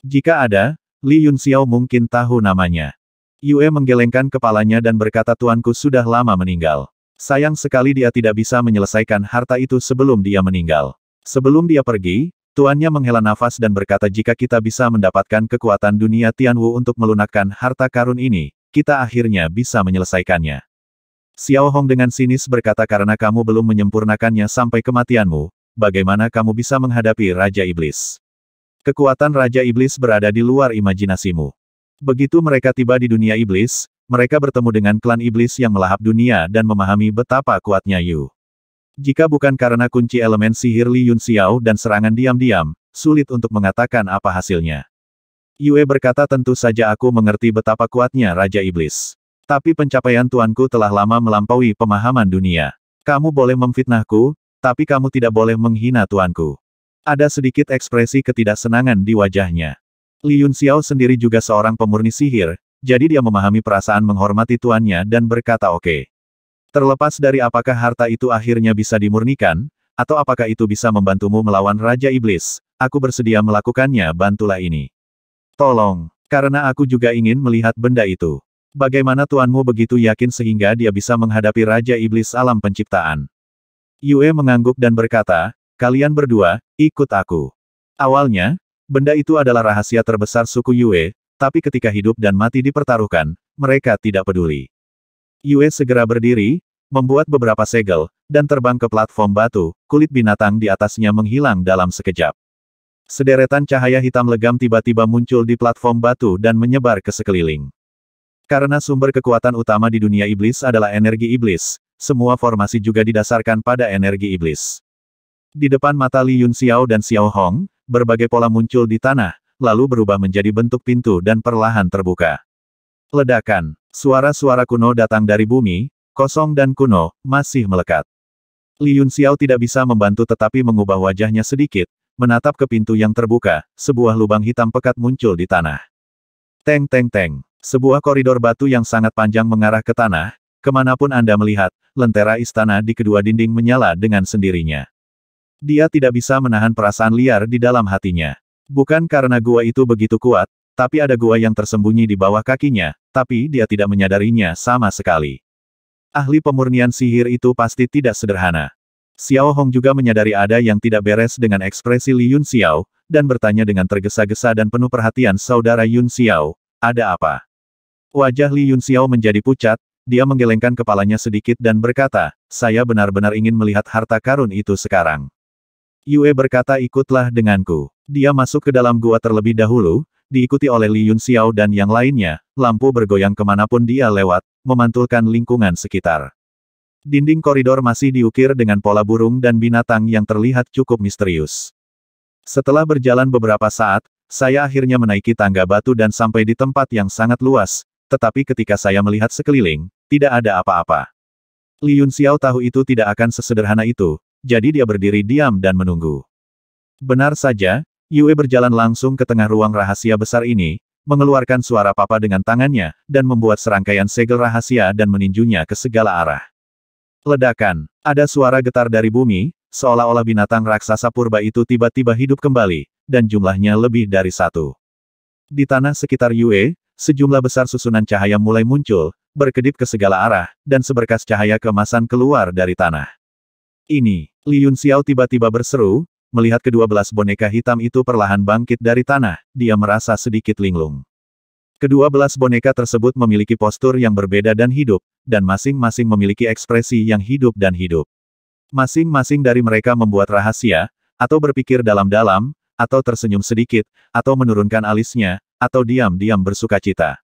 Jika ada, Li Yun Xiao mungkin tahu namanya. Yue menggelengkan kepalanya dan berkata tuanku sudah lama meninggal. Sayang sekali dia tidak bisa menyelesaikan harta itu sebelum dia meninggal. Sebelum dia pergi, tuannya menghela nafas dan berkata jika kita bisa mendapatkan kekuatan dunia Tianwu untuk melunakkan harta karun ini, kita akhirnya bisa menyelesaikannya. Xiao Hong dengan sinis berkata karena kamu belum menyempurnakannya sampai kematianmu, bagaimana kamu bisa menghadapi Raja Iblis? Kekuatan Raja Iblis berada di luar imajinasimu. Begitu mereka tiba di dunia iblis, mereka bertemu dengan klan iblis yang melahap dunia dan memahami betapa kuatnya Yu. Jika bukan karena kunci elemen sihir Li Yun Xiao dan serangan diam-diam, sulit untuk mengatakan apa hasilnya. Yue berkata tentu saja aku mengerti betapa kuatnya Raja Iblis. Tapi pencapaian tuanku telah lama melampaui pemahaman dunia. Kamu boleh memfitnahku, tapi kamu tidak boleh menghina tuanku. Ada sedikit ekspresi ketidaksenangan di wajahnya. Li Yun Xiao sendiri juga seorang pemurni sihir, jadi dia memahami perasaan menghormati tuannya dan berkata oke. Okay. Terlepas dari apakah harta itu akhirnya bisa dimurnikan, atau apakah itu bisa membantumu melawan Raja Iblis, aku bersedia melakukannya bantulah ini. Tolong, karena aku juga ingin melihat benda itu. Bagaimana tuanmu begitu yakin sehingga dia bisa menghadapi Raja Iblis alam penciptaan? Yue mengangguk dan berkata, Kalian berdua, ikut aku. Awalnya, benda itu adalah rahasia terbesar suku Yue, tapi ketika hidup dan mati dipertaruhkan, mereka tidak peduli. Yue segera berdiri, membuat beberapa segel, dan terbang ke platform batu, kulit binatang di atasnya menghilang dalam sekejap. Sederetan cahaya hitam legam tiba-tiba muncul di platform batu dan menyebar ke sekeliling. Karena sumber kekuatan utama di dunia iblis adalah energi iblis, semua formasi juga didasarkan pada energi iblis. Di depan mata Li Yun Xiao dan Xiao Hong, berbagai pola muncul di tanah, lalu berubah menjadi bentuk pintu dan perlahan terbuka. Ledakan, suara-suara kuno datang dari bumi, kosong dan kuno, masih melekat. Li Yun Xiao tidak bisa membantu tetapi mengubah wajahnya sedikit, menatap ke pintu yang terbuka, sebuah lubang hitam pekat muncul di tanah. Teng teng teng, sebuah koridor batu yang sangat panjang mengarah ke tanah, kemanapun Anda melihat, lentera istana di kedua dinding menyala dengan sendirinya. Dia tidak bisa menahan perasaan liar di dalam hatinya. Bukan karena gua itu begitu kuat, tapi ada gua yang tersembunyi di bawah kakinya, tapi dia tidak menyadarinya sama sekali. Ahli pemurnian sihir itu pasti tidak sederhana. Xiao Hong juga menyadari ada yang tidak beres dengan ekspresi Li Yun Xiao, dan bertanya dengan tergesa-gesa dan penuh perhatian saudara Yun Xiao, ada apa? Wajah Li Yun Xiao menjadi pucat, dia menggelengkan kepalanya sedikit dan berkata, saya benar-benar ingin melihat harta karun itu sekarang. Yue berkata ikutlah denganku. Dia masuk ke dalam gua terlebih dahulu, diikuti oleh Li Yun Xiao dan yang lainnya, lampu bergoyang kemanapun dia lewat, memantulkan lingkungan sekitar. Dinding koridor masih diukir dengan pola burung dan binatang yang terlihat cukup misterius. Setelah berjalan beberapa saat, saya akhirnya menaiki tangga batu dan sampai di tempat yang sangat luas, tetapi ketika saya melihat sekeliling, tidak ada apa-apa. Li Yun Xiao tahu itu tidak akan sesederhana itu, jadi dia berdiri diam dan menunggu. Benar saja, Yue berjalan langsung ke tengah ruang rahasia besar ini, mengeluarkan suara papa dengan tangannya, dan membuat serangkaian segel rahasia dan meninjunya ke segala arah. Ledakan, ada suara getar dari bumi, seolah-olah binatang raksasa purba itu tiba-tiba hidup kembali, dan jumlahnya lebih dari satu. Di tanah sekitar Yue, sejumlah besar susunan cahaya mulai muncul, berkedip ke segala arah, dan seberkas cahaya kemasan keluar dari tanah. Ini, Yun Xiao tiba-tiba berseru, melihat kedua belas boneka hitam itu perlahan bangkit dari tanah, dia merasa sedikit linglung. Kedua belas boneka tersebut memiliki postur yang berbeda dan hidup, dan masing-masing memiliki ekspresi yang hidup dan hidup. Masing-masing dari mereka membuat rahasia, atau berpikir dalam-dalam, atau tersenyum sedikit, atau menurunkan alisnya, atau diam-diam bersuka cita.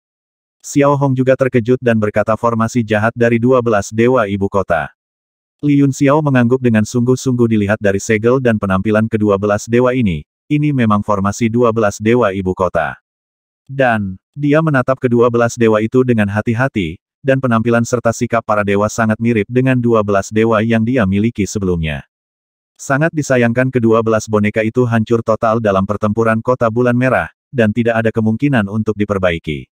Xiao Hong juga terkejut dan berkata formasi jahat dari dua belas dewa ibu kota. Li Yun Xiao mengangguk dengan sungguh-sungguh dilihat dari segel dan penampilan kedua belas dewa ini, ini memang formasi dua belas dewa ibu kota. Dan, dia menatap kedua belas dewa itu dengan hati-hati, dan penampilan serta sikap para dewa sangat mirip dengan dua belas dewa yang dia miliki sebelumnya. Sangat disayangkan kedua belas boneka itu hancur total dalam pertempuran kota bulan merah, dan tidak ada kemungkinan untuk diperbaiki.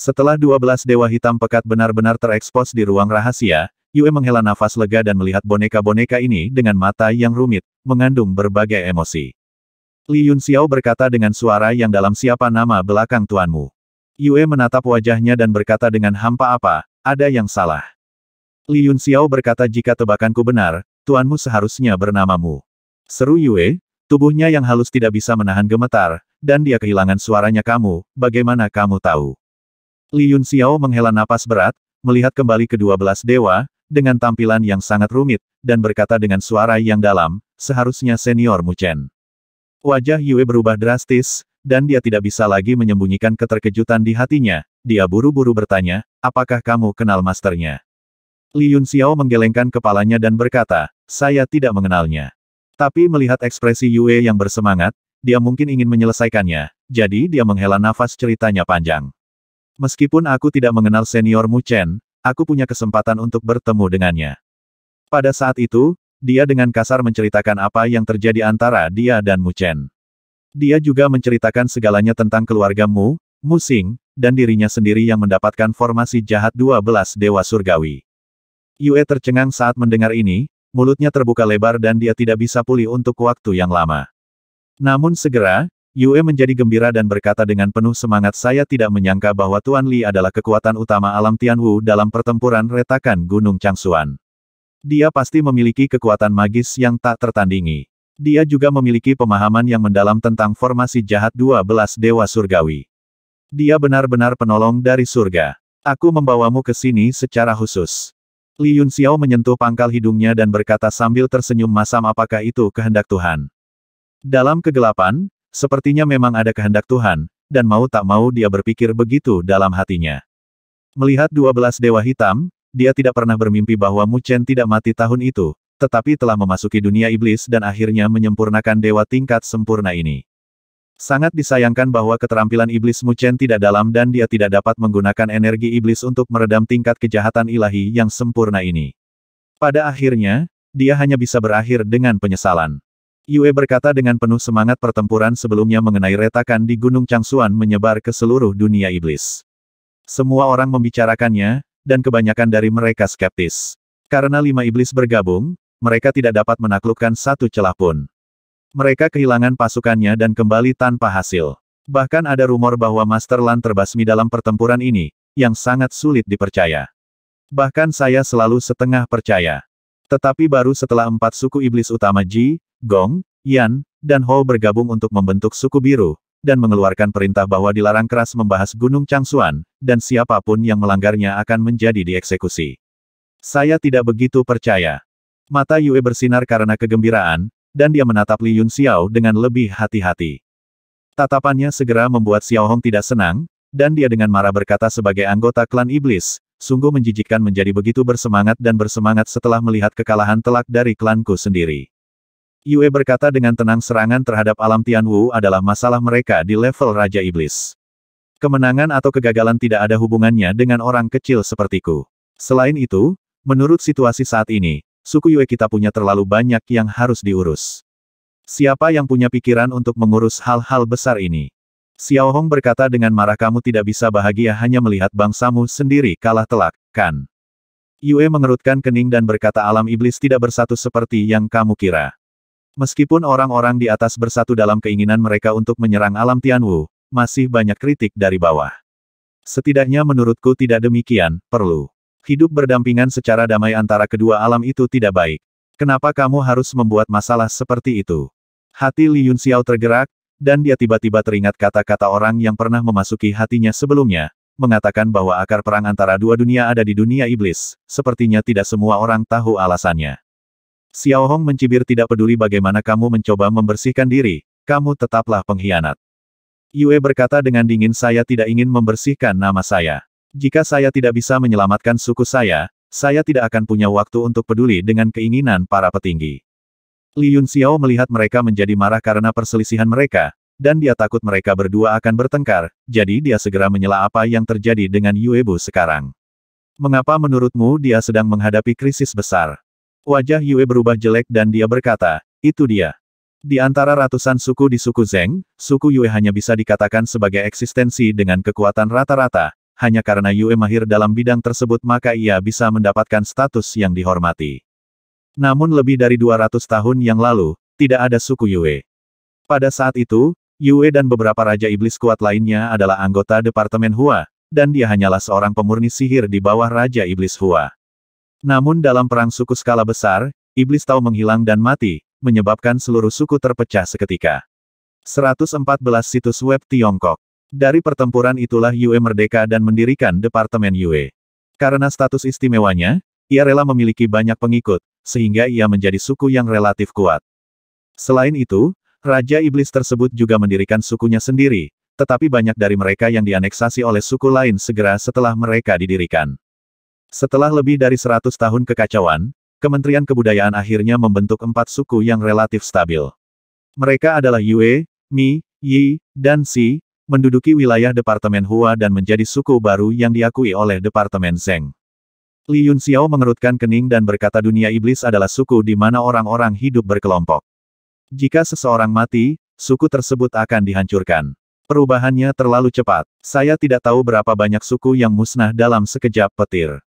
Setelah dua belas dewa hitam pekat benar-benar terekspos di ruang rahasia, Yue menghela nafas lega dan melihat boneka-boneka ini dengan mata yang rumit, mengandung berbagai emosi. Li Yun Xiao berkata dengan suara yang dalam siapa nama belakang tuanmu. Yue menatap wajahnya dan berkata dengan hampa apa, ada yang salah. Li Yun Xiao berkata jika tebakanku benar, tuanmu seharusnya bernamamu. Seru Yue, tubuhnya yang halus tidak bisa menahan gemetar, dan dia kehilangan suaranya kamu, bagaimana kamu tahu? Li Yun Xiao menghela napas berat, melihat kembali kedua belas dewa, dengan tampilan yang sangat rumit, dan berkata dengan suara yang dalam, seharusnya senior Mu Chen. Wajah Yue berubah drastis, dan dia tidak bisa lagi menyembunyikan keterkejutan di hatinya. Dia buru-buru bertanya, apakah kamu kenal masternya? Li Yun Xiao menggelengkan kepalanya dan berkata, saya tidak mengenalnya. Tapi melihat ekspresi Yue yang bersemangat, dia mungkin ingin menyelesaikannya, jadi dia menghela nafas ceritanya panjang. Meskipun aku tidak mengenal senior Mu Chen, aku punya kesempatan untuk bertemu dengannya. Pada saat itu, dia dengan kasar menceritakan apa yang terjadi antara dia dan Mu Chen. Dia juga menceritakan segalanya tentang keluarga Mu, Mu Xing, dan dirinya sendiri yang mendapatkan formasi jahat 12 Dewa Surgawi. Yue tercengang saat mendengar ini, mulutnya terbuka lebar dan dia tidak bisa pulih untuk waktu yang lama. Namun segera, Yue menjadi gembira dan berkata dengan penuh semangat saya tidak menyangka bahwa Tuan Li adalah kekuatan utama alam Tianwu dalam pertempuran retakan Gunung Changsuan. Dia pasti memiliki kekuatan magis yang tak tertandingi. Dia juga memiliki pemahaman yang mendalam tentang formasi jahat 12 Dewa Surgawi. Dia benar-benar penolong dari surga. Aku membawamu ke sini secara khusus. Li Yun Xiao menyentuh pangkal hidungnya dan berkata sambil tersenyum masam apakah itu kehendak Tuhan. Dalam kegelapan, Sepertinya memang ada kehendak Tuhan, dan mau tak mau dia berpikir begitu dalam hatinya. Melihat dua belas Dewa Hitam, dia tidak pernah bermimpi bahwa Mu Chen tidak mati tahun itu, tetapi telah memasuki dunia iblis dan akhirnya menyempurnakan dewa tingkat sempurna ini. Sangat disayangkan bahwa keterampilan iblis Mu Chen tidak dalam dan dia tidak dapat menggunakan energi iblis untuk meredam tingkat kejahatan ilahi yang sempurna ini. Pada akhirnya, dia hanya bisa berakhir dengan penyesalan. Yue berkata dengan penuh semangat pertempuran sebelumnya mengenai retakan di Gunung Changsuan menyebar ke seluruh dunia iblis. Semua orang membicarakannya, dan kebanyakan dari mereka skeptis. Karena lima iblis bergabung, mereka tidak dapat menaklukkan satu celah pun. Mereka kehilangan pasukannya dan kembali tanpa hasil. Bahkan ada rumor bahwa Master Lan terbasmi dalam pertempuran ini, yang sangat sulit dipercaya. Bahkan saya selalu setengah percaya. Tetapi baru setelah empat suku iblis utama Ji, Gong, Yan, dan Ho bergabung untuk membentuk suku biru, dan mengeluarkan perintah bahwa dilarang keras membahas Gunung Changsuan, dan siapapun yang melanggarnya akan menjadi dieksekusi. Saya tidak begitu percaya. Mata Yue bersinar karena kegembiraan, dan dia menatap Li Yun Xiao dengan lebih hati-hati. Tatapannya segera membuat Xiao Hong tidak senang, dan dia dengan marah berkata sebagai anggota klan iblis, sungguh menjijikkan menjadi begitu bersemangat dan bersemangat setelah melihat kekalahan telak dari klanku sendiri. Yue berkata dengan tenang serangan terhadap alam Tianwu adalah masalah mereka di level Raja Iblis. Kemenangan atau kegagalan tidak ada hubungannya dengan orang kecil sepertiku. Selain itu, menurut situasi saat ini, suku Yue kita punya terlalu banyak yang harus diurus. Siapa yang punya pikiran untuk mengurus hal-hal besar ini? Xiao Hong berkata dengan marah kamu tidak bisa bahagia hanya melihat bangsamu sendiri kalah telak, kan? Yue mengerutkan kening dan berkata alam iblis tidak bersatu seperti yang kamu kira. Meskipun orang-orang di atas bersatu dalam keinginan mereka untuk menyerang alam Tianwu, masih banyak kritik dari bawah. Setidaknya menurutku tidak demikian, perlu. Hidup berdampingan secara damai antara kedua alam itu tidak baik. Kenapa kamu harus membuat masalah seperti itu? Hati Li Yun Xiao tergerak, dan dia tiba-tiba teringat kata-kata orang yang pernah memasuki hatinya sebelumnya, mengatakan bahwa akar perang antara dua dunia ada di dunia iblis, sepertinya tidak semua orang tahu alasannya. Xiao Hong mencibir tidak peduli bagaimana kamu mencoba membersihkan diri, kamu tetaplah pengkhianat. Yue berkata dengan dingin saya tidak ingin membersihkan nama saya. Jika saya tidak bisa menyelamatkan suku saya, saya tidak akan punya waktu untuk peduli dengan keinginan para petinggi. Li Yun Xiao melihat mereka menjadi marah karena perselisihan mereka, dan dia takut mereka berdua akan bertengkar, jadi dia segera menyela apa yang terjadi dengan Yue Bu sekarang. Mengapa menurutmu dia sedang menghadapi krisis besar? Wajah Yue berubah jelek dan dia berkata, itu dia. Di antara ratusan suku di suku Zeng, suku Yue hanya bisa dikatakan sebagai eksistensi dengan kekuatan rata-rata, hanya karena Yue mahir dalam bidang tersebut maka ia bisa mendapatkan status yang dihormati. Namun lebih dari 200 tahun yang lalu, tidak ada suku Yue. Pada saat itu, Yue dan beberapa Raja Iblis kuat lainnya adalah anggota Departemen Hua, dan dia hanyalah seorang pemurni sihir di bawah Raja Iblis Hua. Namun dalam perang suku skala besar, Iblis tahu menghilang dan mati, menyebabkan seluruh suku terpecah seketika. 114 situs web Tiongkok. Dari pertempuran itulah Yue merdeka dan mendirikan Departemen Yue. Karena status istimewanya, ia rela memiliki banyak pengikut, sehingga ia menjadi suku yang relatif kuat. Selain itu, Raja Iblis tersebut juga mendirikan sukunya sendiri, tetapi banyak dari mereka yang dianeksasi oleh suku lain segera setelah mereka didirikan. Setelah lebih dari 100 tahun kekacauan, Kementerian Kebudayaan akhirnya membentuk empat suku yang relatif stabil. Mereka adalah Yue, Mi, Yi, dan Si, menduduki wilayah Departemen Hua dan menjadi suku baru yang diakui oleh Departemen Zeng. Li Yun Xiao mengerutkan kening dan berkata dunia iblis adalah suku di mana orang-orang hidup berkelompok. Jika seseorang mati, suku tersebut akan dihancurkan. Perubahannya terlalu cepat. Saya tidak tahu berapa banyak suku yang musnah dalam sekejap petir.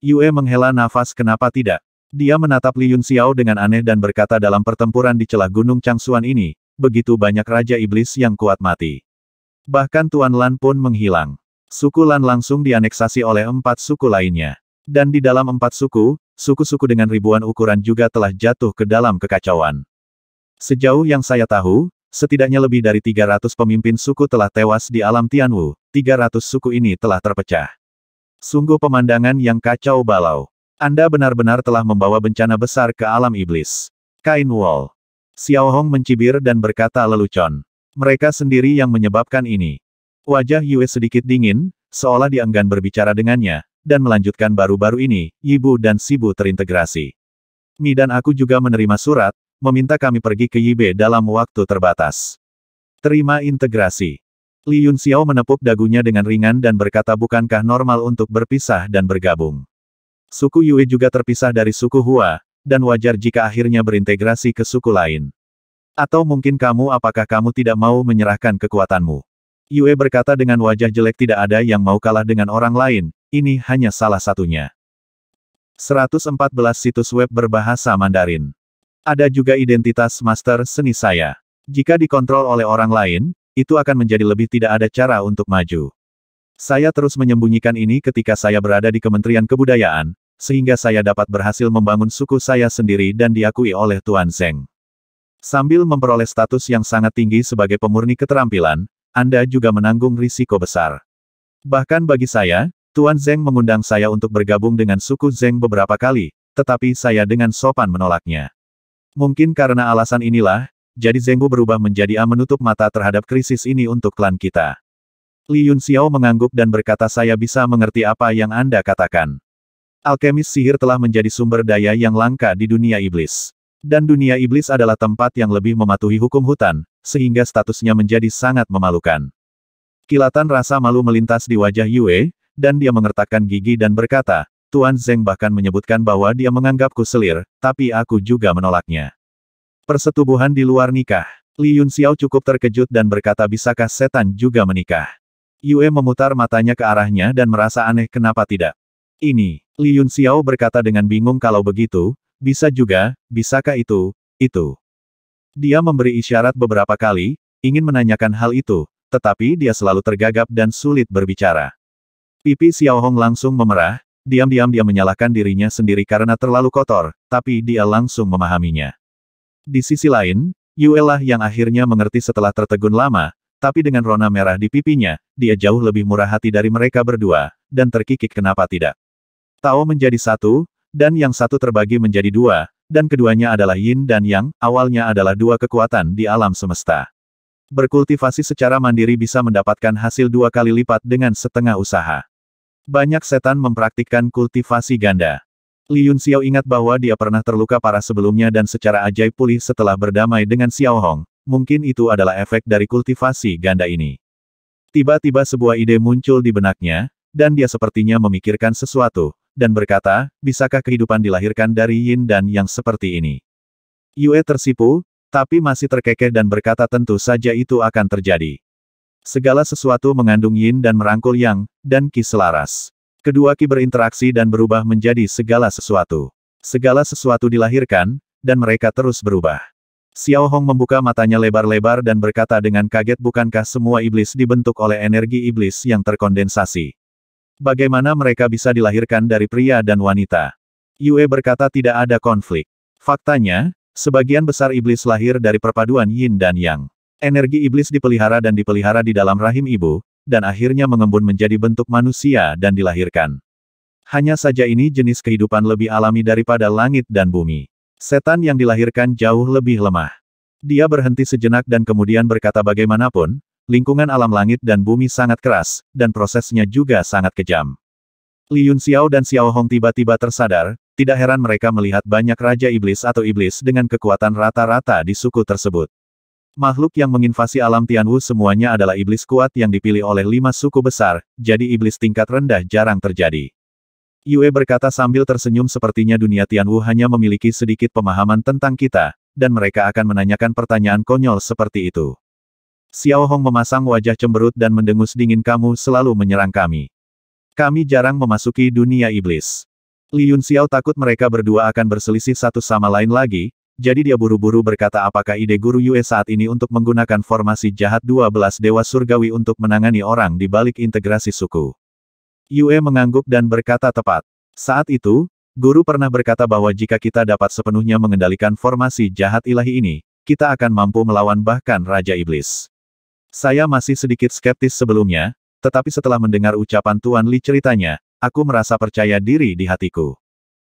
Yue menghela nafas kenapa tidak. Dia menatap Li Yun Xiao dengan aneh dan berkata dalam pertempuran di celah Gunung Changsuan ini, begitu banyak raja iblis yang kuat mati. Bahkan Tuan Lan pun menghilang. Suku Lan langsung dianeksasi oleh empat suku lainnya. Dan di dalam empat suku, suku-suku dengan ribuan ukuran juga telah jatuh ke dalam kekacauan. Sejauh yang saya tahu, setidaknya lebih dari 300 pemimpin suku telah tewas di alam Tianwu, 300 suku ini telah terpecah. Sungguh pemandangan yang kacau balau. Anda benar-benar telah membawa bencana besar ke alam iblis. Kain Wall. Xiao Hong mencibir dan berkata lelucon. Mereka sendiri yang menyebabkan ini. Wajah Yue sedikit dingin, seolah dienggan berbicara dengannya, dan melanjutkan baru-baru ini, Ibu dan Sibu terintegrasi. Mi dan aku juga menerima surat, meminta kami pergi ke Yibe dalam waktu terbatas. Terima integrasi. Li Yun Xiao menepuk dagunya dengan ringan dan berkata bukankah normal untuk berpisah dan bergabung. Suku Yue juga terpisah dari suku Hua, dan wajar jika akhirnya berintegrasi ke suku lain. Atau mungkin kamu apakah kamu tidak mau menyerahkan kekuatanmu? Yue berkata dengan wajah jelek tidak ada yang mau kalah dengan orang lain, ini hanya salah satunya. 114 situs web berbahasa Mandarin. Ada juga identitas master seni saya. Jika dikontrol oleh orang lain, itu akan menjadi lebih tidak ada cara untuk maju. Saya terus menyembunyikan ini ketika saya berada di Kementerian Kebudayaan, sehingga saya dapat berhasil membangun suku saya sendiri dan diakui oleh Tuan Zeng. Sambil memperoleh status yang sangat tinggi sebagai pemurni keterampilan, Anda juga menanggung risiko besar. Bahkan bagi saya, Tuan Zeng mengundang saya untuk bergabung dengan suku Zeng beberapa kali, tetapi saya dengan sopan menolaknya. Mungkin karena alasan inilah, jadi Zengbu berubah menjadi A menutup mata terhadap krisis ini untuk klan kita. Li Yun Xiao mengangguk dan berkata saya bisa mengerti apa yang Anda katakan. Alkemis sihir telah menjadi sumber daya yang langka di dunia iblis. Dan dunia iblis adalah tempat yang lebih mematuhi hukum hutan, sehingga statusnya menjadi sangat memalukan. Kilatan rasa malu melintas di wajah Yue, dan dia mengertakkan gigi dan berkata, Tuan Zeng bahkan menyebutkan bahwa dia menganggapku selir, tapi aku juga menolaknya. Persetubuhan di luar nikah. Li Yun Xiao cukup terkejut dan berkata bisakah setan juga menikah. Yue memutar matanya ke arahnya dan merasa aneh kenapa tidak. Ini, Li Yun Xiao berkata dengan bingung kalau begitu, bisa juga, bisakah itu, itu. Dia memberi isyarat beberapa kali, ingin menanyakan hal itu, tetapi dia selalu tergagap dan sulit berbicara. Pipi Xiao Hong langsung memerah, diam-diam dia menyalahkan dirinya sendiri karena terlalu kotor, tapi dia langsung memahaminya. Di sisi lain, lah yang akhirnya mengerti setelah tertegun lama, tapi dengan rona merah di pipinya, dia jauh lebih murah hati dari mereka berdua, dan terkikik kenapa tidak. Tao menjadi satu, dan yang satu terbagi menjadi dua, dan keduanya adalah yin dan yang, awalnya adalah dua kekuatan di alam semesta. Berkultivasi secara mandiri bisa mendapatkan hasil dua kali lipat dengan setengah usaha. Banyak setan mempraktikkan kultivasi ganda. Li Yun Xiao ingat bahwa dia pernah terluka parah sebelumnya dan secara ajaib pulih setelah berdamai dengan Xiao Hong. Mungkin itu adalah efek dari kultivasi ganda ini. Tiba-tiba sebuah ide muncul di benaknya, dan dia sepertinya memikirkan sesuatu, dan berkata, bisakah kehidupan dilahirkan dari yin dan yang seperti ini? Yue tersipu, tapi masih terkekeh dan berkata tentu saja itu akan terjadi. Segala sesuatu mengandung yin dan merangkul yang, dan ki selaras. Kedua ki berinteraksi dan berubah menjadi segala sesuatu. Segala sesuatu dilahirkan, dan mereka terus berubah. Xiao Hong membuka matanya lebar-lebar dan berkata dengan kaget bukankah semua iblis dibentuk oleh energi iblis yang terkondensasi. Bagaimana mereka bisa dilahirkan dari pria dan wanita? Yue berkata tidak ada konflik. Faktanya, sebagian besar iblis lahir dari perpaduan yin dan yang. Energi iblis dipelihara dan dipelihara di dalam rahim ibu, dan akhirnya mengembun menjadi bentuk manusia dan dilahirkan. Hanya saja ini jenis kehidupan lebih alami daripada langit dan bumi. Setan yang dilahirkan jauh lebih lemah. Dia berhenti sejenak dan kemudian berkata bagaimanapun, lingkungan alam langit dan bumi sangat keras, dan prosesnya juga sangat kejam. Li Yun Xiao dan Xiao Hong tiba-tiba tersadar, tidak heran mereka melihat banyak raja iblis atau iblis dengan kekuatan rata-rata di suku tersebut. Makhluk yang menginvasi alam Tianwu semuanya adalah iblis kuat yang dipilih oleh lima suku besar, jadi iblis tingkat rendah jarang terjadi. Yue berkata sambil tersenyum sepertinya dunia Tianwu hanya memiliki sedikit pemahaman tentang kita, dan mereka akan menanyakan pertanyaan konyol seperti itu. Xiao Hong memasang wajah cemberut dan mendengus dingin kamu selalu menyerang kami. Kami jarang memasuki dunia iblis. Li Yun Xiao takut mereka berdua akan berselisih satu sama lain lagi, jadi dia buru-buru berkata apakah ide Guru Yue saat ini untuk menggunakan formasi jahat 12 Dewa Surgawi untuk menangani orang di balik integrasi suku. Yue mengangguk dan berkata tepat. Saat itu, Guru pernah berkata bahwa jika kita dapat sepenuhnya mengendalikan formasi jahat ilahi ini, kita akan mampu melawan bahkan Raja Iblis. Saya masih sedikit skeptis sebelumnya, tetapi setelah mendengar ucapan Tuan Li ceritanya, aku merasa percaya diri di hatiku.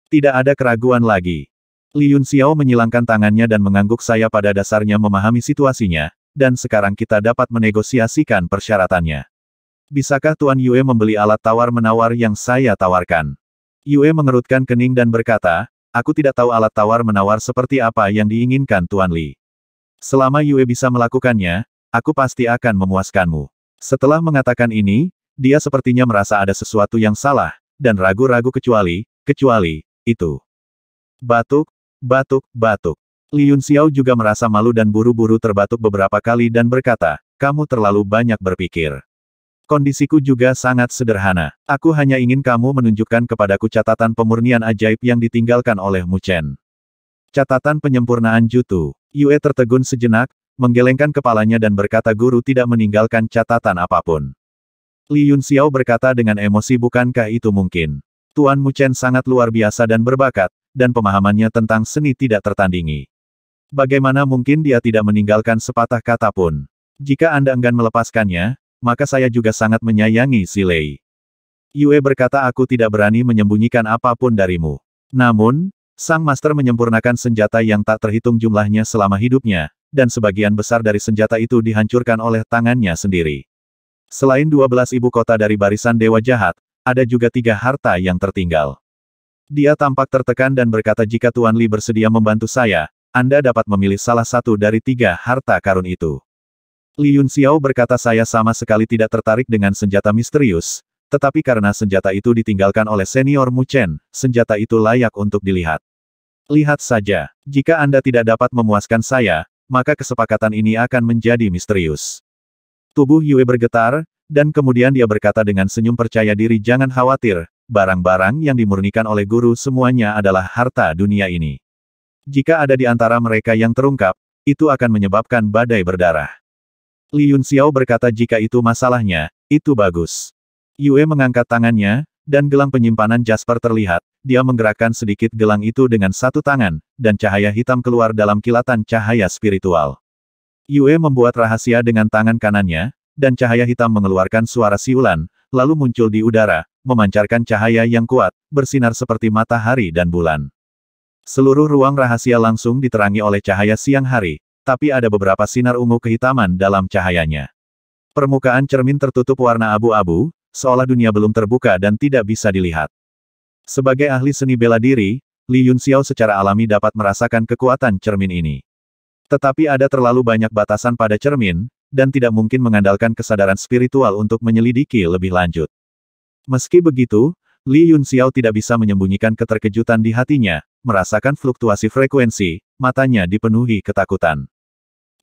Tidak ada keraguan lagi. Yun Xiao menyilangkan tangannya dan mengangguk saya pada dasarnya memahami situasinya, dan sekarang kita dapat menegosiasikan persyaratannya. Bisakah Tuan Yue membeli alat tawar-menawar yang saya tawarkan? Yue mengerutkan kening dan berkata, aku tidak tahu alat tawar-menawar seperti apa yang diinginkan Tuan Li. Selama Yue bisa melakukannya, aku pasti akan memuaskanmu. Setelah mengatakan ini, dia sepertinya merasa ada sesuatu yang salah, dan ragu-ragu kecuali, kecuali, itu. Batuk, batuk-batuk. Liun Xiao juga merasa malu dan buru-buru terbatuk beberapa kali dan berkata, kamu terlalu banyak berpikir. Kondisiku juga sangat sederhana. Aku hanya ingin kamu menunjukkan kepadaku catatan pemurnian ajaib yang ditinggalkan oleh Mu Chen. Catatan penyempurnaan Jutu. Yue tertegun sejenak, menggelengkan kepalanya dan berkata guru tidak meninggalkan catatan apapun. Li Yun Xiao berkata dengan emosi bukankah itu mungkin. Tuan Mu Chen sangat luar biasa dan berbakat, dan pemahamannya tentang seni tidak tertandingi. Bagaimana mungkin dia tidak meninggalkan sepatah kata pun? Jika Anda enggan melepaskannya, maka saya juga sangat menyayangi si Lei. Yue berkata aku tidak berani menyembunyikan apapun darimu. Namun, sang master menyempurnakan senjata yang tak terhitung jumlahnya selama hidupnya, dan sebagian besar dari senjata itu dihancurkan oleh tangannya sendiri. Selain 12 ibu kota dari barisan dewa jahat, ada juga tiga harta yang tertinggal. Dia tampak tertekan dan berkata jika Tuan Li bersedia membantu saya, Anda dapat memilih salah satu dari tiga harta karun itu. Li Yun Xiao berkata saya sama sekali tidak tertarik dengan senjata misterius, tetapi karena senjata itu ditinggalkan oleh senior Mu Chen, senjata itu layak untuk dilihat. Lihat saja, jika Anda tidak dapat memuaskan saya, maka kesepakatan ini akan menjadi misterius. Tubuh Yue bergetar, dan kemudian dia berkata dengan senyum percaya diri jangan khawatir, barang-barang yang dimurnikan oleh guru semuanya adalah harta dunia ini. Jika ada di antara mereka yang terungkap, itu akan menyebabkan badai berdarah. Yun Xiao berkata jika itu masalahnya, itu bagus. Yue mengangkat tangannya, dan gelang penyimpanan Jasper terlihat, dia menggerakkan sedikit gelang itu dengan satu tangan, dan cahaya hitam keluar dalam kilatan cahaya spiritual. Yue membuat rahasia dengan tangan kanannya, dan cahaya hitam mengeluarkan suara siulan, lalu muncul di udara, memancarkan cahaya yang kuat, bersinar seperti matahari dan bulan. Seluruh ruang rahasia langsung diterangi oleh cahaya siang hari, tapi ada beberapa sinar ungu kehitaman dalam cahayanya. Permukaan cermin tertutup warna abu-abu, seolah dunia belum terbuka dan tidak bisa dilihat. Sebagai ahli seni bela diri, Li Yunxiao secara alami dapat merasakan kekuatan cermin ini. Tetapi ada terlalu banyak batasan pada cermin, dan tidak mungkin mengandalkan kesadaran spiritual untuk menyelidiki lebih lanjut. Meski begitu, Li Yun Xiao tidak bisa menyembunyikan keterkejutan di hatinya, merasakan fluktuasi frekuensi, matanya dipenuhi ketakutan.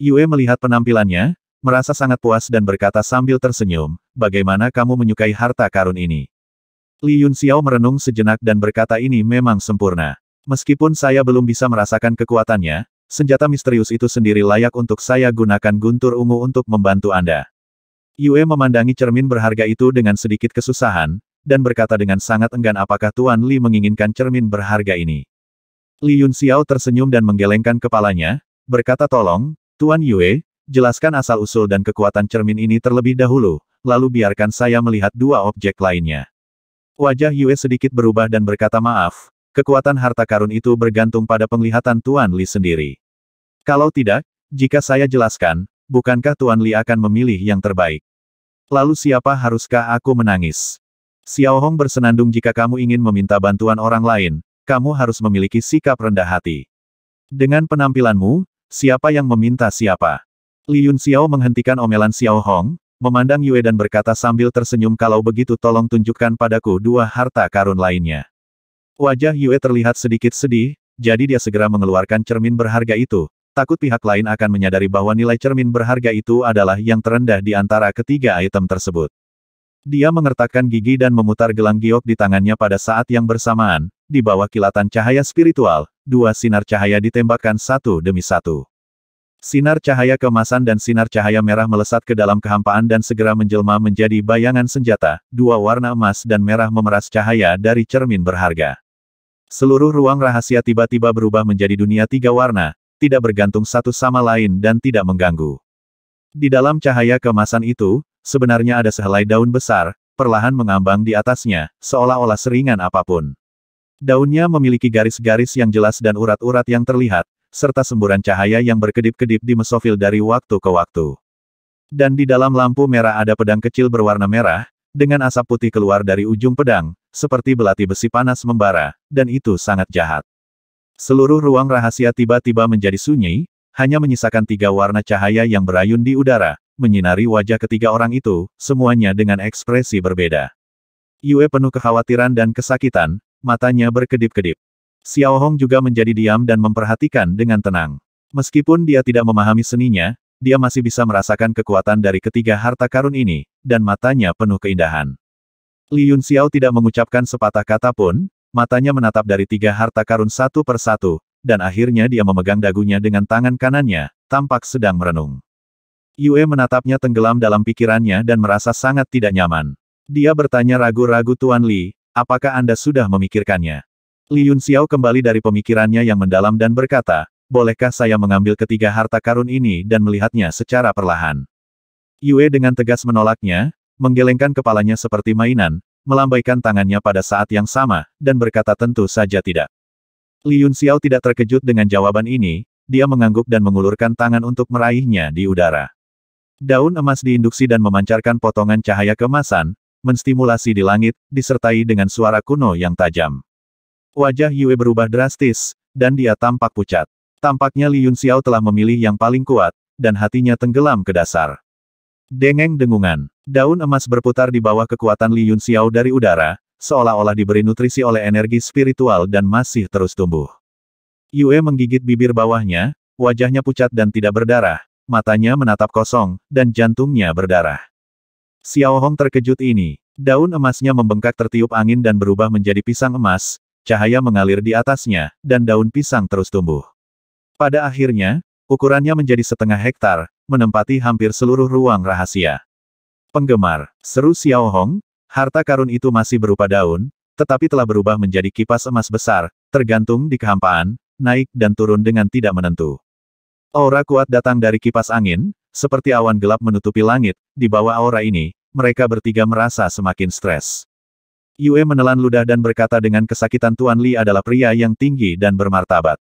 Yue melihat penampilannya, merasa sangat puas dan berkata sambil tersenyum, bagaimana kamu menyukai harta karun ini? Li Yun Xiao merenung sejenak dan berkata ini memang sempurna. Meskipun saya belum bisa merasakan kekuatannya, senjata misterius itu sendiri layak untuk saya gunakan guntur ungu untuk membantu Anda. Yue memandangi cermin berharga itu dengan sedikit kesusahan, dan berkata dengan sangat enggan apakah Tuan Li menginginkan cermin berharga ini. Li Yun Xiao tersenyum dan menggelengkan kepalanya, berkata tolong, Tuan Yue, jelaskan asal-usul dan kekuatan cermin ini terlebih dahulu, lalu biarkan saya melihat dua objek lainnya. Wajah Yue sedikit berubah dan berkata maaf, kekuatan harta karun itu bergantung pada penglihatan Tuan Li sendiri. Kalau tidak, jika saya jelaskan, bukankah Tuan Li akan memilih yang terbaik? Lalu siapa haruskah aku menangis? Xiao Hong bersenandung jika kamu ingin meminta bantuan orang lain, kamu harus memiliki sikap rendah hati. Dengan penampilanmu, siapa yang meminta siapa? Li Yun Xiao menghentikan omelan Xiao Hong, memandang Yue dan berkata sambil tersenyum kalau begitu tolong tunjukkan padaku dua harta karun lainnya. Wajah Yue terlihat sedikit sedih, jadi dia segera mengeluarkan cermin berharga itu, Takut pihak lain akan menyadari bahwa nilai cermin berharga itu adalah yang terendah di antara ketiga item tersebut. Dia mengertakkan gigi dan memutar gelang giok di tangannya pada saat yang bersamaan, di bawah kilatan cahaya spiritual, dua sinar cahaya ditembakkan satu demi satu. Sinar cahaya kemasan dan sinar cahaya merah melesat ke dalam kehampaan dan segera menjelma menjadi bayangan senjata, dua warna emas dan merah memeras cahaya dari cermin berharga. Seluruh ruang rahasia tiba-tiba berubah menjadi dunia tiga warna, tidak bergantung satu sama lain dan tidak mengganggu. Di dalam cahaya kemasan itu, sebenarnya ada sehelai daun besar, perlahan mengambang di atasnya, seolah-olah seringan apapun. Daunnya memiliki garis-garis yang jelas dan urat-urat yang terlihat, serta semburan cahaya yang berkedip-kedip di mesofil dari waktu ke waktu. Dan di dalam lampu merah ada pedang kecil berwarna merah, dengan asap putih keluar dari ujung pedang, seperti belati besi panas membara, dan itu sangat jahat. Seluruh ruang rahasia tiba-tiba menjadi sunyi, hanya menyisakan tiga warna cahaya yang berayun di udara, menyinari wajah ketiga orang itu, semuanya dengan ekspresi berbeda. Yue penuh kekhawatiran dan kesakitan, matanya berkedip-kedip. Xiao Hong juga menjadi diam dan memperhatikan dengan tenang. Meskipun dia tidak memahami seninya, dia masih bisa merasakan kekuatan dari ketiga harta karun ini, dan matanya penuh keindahan. Li Yun Xiao tidak mengucapkan sepatah kata pun, matanya menatap dari tiga harta karun satu per satu, dan akhirnya dia memegang dagunya dengan tangan kanannya, tampak sedang merenung. Yue menatapnya tenggelam dalam pikirannya dan merasa sangat tidak nyaman. Dia bertanya ragu-ragu Tuan Li, apakah Anda sudah memikirkannya? Li Yun Xiao kembali dari pemikirannya yang mendalam dan berkata, bolehkah saya mengambil ketiga harta karun ini dan melihatnya secara perlahan? Yue dengan tegas menolaknya, menggelengkan kepalanya seperti mainan, melambaikan tangannya pada saat yang sama, dan berkata tentu saja tidak. Liun Xiao tidak terkejut dengan jawaban ini, dia mengangguk dan mengulurkan tangan untuk meraihnya di udara. Daun emas diinduksi dan memancarkan potongan cahaya kemasan, menstimulasi di langit, disertai dengan suara kuno yang tajam. Wajah Yue berubah drastis, dan dia tampak pucat. Tampaknya Li Yun Xiao telah memilih yang paling kuat, dan hatinya tenggelam ke dasar. Dengeng dengungan. Daun emas berputar di bawah kekuatan Li Yun Xiao dari udara, seolah-olah diberi nutrisi oleh energi spiritual dan masih terus tumbuh. Yue menggigit bibir bawahnya, wajahnya pucat dan tidak berdarah, matanya menatap kosong, dan jantungnya berdarah. Xiao Hong terkejut ini. Daun emasnya membengkak tertiup angin dan berubah menjadi pisang emas, cahaya mengalir di atasnya, dan daun pisang terus tumbuh. Pada akhirnya, ukurannya menjadi setengah hektar, menempati hampir seluruh ruang rahasia. Penggemar, seru Xiao Hong, harta karun itu masih berupa daun, tetapi telah berubah menjadi kipas emas besar, tergantung di kehampaan, naik dan turun dengan tidak menentu. Aura kuat datang dari kipas angin, seperti awan gelap menutupi langit, di bawah aura ini, mereka bertiga merasa semakin stres. Yue menelan ludah dan berkata dengan kesakitan Tuan Li adalah pria yang tinggi dan bermartabat.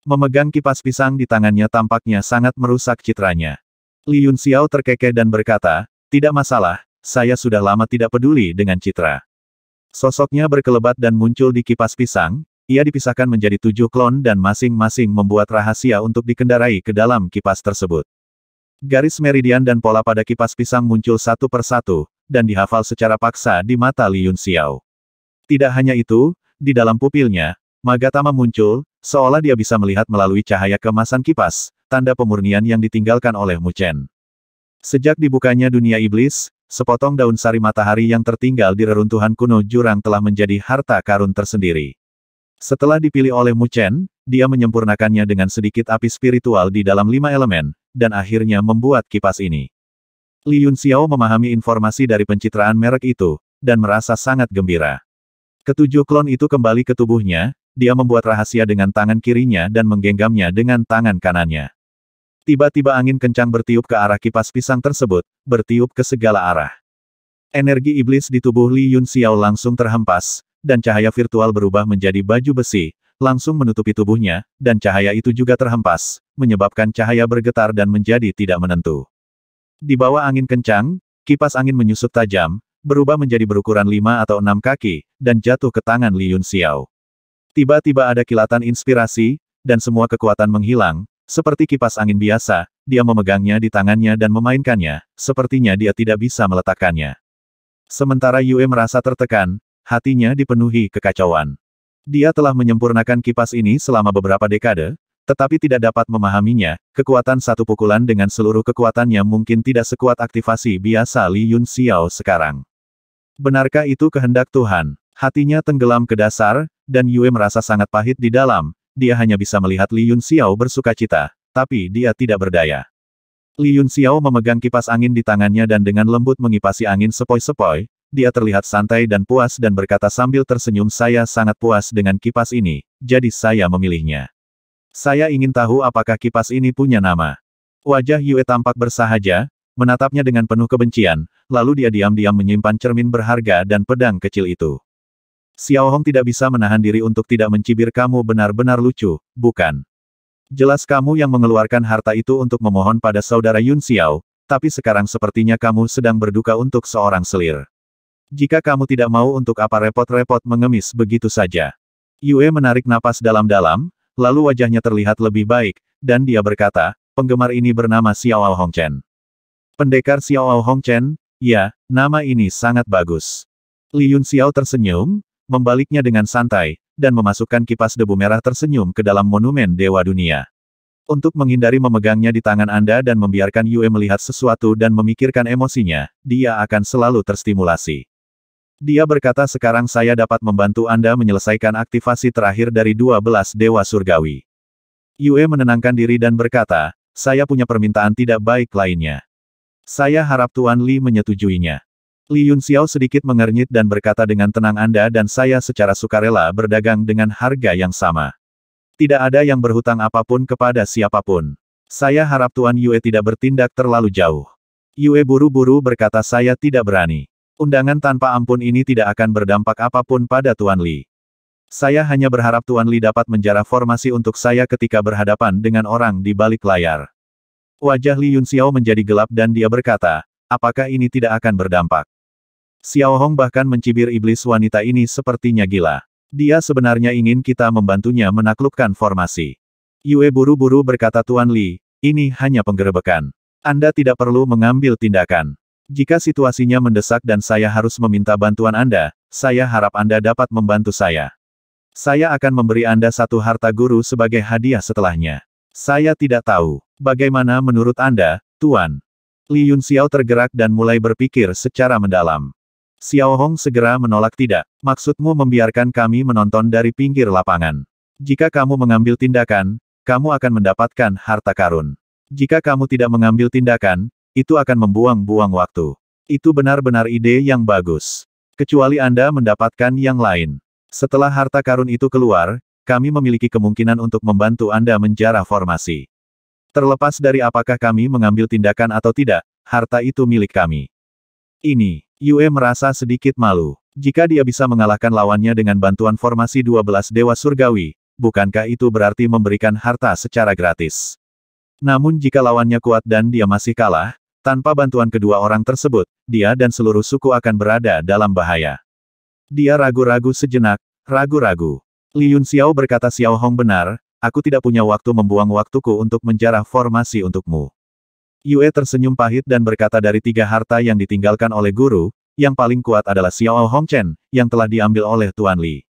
Memegang kipas pisang di tangannya tampaknya sangat merusak citranya. Li Yun Xiao terkekeh dan berkata, tidak masalah, saya sudah lama tidak peduli dengan citra. Sosoknya berkelebat dan muncul di kipas pisang, ia dipisahkan menjadi tujuh klon dan masing-masing membuat rahasia untuk dikendarai ke dalam kipas tersebut. Garis meridian dan pola pada kipas pisang muncul satu persatu, dan dihafal secara paksa di mata Li Yun Xiao. Tidak hanya itu, di dalam pupilnya, Magatama muncul, seolah dia bisa melihat melalui cahaya kemasan kipas, tanda pemurnian yang ditinggalkan oleh Muchen. Sejak dibukanya dunia iblis, sepotong daun sari matahari yang tertinggal di reruntuhan kuno jurang telah menjadi harta karun tersendiri. Setelah dipilih oleh Muchen, dia menyempurnakannya dengan sedikit api spiritual di dalam lima elemen, dan akhirnya membuat kipas ini. Li Yun Xiao memahami informasi dari pencitraan merek itu, dan merasa sangat gembira. Ketujuh klon itu kembali ke tubuhnya, dia membuat rahasia dengan tangan kirinya dan menggenggamnya dengan tangan kanannya. Tiba-tiba angin kencang bertiup ke arah kipas pisang tersebut, bertiup ke segala arah. Energi iblis di tubuh Li Yun Xiao langsung terhempas, dan cahaya virtual berubah menjadi baju besi, langsung menutupi tubuhnya, dan cahaya itu juga terhempas, menyebabkan cahaya bergetar dan menjadi tidak menentu. Di bawah angin kencang, kipas angin menyusut tajam, berubah menjadi berukuran lima atau enam kaki, dan jatuh ke tangan Li Yun Xiao. Tiba-tiba ada kilatan inspirasi, dan semua kekuatan menghilang, seperti kipas angin biasa, dia memegangnya di tangannya dan memainkannya, sepertinya dia tidak bisa meletakkannya. Sementara Yue merasa tertekan, hatinya dipenuhi kekacauan. Dia telah menyempurnakan kipas ini selama beberapa dekade, tetapi tidak dapat memahaminya, kekuatan satu pukulan dengan seluruh kekuatannya mungkin tidak sekuat aktivasi biasa Li Yun Xiao sekarang. Benarkah itu kehendak Tuhan? Hatinya tenggelam ke dasar, dan Yue merasa sangat pahit di dalam, dia hanya bisa melihat Li Yun Xiao bersuka cita, tapi dia tidak berdaya. Li Yun Xiao memegang kipas angin di tangannya dan dengan lembut mengipasi angin sepoi-sepoi, dia terlihat santai dan puas dan berkata sambil tersenyum saya sangat puas dengan kipas ini, jadi saya memilihnya. Saya ingin tahu apakah kipas ini punya nama. Wajah Yue tampak bersahaja, menatapnya dengan penuh kebencian, lalu dia diam-diam menyimpan cermin berharga dan pedang kecil itu. Xiao Hong tidak bisa menahan diri untuk tidak mencibir kamu benar-benar lucu, bukan? Jelas kamu yang mengeluarkan harta itu untuk memohon pada saudara Yun Xiao, tapi sekarang sepertinya kamu sedang berduka untuk seorang selir. Jika kamu tidak mau untuk apa repot-repot mengemis begitu saja. Yue menarik napas dalam-dalam, lalu wajahnya terlihat lebih baik, dan dia berkata, penggemar ini bernama Xiao Hong Chen. Pendekar Xiao Hong Chen, ya, nama ini sangat bagus. Li Yun Xiao tersenyum, membaliknya dengan santai, dan memasukkan kipas debu merah tersenyum ke dalam monumen Dewa Dunia. Untuk menghindari memegangnya di tangan Anda dan membiarkan Yue melihat sesuatu dan memikirkan emosinya, dia akan selalu terstimulasi. Dia berkata sekarang saya dapat membantu Anda menyelesaikan aktivasi terakhir dari 12 Dewa Surgawi. Yue menenangkan diri dan berkata, saya punya permintaan tidak baik lainnya. Saya harap Tuan Li menyetujuinya. Li Yun Xiao sedikit mengernyit dan berkata dengan tenang Anda dan saya secara sukarela berdagang dengan harga yang sama. Tidak ada yang berhutang apapun kepada siapapun. Saya harap Tuan Yue tidak bertindak terlalu jauh. Yue buru-buru berkata saya tidak berani. Undangan tanpa ampun ini tidak akan berdampak apapun pada Tuan Li. Saya hanya berharap Tuan Li dapat menjarah formasi untuk saya ketika berhadapan dengan orang di balik layar. Wajah Li Yun Xiao menjadi gelap dan dia berkata, apakah ini tidak akan berdampak? Xiao Hong bahkan mencibir iblis wanita ini sepertinya gila. Dia sebenarnya ingin kita membantunya menaklukkan formasi. Yue buru-buru berkata Tuan Li, ini hanya penggerebekan. Anda tidak perlu mengambil tindakan. Jika situasinya mendesak dan saya harus meminta bantuan Anda, saya harap Anda dapat membantu saya. Saya akan memberi Anda satu harta guru sebagai hadiah setelahnya. Saya tidak tahu. Bagaimana menurut Anda, Tuan? Li Yunxiao tergerak dan mulai berpikir secara mendalam. Xiao Hong segera menolak tidak. Maksudmu membiarkan kami menonton dari pinggir lapangan. Jika kamu mengambil tindakan, kamu akan mendapatkan harta karun. Jika kamu tidak mengambil tindakan, itu akan membuang-buang waktu. Itu benar-benar ide yang bagus. Kecuali Anda mendapatkan yang lain. Setelah harta karun itu keluar, kami memiliki kemungkinan untuk membantu Anda menjarah formasi. Terlepas dari apakah kami mengambil tindakan atau tidak, harta itu milik kami. Ini, Yue merasa sedikit malu. Jika dia bisa mengalahkan lawannya dengan bantuan formasi 12 Dewa Surgawi, bukankah itu berarti memberikan harta secara gratis? Namun jika lawannya kuat dan dia masih kalah, tanpa bantuan kedua orang tersebut, dia dan seluruh suku akan berada dalam bahaya. Dia ragu-ragu sejenak, ragu-ragu. Liun Xiao berkata Xiao Hong benar, aku tidak punya waktu membuang waktuku untuk menjarah formasi untukmu. Yue tersenyum pahit dan berkata dari tiga harta yang ditinggalkan oleh guru, yang paling kuat adalah Xiao Hongchen, yang telah diambil oleh Tuan Li.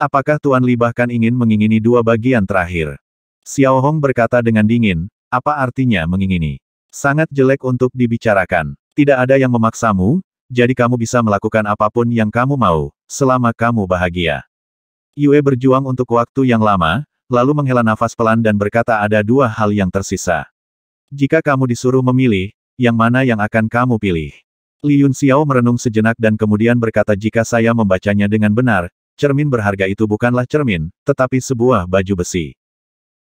Apakah Tuan Li bahkan ingin mengingini dua bagian terakhir? Xiao Hong berkata dengan dingin, apa artinya mengingini? Sangat jelek untuk dibicarakan. Tidak ada yang memaksamu, jadi kamu bisa melakukan apapun yang kamu mau, selama kamu bahagia. Yue berjuang untuk waktu yang lama, lalu menghela nafas pelan dan berkata ada dua hal yang tersisa. Jika kamu disuruh memilih, yang mana yang akan kamu pilih? Li Yun Xiao merenung sejenak dan kemudian berkata jika saya membacanya dengan benar, cermin berharga itu bukanlah cermin, tetapi sebuah baju besi.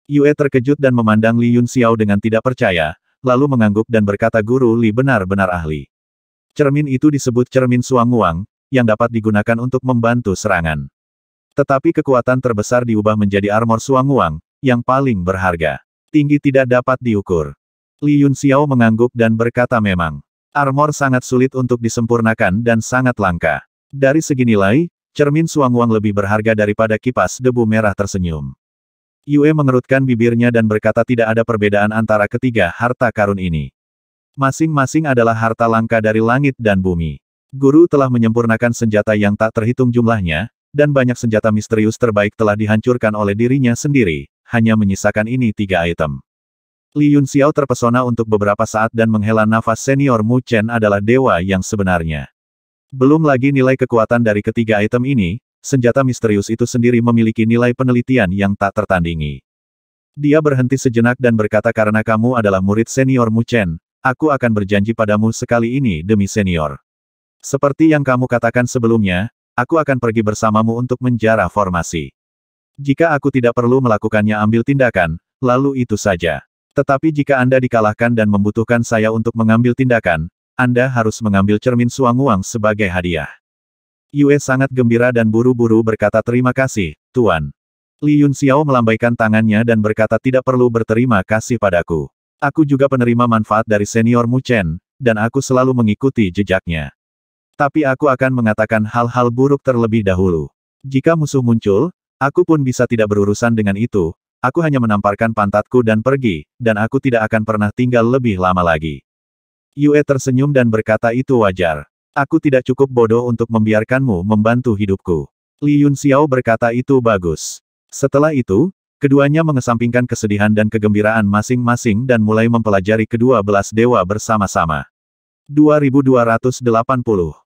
Yue terkejut dan memandang Li Yun Xiao dengan tidak percaya, lalu mengangguk dan berkata guru Li benar-benar ahli. Cermin itu disebut cermin suang-uang, yang dapat digunakan untuk membantu serangan. Tetapi kekuatan terbesar diubah menjadi armor suang-uang, yang paling berharga. Tinggi tidak dapat diukur. Li Yun Xiao mengangguk dan berkata memang. Armor sangat sulit untuk disempurnakan dan sangat langka. Dari segi nilai, cermin suang-uang lebih berharga daripada kipas debu merah tersenyum. Yue mengerutkan bibirnya dan berkata tidak ada perbedaan antara ketiga harta karun ini. Masing-masing adalah harta langka dari langit dan bumi. Guru telah menyempurnakan senjata yang tak terhitung jumlahnya, dan banyak senjata misterius terbaik telah dihancurkan oleh dirinya sendiri, hanya menyisakan ini tiga item. Li Yun Xiao terpesona untuk beberapa saat dan menghela nafas senior Mu Chen adalah dewa yang sebenarnya. Belum lagi nilai kekuatan dari ketiga item ini, senjata misterius itu sendiri memiliki nilai penelitian yang tak tertandingi. Dia berhenti sejenak dan berkata karena kamu adalah murid senior Mu Chen, aku akan berjanji padamu sekali ini demi senior. Seperti yang kamu katakan sebelumnya, aku akan pergi bersamamu untuk menjarah formasi. Jika aku tidak perlu melakukannya ambil tindakan, lalu itu saja. Tetapi jika Anda dikalahkan dan membutuhkan saya untuk mengambil tindakan, Anda harus mengambil cermin suang-uang sebagai hadiah. Yue sangat gembira dan buru-buru berkata terima kasih, Tuan. Li Yun Xiao melambaikan tangannya dan berkata tidak perlu berterima kasih padaku. Aku juga penerima manfaat dari senior Mu Chen, dan aku selalu mengikuti jejaknya. Tapi aku akan mengatakan hal-hal buruk terlebih dahulu. Jika musuh muncul, aku pun bisa tidak berurusan dengan itu, Aku hanya menamparkan pantatku dan pergi, dan aku tidak akan pernah tinggal lebih lama lagi. Yue tersenyum dan berkata itu wajar. Aku tidak cukup bodoh untuk membiarkanmu membantu hidupku. Li Yun Xiao berkata itu bagus. Setelah itu, keduanya mengesampingkan kesedihan dan kegembiraan masing-masing dan mulai mempelajari kedua belas dewa bersama-sama. 2280